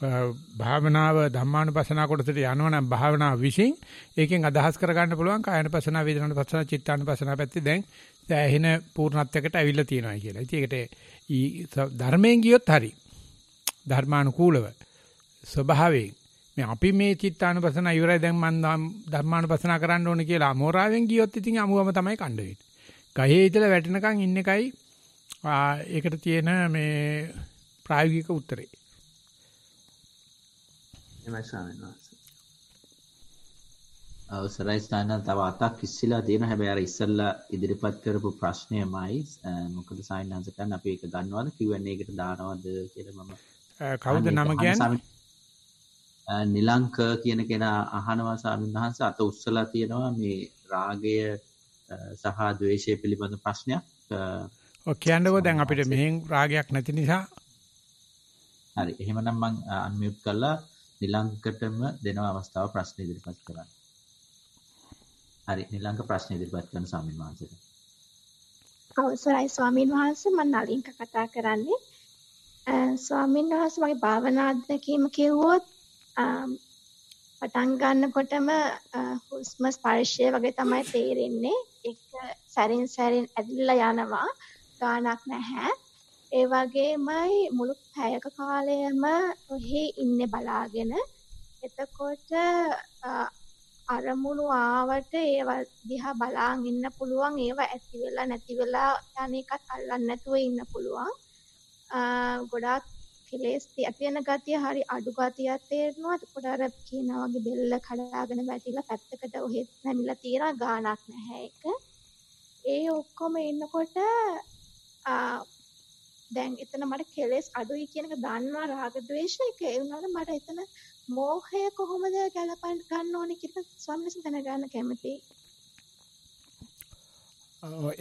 භාවනාව ධම්මානුපස්සනා කොටසට යනවනම් භාවනාව විශ්ින් ඒකෙන් අදහස් කරගන්න පුළුවන් කායනුපස්සනා වේදනානුපස්සනා චිත්තානුපස්සනා පැත්තේ දැන් ඇහෙන පූර්ණත්වයකට ඇවිල්ලා තියෙනවා කියලා. ඉතින් ඒකට ධර්මයෙන් ගියොත් හරි. ධර්මානුකූලව ස්වභාවයෙන් මේ අපි මේ චිත්තානුපස්සනා ඉවරයි දැන් මම ධර්මානුපස්සනා කරන්න ඕනේ කියලා අමෝරාවෙන් ගියොත් ඉතින් අමුවම තමයි කණ්ඩ වෙන්නේ. ගහේ ඉඳලා වැටෙනකන් ඉන්න එකයි ඒකට තියෙන මේ ප්‍රායෝගික උත්තරේ. එමයි ස්වාමීන් වහන්සේ. අවසරයි ස්ථාන තව අතක් ඉස්සලා තියෙන හැබැයි අර ඉස්සල්ලා ඉදිරිපත් කරපු ප්‍රශ්නයමයි මොකද ස්වාමීන් වහන්සේ කියන්නේ අපි ඒක ගන්නවද Q&A එකට දානවද කියලා මම කවුද නම කියන්නේ නිලංක කියන කෙනා අහනවා ස්වාමීන් වහන්සේ අත උස්සලා තියෙනවා මේ රාගය සහ ද්වේෂය පිළිබඳ ප්‍රශ්නයක් ඔව් කියන්නකෝ දැන් අපිට මෙහෙන් රාගයක් නැති නිසා හරි එහෙමනම් මම අන්මියුට් කරලා නිලංකටම දෙන අවස්ථාව ප්‍රශ්න ඉදිරිපත් කරන්න. හරි නිලංක ප්‍රශ්න ඉදිරිපත් කරන ස්වාමීන් වහන්සේට. අවසරයි ස්වාමීන් වහන්සේ මම නලින්ක කතා කරන්නේ. ස්වාමීන් වහන්සේ මගේ භාවනාත්මකීම කිව්වොත් පටන් ගන්නකොටම හුස්ම ස්පර්ශය වගේ තමයි තේරෙන්නේ. ඒක සැරින් සැරින් ඇදිලා යනවා. ගානක් නැහැ. ඒ වගේමයි මුළු පැයක කාලයම ඔහි ඉන්න බලාගෙන එතකොට අරමුණු ආවට ඒව දිහා බලාන් ඉන්න පුළුවන් ඒව ඇති වෙලා නැති වෙලා යන එකත් අල්ලන්නේ නැතුව ඉන්න පුළුවන් ගොඩාක් කෙලෙස් තියෙන ගතිය හරි අඩු ගතියක් තේරෙනවා එතකොට අර කියනා වගේ බෙල්ල කඩාගෙන වැටිලා පැත්තකට ඔහෙ නැමිලා තියන ගාණක් නැහැ ඒක ඒ ඔක්කොම ඉන්නකොට දැන් එතන මට කෙලෙස් අඩුයි කියන එක දන්නවා රාග ద్వේෂ එක ඒ වුණාට මට එතන මෝහය කොහොමද ගැලපන් ගන්න ඕනේ කියලා ස්වාමීන් වහන්සේ දැනගන්න කැමතියි.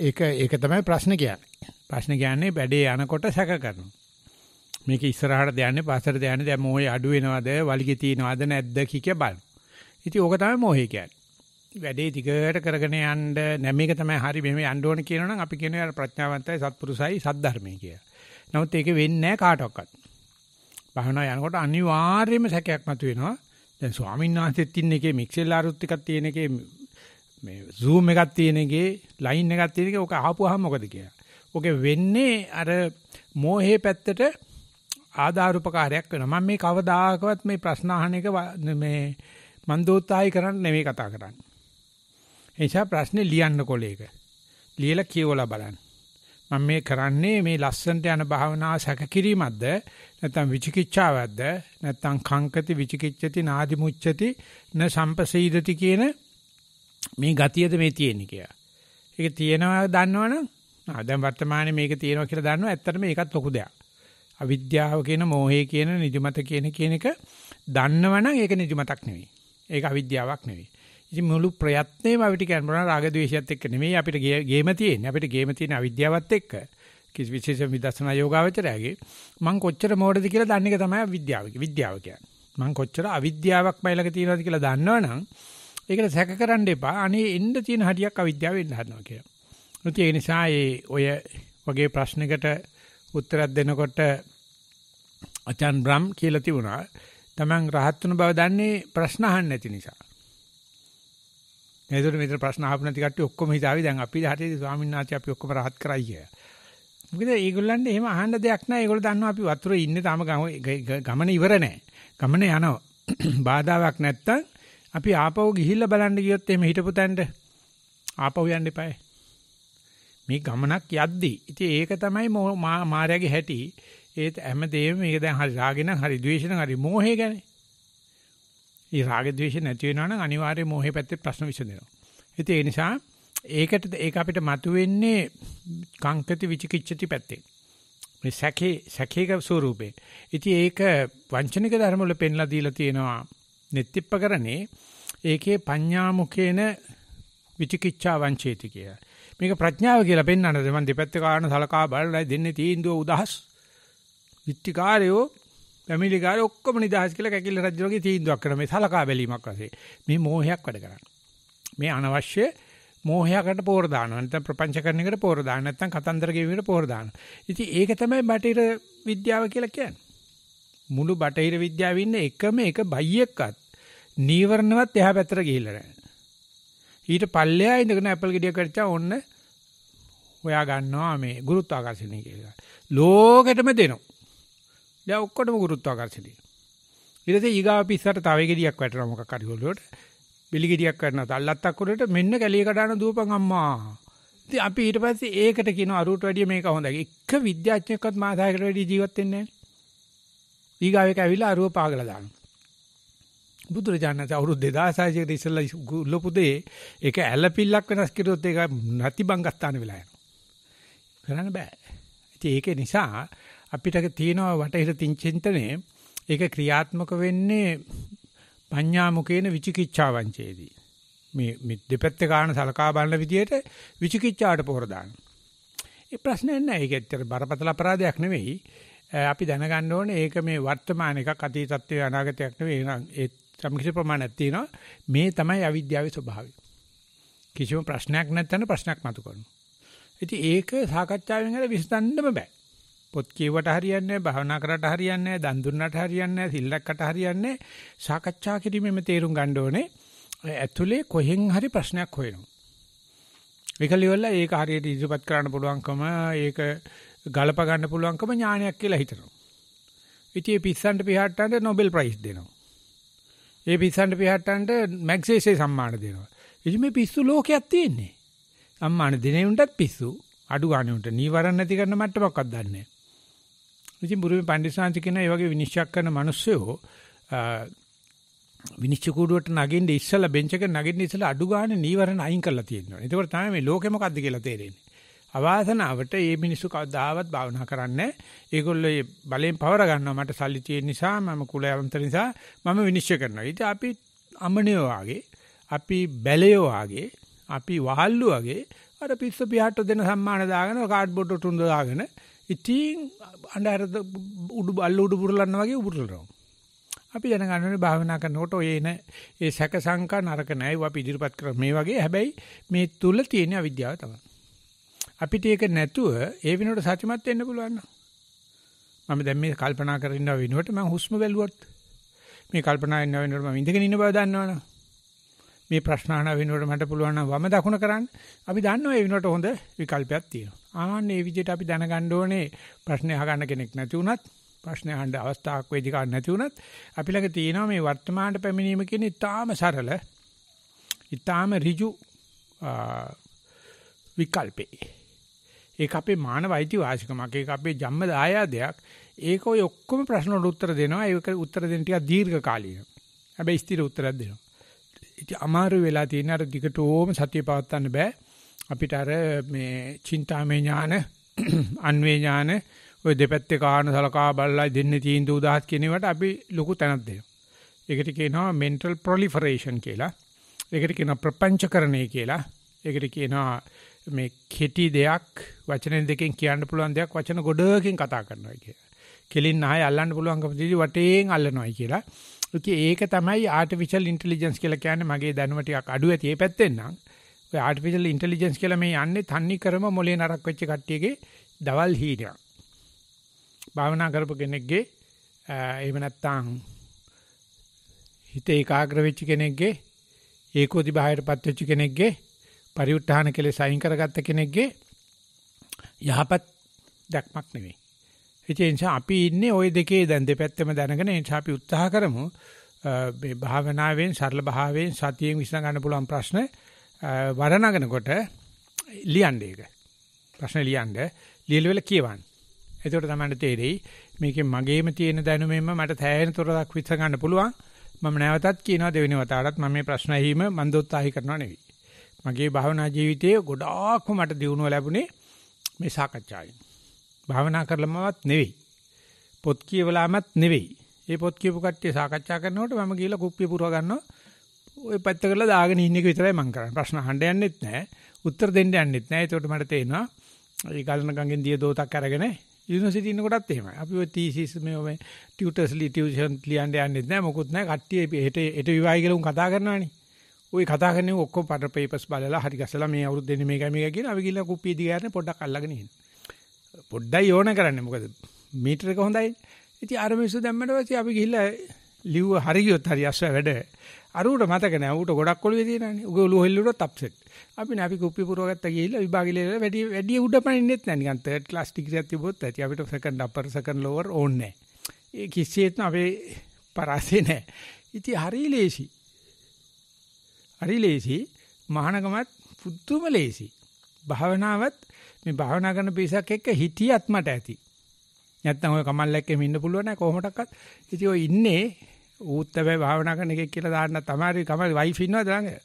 ඒක ඒක තමයි ප්‍රශ්න කියන්නේ. ප්‍රශ්න කියන්නේ බඩේ යනකොට සැක කරනවා. මේක ඉස්සරහට දයන්නේ පස්සට දයන්නේ දැන් මොහේ අඩු වෙනවද වලිගෙ තියනවද නැද්ද කික බලන්න. ඉතින් ඕක තමයි මොහේ කියන්නේ. වැඩේ දිගට කරගෙන යන්න නැමේක තමයි හරි මෙහෙම යන්න ඕන කියනවනම් අපි කියනවා ප්‍රඥාවන්තයි සත්පුරුසයි සද්ධර්මයි කියලා. නමුත් ඒක වෙන්නේ නැහැ කාටවත්. භාවනා යනකොට අනිවාර්යයෙන්ම සැකයක් මතුවෙනවා. දැන් ස්වාමීන් වහන්සේත් ඉන්න එකේ මික්සෙල් ආරුත් එකක් තියෙන එකේ මේ zoom එකක් තියෙන එකේ line එකක් තියෙන එකේ ඔක අහපුවාම මොකද කියලා. ඔකේ වෙන්නේ අර මෝහේ පැත්තට ආධාරූපකාරයක් වෙනවා. මම මේ කවදාකවත් මේ ප්‍රශ්න අහන එක මේ මන්දෝත්සාහය කරන්න නෙමෙයි කතා කරන්නේ. එනිසා ප්‍රශ්නේ ලියන්න කොලේක. ලියලා කියවලා බලන්න. මම මේ කරන්නේ මේ ලස්සනට යන භාවනාව සැකකිරීමක්ද නැත්නම් විචිකිච්ඡාවක්ද නැත්නම් කංකති විචිකිච්ඡති නාදි මුච්ඡති න සම්පසීදති කියන මේ ගතියද මේ තියෙන්නේ කියලා. ඒක තියෙනවා දන්නවනම් ආ දැන් වර්තමානයේ මේක තියෙනවා කියලා දන්නවා ඇත්තටම ඒකත් ලොකු දෙයක්. අවිද්‍යාව කියන මෝහය කියන නිදිමත කියන කියන එක දන්නවනම් ඒක නිදිමතක් නෙවෙයි. ඒක අවිද්‍යාවක් නෙවෙයි. ඉතින් මුළු ප්‍රයත්නේම අපිට කියන්න පුළුවන් රාග ద్వේෂයත් එක්ක නෙමෙයි අපිට ගේම තියෙන්නේ. අපිට ගේම තියෙන අවිද්‍යාවත් එක්ක. කිසි විශේෂ විදර්ශනා යෝගාවචරයගේ මං කොච්චර මෝඩද කියලා දන්නේක තමයි විද්‍යාව කියන්නේ. විද්‍යාව කියන්නේ. මං කොච්චර අවිද්‍යාවක් මයිලක තියෙනවද කියලා දන්නවනම් ඒකට සැක කරන්න එපා. අනේ එන්න තියෙන හරියක් අවිද්‍යාව එන්න හදනවා කියලා. ඒත් ඒ නිසා ඒ ඔය වගේ ප්‍රශ්නකට උත්තරයක් දෙනකොට අචාන් බ්‍රම් කියලා තිබුණා. තමන් රහත්තුන බව දන්නේ ප්‍රශ්න අහන්න නැති නිසා. දැන් ඒකට මෙතන ප්‍රශ්න ආපු නැති කට්ටිය ඔක්කොම හිතාවි දැන් අපි හරියට ස්වාමීන් වහන්සේ අපි ඔක්කොම rahat කරයි කියලා. මොකද ඒගොල්ලන්ට එහෙම අහන්න දෙයක් නැහැ. ඒගොල්ලෝ දන්නවා අපි වතුරේ ඉන්නේ තාම ගමන ඉවර නැහැ. ගමන යනවා. <clears throat> බාධාවක් නැත්තම් අපි ආපහු ගිහිල්ලා බලන්න ගියොත් එහෙම හිටපු තැනට ආපහු යන්න එපායි. මේ ගමනක් යද්දි ඉතින් ඒක තමයි මායාවේ හැටි. ඒත් හැමදේම මේක දැන් හරි රාගෙනම් හරි ද්වේෂෙනම් හරි මෝහය ගැනේ. ඒ රාග ద్వේෂ නැති වෙනවා නම් අනිවාර්යයෙන් මොහේ පැත්තේ ප්‍රශ්න විසඳෙනවා. ඉතින් ඒ නිසා ඒකට ඒක අපිට මතුවෙන්නේ කංකති විචිකිච්ඡති පැත්තේ. මේ සැකේ සැකේක ස්වරූපේ. ඉතින් ඒක වංචනික ධර්ම වල පෙන්ලා දීලා තියෙනවා. nettippakaranē ඒකේ පඤ්ඤා මුඛේන විචිකිච්ඡා වංචේති කියලා. මේක ප්‍රඥාව කියලා පෙන්වන්නද මම දෙපැත්ත කාරණ සලකා බලලා දෙන්නේ තීන්දුව උදහස් විත්තිකාරයෝ පැමිණි ගාර ඔක්කොම නිදහස් කියලා කැකිල්ල රජුගේ තීන්දුවක් කරන මේ සලකා බැලීමක් වශයෙන්. මේ මෝහයක් වැඩ කරන්නේ. මේ අනවශ්‍ය මෝහයකට පෝර දානවා. නැත්නම් ප්‍රපංචකරණයකට පෝර දානවා. නැත්නම් කතන්දර ගෙවීමකට පෝර දානවා. ඉතින් ඒක තමයි බටහිර විද්‍යාව කියලා කියන්නේ. මුළු බටහිර විද්‍යාවේ ඉන්න එකම එක බයියෙක්වත් නීවරණවත් එහා පැත්තට ගිහිල්ලා නැහැ. ඊට පල්ලෙහා ඉඳගෙන ඇපල් ගෙඩිය කරච්චා ඔන්න හොයා ගන්නවා මේ ගුරුත්වාකර්ෂණය කියලා. ලෝකෙටම දෙනවා. දැන් ඔක්කොටම ගුරුත්වාකර්ෂණය. ඊට පස්සේ ඊගාව පිස්සට තව ගෙඩියක් වැටෙනවා මොකක් හරි හොල්ලුවට. බිලි ගෙඩියක් වැටෙනවා තල්ලත්තක් උඩට මෙන්න කැලිය කඩන දුවපන් අම්මා. ඉතින් අපි ඊට පස්සේ ඒකට කියන අරුවට වැඩිය මේක හොඳයි. එක විද්‍යාඥයෙක්වත් මාසයකට වැඩිය ජීවත් වෙන්නේ නැහැ. ඊගාව එක ඇවිල්ලා අරුව පාගලා දානවා. බුදුරජාණන් අවුරුදු 2600 කට ඉස්සෙල්ලා ලොපුදේ ඒක ඇලපිල්ලක් වෙනස් කිරුවොත් ඒක නැති බංගස්ථාන වෙලා යනවා. කරන්න බෑ. ඉතින් ඒක නිසා අපිට තියෙනවා වටහිර චින්තනයේ ඒක ක්‍රියාත්මක වෙන්නේ පඤ්ඤාමුකේන විචිකිච්ඡාවංචේදී. මේ මේ දෙපැත්ත ගන්න සලකා බලන විදිහට විචිකිච්ඡාට පොහොර දාන. ඒ ප්‍රශ්නේ නැහැ. ඒක ඇත්තට බරපතල අපරාධයක් නෙවෙයි. අපි දැනගන්න ඕනේ ඒක මේ වර්තමාන එකක් අතීතත්වයේ අනාගතයක් නෙවෙයි. එහෙනම් ඒ සම්කිසි ප්‍රමාණයක් තියෙනවා. මේ තමයි අවිද්‍යාවේ ස්වභාවය. කිසිම ප්‍රශ්නයක් නැත්නම් ප්‍රශ්නක් මතු කරනවා. ඉතින් ඒක සාකච්ඡාවෙන් හරි විසඳන්නම බෑ. පොත් කියවට හරියන්නේ නැහැ, භවනා කරට හරියන්නේ නැහැ, දන් දුන්නට හරියන්නේ නැහැ, සිල් රැක්කට හරියන්නේ නැහැ. සාකච්ඡා කිරීමෙම තේරුම් ගන්න ඕනේ. ඇතුලේ කොහෙන් හරි ප්‍රශ්නයක් හොයනවා. විකලියවල ඒක හරියට ඉදිරිපත් කරන්න පුළුවන්කම, ඒක ගලප ගන්න පුළුවන්කම ඥානයක් කියලා හිතනවා. ඉතින් පිස්සන්ට පිටහට්ටන්ට Nobel Prize දෙනවා. ඒ පිස්සන්ට පිටහට්ටන්ට මැග්සේසේ සම්මාන දෙනවා. ඉතින් මේ පිස්සු ලෝකයක් තියෙන්නේ. සම්මාන දෙන උන්ටත් පිස්සු, අඩු ගන්න උන්ට නීවරණ නැති කරන මට්ටමක්වත් දන්නේ නැහැ. ඉතින් බුරුමේ පඬිස්සාංශ කියන ඒ වගේ විනිශ්චය කරන මිනිස්සුયો විනිශ්චය කූඩුවට නගින්න ඉස්සලා බෙන්ච් එක නගින්න ඉස්සලා අඩු ගන්න නීවරණ අයින් කරලා තියෙනවා. ඒකෝර තමයි මේ ලෝකෙ මොකද්ද කියලා තේරෙන්නේ. අවාසනාවට මේ මිනිස්සු කවදාවත් භාවනා කරන්නේ ඒගොල්ලෝ මේ බලෙන් පවර ගන්නවා මට සල්ලි තියෙන නිසා මම කුලයන්තර නිසා මම විනිශ්චය කරනවා. ඉතින් අපි අමනියෝ වාගේ අපි බැලයෝ වාගේ අපි වහල්ලු වාගේ අර පිස්ස පියාට දෙන සම්මාන දාගෙන කාඩ්බෝඩ් උටුඳ දාගෙන ඉතින් අnder උඩු බල්ල උඩු පුරලන්න වගේ උපුරලනවා. අපි දැනගන්න ඕනේ භාවනා කරනකොට ඔය එන ඒ සැක සංකා නරක නැහැ. අපි ඉදිරිපත් කර මේ වගේ. හැබැයි මේ තුල තියෙන අවිද්‍යාව තමයි. අපිට ඒක නැතුව ඒ වෙනකොට සත්‍යමත් වෙන්න පුළුවන්. මම දැන් මේ කල්පනා කරගෙන ඉන්න වෙනකොට මම හුස්ම වැළුවත් මේ කල්පනා ඉන්න වෙනකොට මම ඉඳගෙන ඉන්න බව දන්නවනේ. මේ ප්‍රශ්න අහන වෙනකොට මට පුළුවන් නම් වම දකුණ කරන්න. අපි දන්නවා ඒ වෙනකොට හොඳ විකල්පයක් තියෙනවා. ආන්න මේ විදිහට අපි දැනගන්න ඕනේ ප්‍රශ්න අහගන්න කෙනෙක් නැති වුණත් ප්‍රශ්න අහන්න අවස්ථාවක් වේදිකාවක් නැති වුණත් අපි ළඟ තියෙනවා මේ වර්තමානට පැමිණීම කියන ඊටාම සරල ඊටාම ඍජු විකල්පේ ඒක අපේ මානව අයිතිවාසිකමක් ඒක අපේ ජම්ම දායාදයක් ඒක ඔය ඔක්කොම ප්‍රශ්න වලට උත්තර දෙනවා ඒක උත්තර දෙන්න ටිකක් දීර්ඝ කාලීන හැබැයි ස්ථිර උත්තරයක් දෙනවා ඉතින් අමාරු වෙලා තියෙන අර දිගටම සතිය පවත්වන්න බෑ අපිට අර මේ චින්තාමය ඥාන <clears throat> අන්වේ ඥාන ඔය දෙපැත්තේ කාරණ සලකා බලලා දෙන්නේ තීන්දුව උදාහත් කියනවට අපි ලොකු තැනක් දෙනවා. ඒකට කියනවා mental proliferation කියලා. ඒකට කියනවා ප්‍රපංචකරණය කියලා. ඒකට කියනවා මේ කෙටි දෙයක් වචන දෙකෙන් කියන්න පුළුවන් දෙයක් වචන ගොඩකින් කතා කරනවා කියලා. කෙලින් නැහැ අල්ලන්න පුළුවන්කම තියෙදි වටේන් අල්ලනවායි කියලා. ඒක තමයි artificial intelligence කියලා කියන්නේ මගේ දැනුම ටිකක් අඩු ඇති. ඒ පැත්තෙන් නම් ඔය ආටිෆිෂල් ඉන්ටෙලිජන්ස් කියලා මේ යන්නේ තන්නේ කරම මොලේ නරක් වෙච්ච කට්ටියගේ දවල් හීනයක්. භාවනා කරපු කෙනෙක්ගේ එහෙම නැත්නම් හිත ඒකාග්‍ර වෙච්ච කෙනෙක්ගේ ඒකෝදි බාහිරපත් වෙච්ච කෙනෙක්ගේ පරිඋත්ථාන කෙලෙස අයින් කරගත්ත කෙනෙක්ගේ යහපත් දැක්මක් නෙවෙයි. ඒ නිසා අපි ඉන්නේ ওই දෙකේ දැන් දෙපැත්තම දැනගෙන ඒ නිසා අපි උත්සාහ කරමු මේ භාවනාවෙන් සරල භාවයෙන් සතියෙන් විසඳ ගන්න පුළුවන් ප්‍රශ්න වරණගෙනකොට ලියන්න ඒක. ප්‍රශ්න ලියන්න ලියලවල කියවන්න. එතකොට තමයි තේරෙයි මේකේ මගේම තියෙන දැනුමෙන්ම මට තෑයෙන තොරතුරක් විස්ස ගන්න පුළුවන්. මම නැවතත් කියනවා දෙවෙනි වතාවටත් මම මේ ප්‍රශ්න ඇහිම මන් දොත්සාහි කරනවා නෙවෙයි. මගේ භාවනා ජීවිතයේ ගොඩාක්ම මට දියුණුව ලැබුණේ මේ සාකච්ඡාවෙන්. භාවනා කරලමවත් නෙවෙයි. පොත් කියවලාමත් නෙවෙයි. මේ පොත් කියපු කට්ටිය සාකච්ඡා කරනකොට මම ගිහලා කුප්පිය පුරව ගන්නවා. ওই පැත්ත කරලා දාගෙන ඉන්න එක විතරයි මම කරන්නේ. ප්‍රශ්න අහන්න යන්නෙත් නැහැ. උත්තර දෙන්න යන්නෙත් නැහැ. ඒකට මට තේනවා. ඒ ගලන ගංගෙන් දිය දෝතක් අරගෙන යුනිවර්සිටි ඉන්න කොටත් එහෙමයි. අපි ඔය තීසිස් මේ මේ ටියුටර්ස් ලි ටියුෂන් ලියන්න යන්නෙත් නැහැ. මොකුත් නැහැ. කට්ටිය හෙට හෙට විවාහය කියලා උන් කතා කරනවානේ. ওই කතා කරන්නේ ඔක්කොම පඩ පේපර්ස් බලලා හරි ගස්සලා මේ අවුරුද්දේ මේක මේක කියලා අපි ගිහලා කුප්පිය දිගාරනේ පොඩ්ඩක් අල්ලගෙන ඉන්න. පොඩ්ඩයි ඕන කරන්නේ මොකද මීටර එක හොඳයි. ඉතින් අර මිනිස්සු දැම්මට පස්සේ අපි ගිහලා ලිව්ව හරි ගියොත් හරි අස්ස වැඩ. අරූට මතක නෑ ඌට ගොඩක් ඔළුවේ තියෙනනේ. උගේ ඔළුව හෙල්ලුනොත් අප්සෙට්. අපි නේ අපි කුප්පි පුරවගත්ත ගිහිල්ලා විභාගෙ ලේලා වැඩි වැඩි උඩ පනින්නෙත් නෑ නිකන් 3rd class ඩිග්‍රියක් තිබ්බොත් ඇති අපිට second upper second lower ඕනේ නෑ. ඒ කිසිසේත් අපේ පරාසෙ නෑ. ඉතින් හරි ලේසි. හරි ලේසි. මහානගමත් පුදුම ලේසි. භාවනාවත් මේ භාවනා කරන පිරිසක් එක්ක හිටියත් මට ඇති. නැත්තම් ඔය කමල් ලැක්කෙම ඉන්න පුළුවන් නෑ කොහොමඩක්වත්. ඉතින් ඔය ඉන්නේ ඌත් හැබැයි භාවනා කරන එකෙක් කියලා දාන්න තමයි කමල් වයිෆ් ඉන්නවද ළඟ?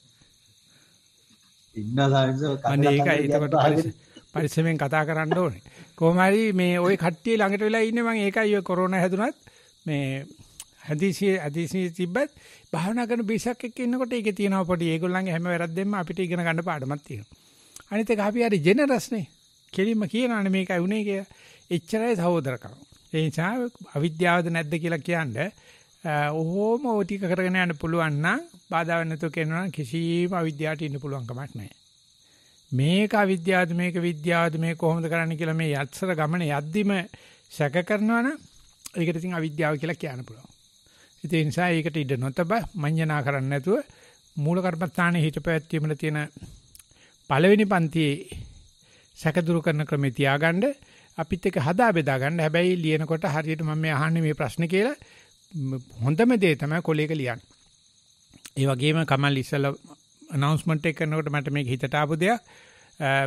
ඉන්න සාංශ පරිස්සමෙන් කතා කරන්න ඕනේ. කොහොම හරි මේ ওই කට්ටිය ළඟට වෙලා ඉන්නේ මම ඒකයි ඔය කොරෝනා හැදුනත් මේ හදිසිය අදිසිය තිබ්බත් භාවනා කරන බීසක් එක්ක ඉන්නකොට ඒකේ තියෙනවා පොඩි ඒගොල්ලන්ගේ හැම වැරද්දෙම අපිට ඉගෙන ගන්න පාඩමක් තියෙනවා. අනිත් එක අපි හරි ජෙනරස් නේ. කෙලින්ම කියනවානේ මේකයි උනේ කියලා. එච්චරයි සහෝදරකම. ඒ නිසා අවිද්‍යාවද නැද්ද කියලා කියන්නේ ඔහොම ඔය ටික කරගෙන යන්න පුළුවන් නම් බාධා වෙන්නේ නැතුව කියනවා කිසිම අවිද්‍යාවට ඉන්න පුළුවන් කමක් නැහැ. මේක අවිද්‍යාවද මේක විද්‍යාවද මේ කොහොමද කරන්න කියලා මේ යත්තර ගමන යද්දිම සැක කරනවා නම් ඒකට ඉතින් අවිද්‍යාව කියලා කියන්න පුළුවන්. ඒ නිසා ඒකට ඉඩ නොතබ මඤ්ඤණා කරන්න නැතුව මූල කර්මස්ථානයේ හිත පැවැත්වීමල තියෙන පළවෙනි පන්තියේ සැකදුරු කරන ක්‍රමේ තියාගන්න අපිත් එක හදා බෙදා ගන්න. හැබැයි ලියනකොට හරියට මම මේ අහන්නේ මේ ප්‍රශ්නේ කියලා හොඳම දේ තමයි කොලේක ලියන්නේ. ඒ වගේම කමල් ඉස්සලා අනවුන්ස්මන්ට් එක කරනකොට මට මේක හිතට ආපු දෙයක්.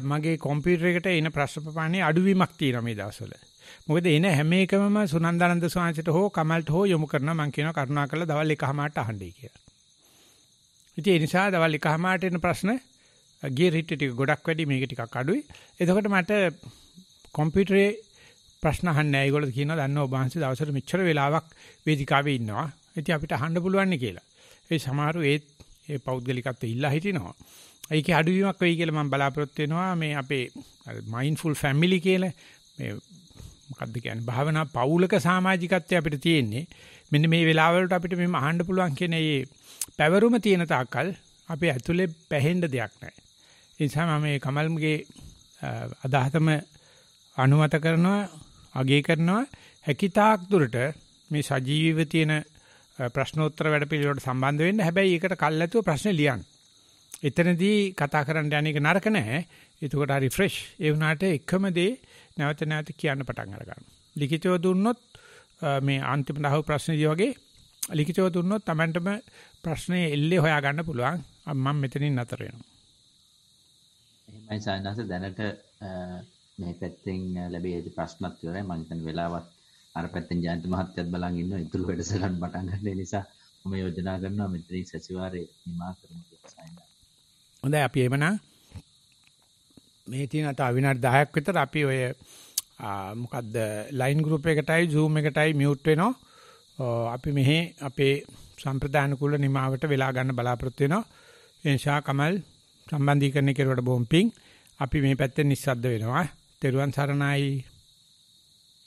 මගේ කම්පියුටර් එකට එන ප්‍රශ්න ප්‍රපාණේ අඩුවීමක් තියෙනවා මේ දවස්වල. මොකද එන හැම එකම සුනන්දානන්ද ස්වාමීන්ට හෝ කමල්ට හෝ යොමු කරනවා මම කියනවා කරුණා කරලා දවල් එකහමාරට අහන්නයි කියලා. ඉතින් ඒ නිසා දවල් එකහමාරට එන ප්‍රශ්න ගිය රිට්ටි ටික ගොඩක් වැඩි මේක ටිකක් අඩුයි. එතකොට මට කම්පියුටරේ ප්‍රශ්න අහන්නේ නැහැ. ඒගොල්ලෝ කියනවා දන්න ඔබ වහන්සේ දවසට මෙච්චර වෙලාවක් වේදිකාවේ ඉන්නවා. ඉතින් අපිට අහන්න පුළුවන් නේ කියලා. ඒ සමහරු ඒ ඒ පෞද්ගලිකත්වය ඉල්ලා හිටිනවා. ඒකේ අඩුවීමක් වෙයි කියලා මම බලාපොරොත්තු වෙනවා මේ අපේ මයින්ඩ්ෆුල් ෆැමිලි කියලා මේ මොකද්ද කියන්නේ භාවනා පෞලක සමාජිකත්වය අපිට තියෙන්නේ. මෙන්න මේ වෙලාවවලට අපිට මෙහෙම අහන්න පුළුවන් කියන ඒ පැවරුම තියෙන තාක්කල් අපේ ඇතුලේ පැහෙන්න දෙයක් නැහැ. ඒ නිසා මම මේ කමල්මගේ අදහතම අනුමත කරනවා අගය කරනවා හැකිතාක් දුරට මේ සජීවීව තියෙන ප්‍රශ්නෝත්තර වැඩපිළිවෙලට සම්බන්ධ වෙන්න හැබැයි ඒකට කල්ැතුව ප්‍රශ්න ලියන්න. එතනදී කතා කරන්න යන එක නරක නෑ. එතකොට හරි ෆ්‍රෙෂ්. ඒ වුණාට එකම දේ නැවත නැවත කියන්න පටන් අරගන්න. ලිඛිතව දුන්නොත් මේ අන්තිම දහව ප්‍රශ්නේදී වගේ ලිඛිතව දුන්නොත් Tamanටම ප්‍රශ්නේ එල්ලේ හොයා ගන්න පුළුවන්. මම මෙතනින් නතර වෙනවා. එහෙමයි සානස දැනට මේ පැත්තෙන් ලැබේ ඇති ප්‍රශ්නත් ඉවරයි මම හිතන වෙලාවත් අර පැත්තෙන් ජයන්ත මහත්තයත් බලන් ඉන්නවා ඉතුරු වැඩසටහන් පටන් ගන්න නිසා මම යෝජනා කරනවා මෙතනින් සතිವಾರේ නිමා කරමු කියලා සයින් හොඳයි අපි එමනම් මේ තියෙන තව විනාඩි 10ක් විතර අපි ඔය මොකද්ද ලයින් ගෲප් එකටයි zoom එකටයි මියුට් වෙනවා අපි මෙහි අපේ සම්ප්‍රදාන කුල නිමාවට වෙලා ගන්න බලාපොරොත්තු වෙනවා එනිසා කමල් සම්බන්ධීකරණය කෙරුවට බොම්පින් අපි මේ පැත්තෙන් නිස්සද්ද වෙනවා තෙරුවන් සරණයි.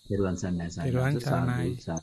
තෙරුවන් සරණයි. තෙරුවන් සරණයි.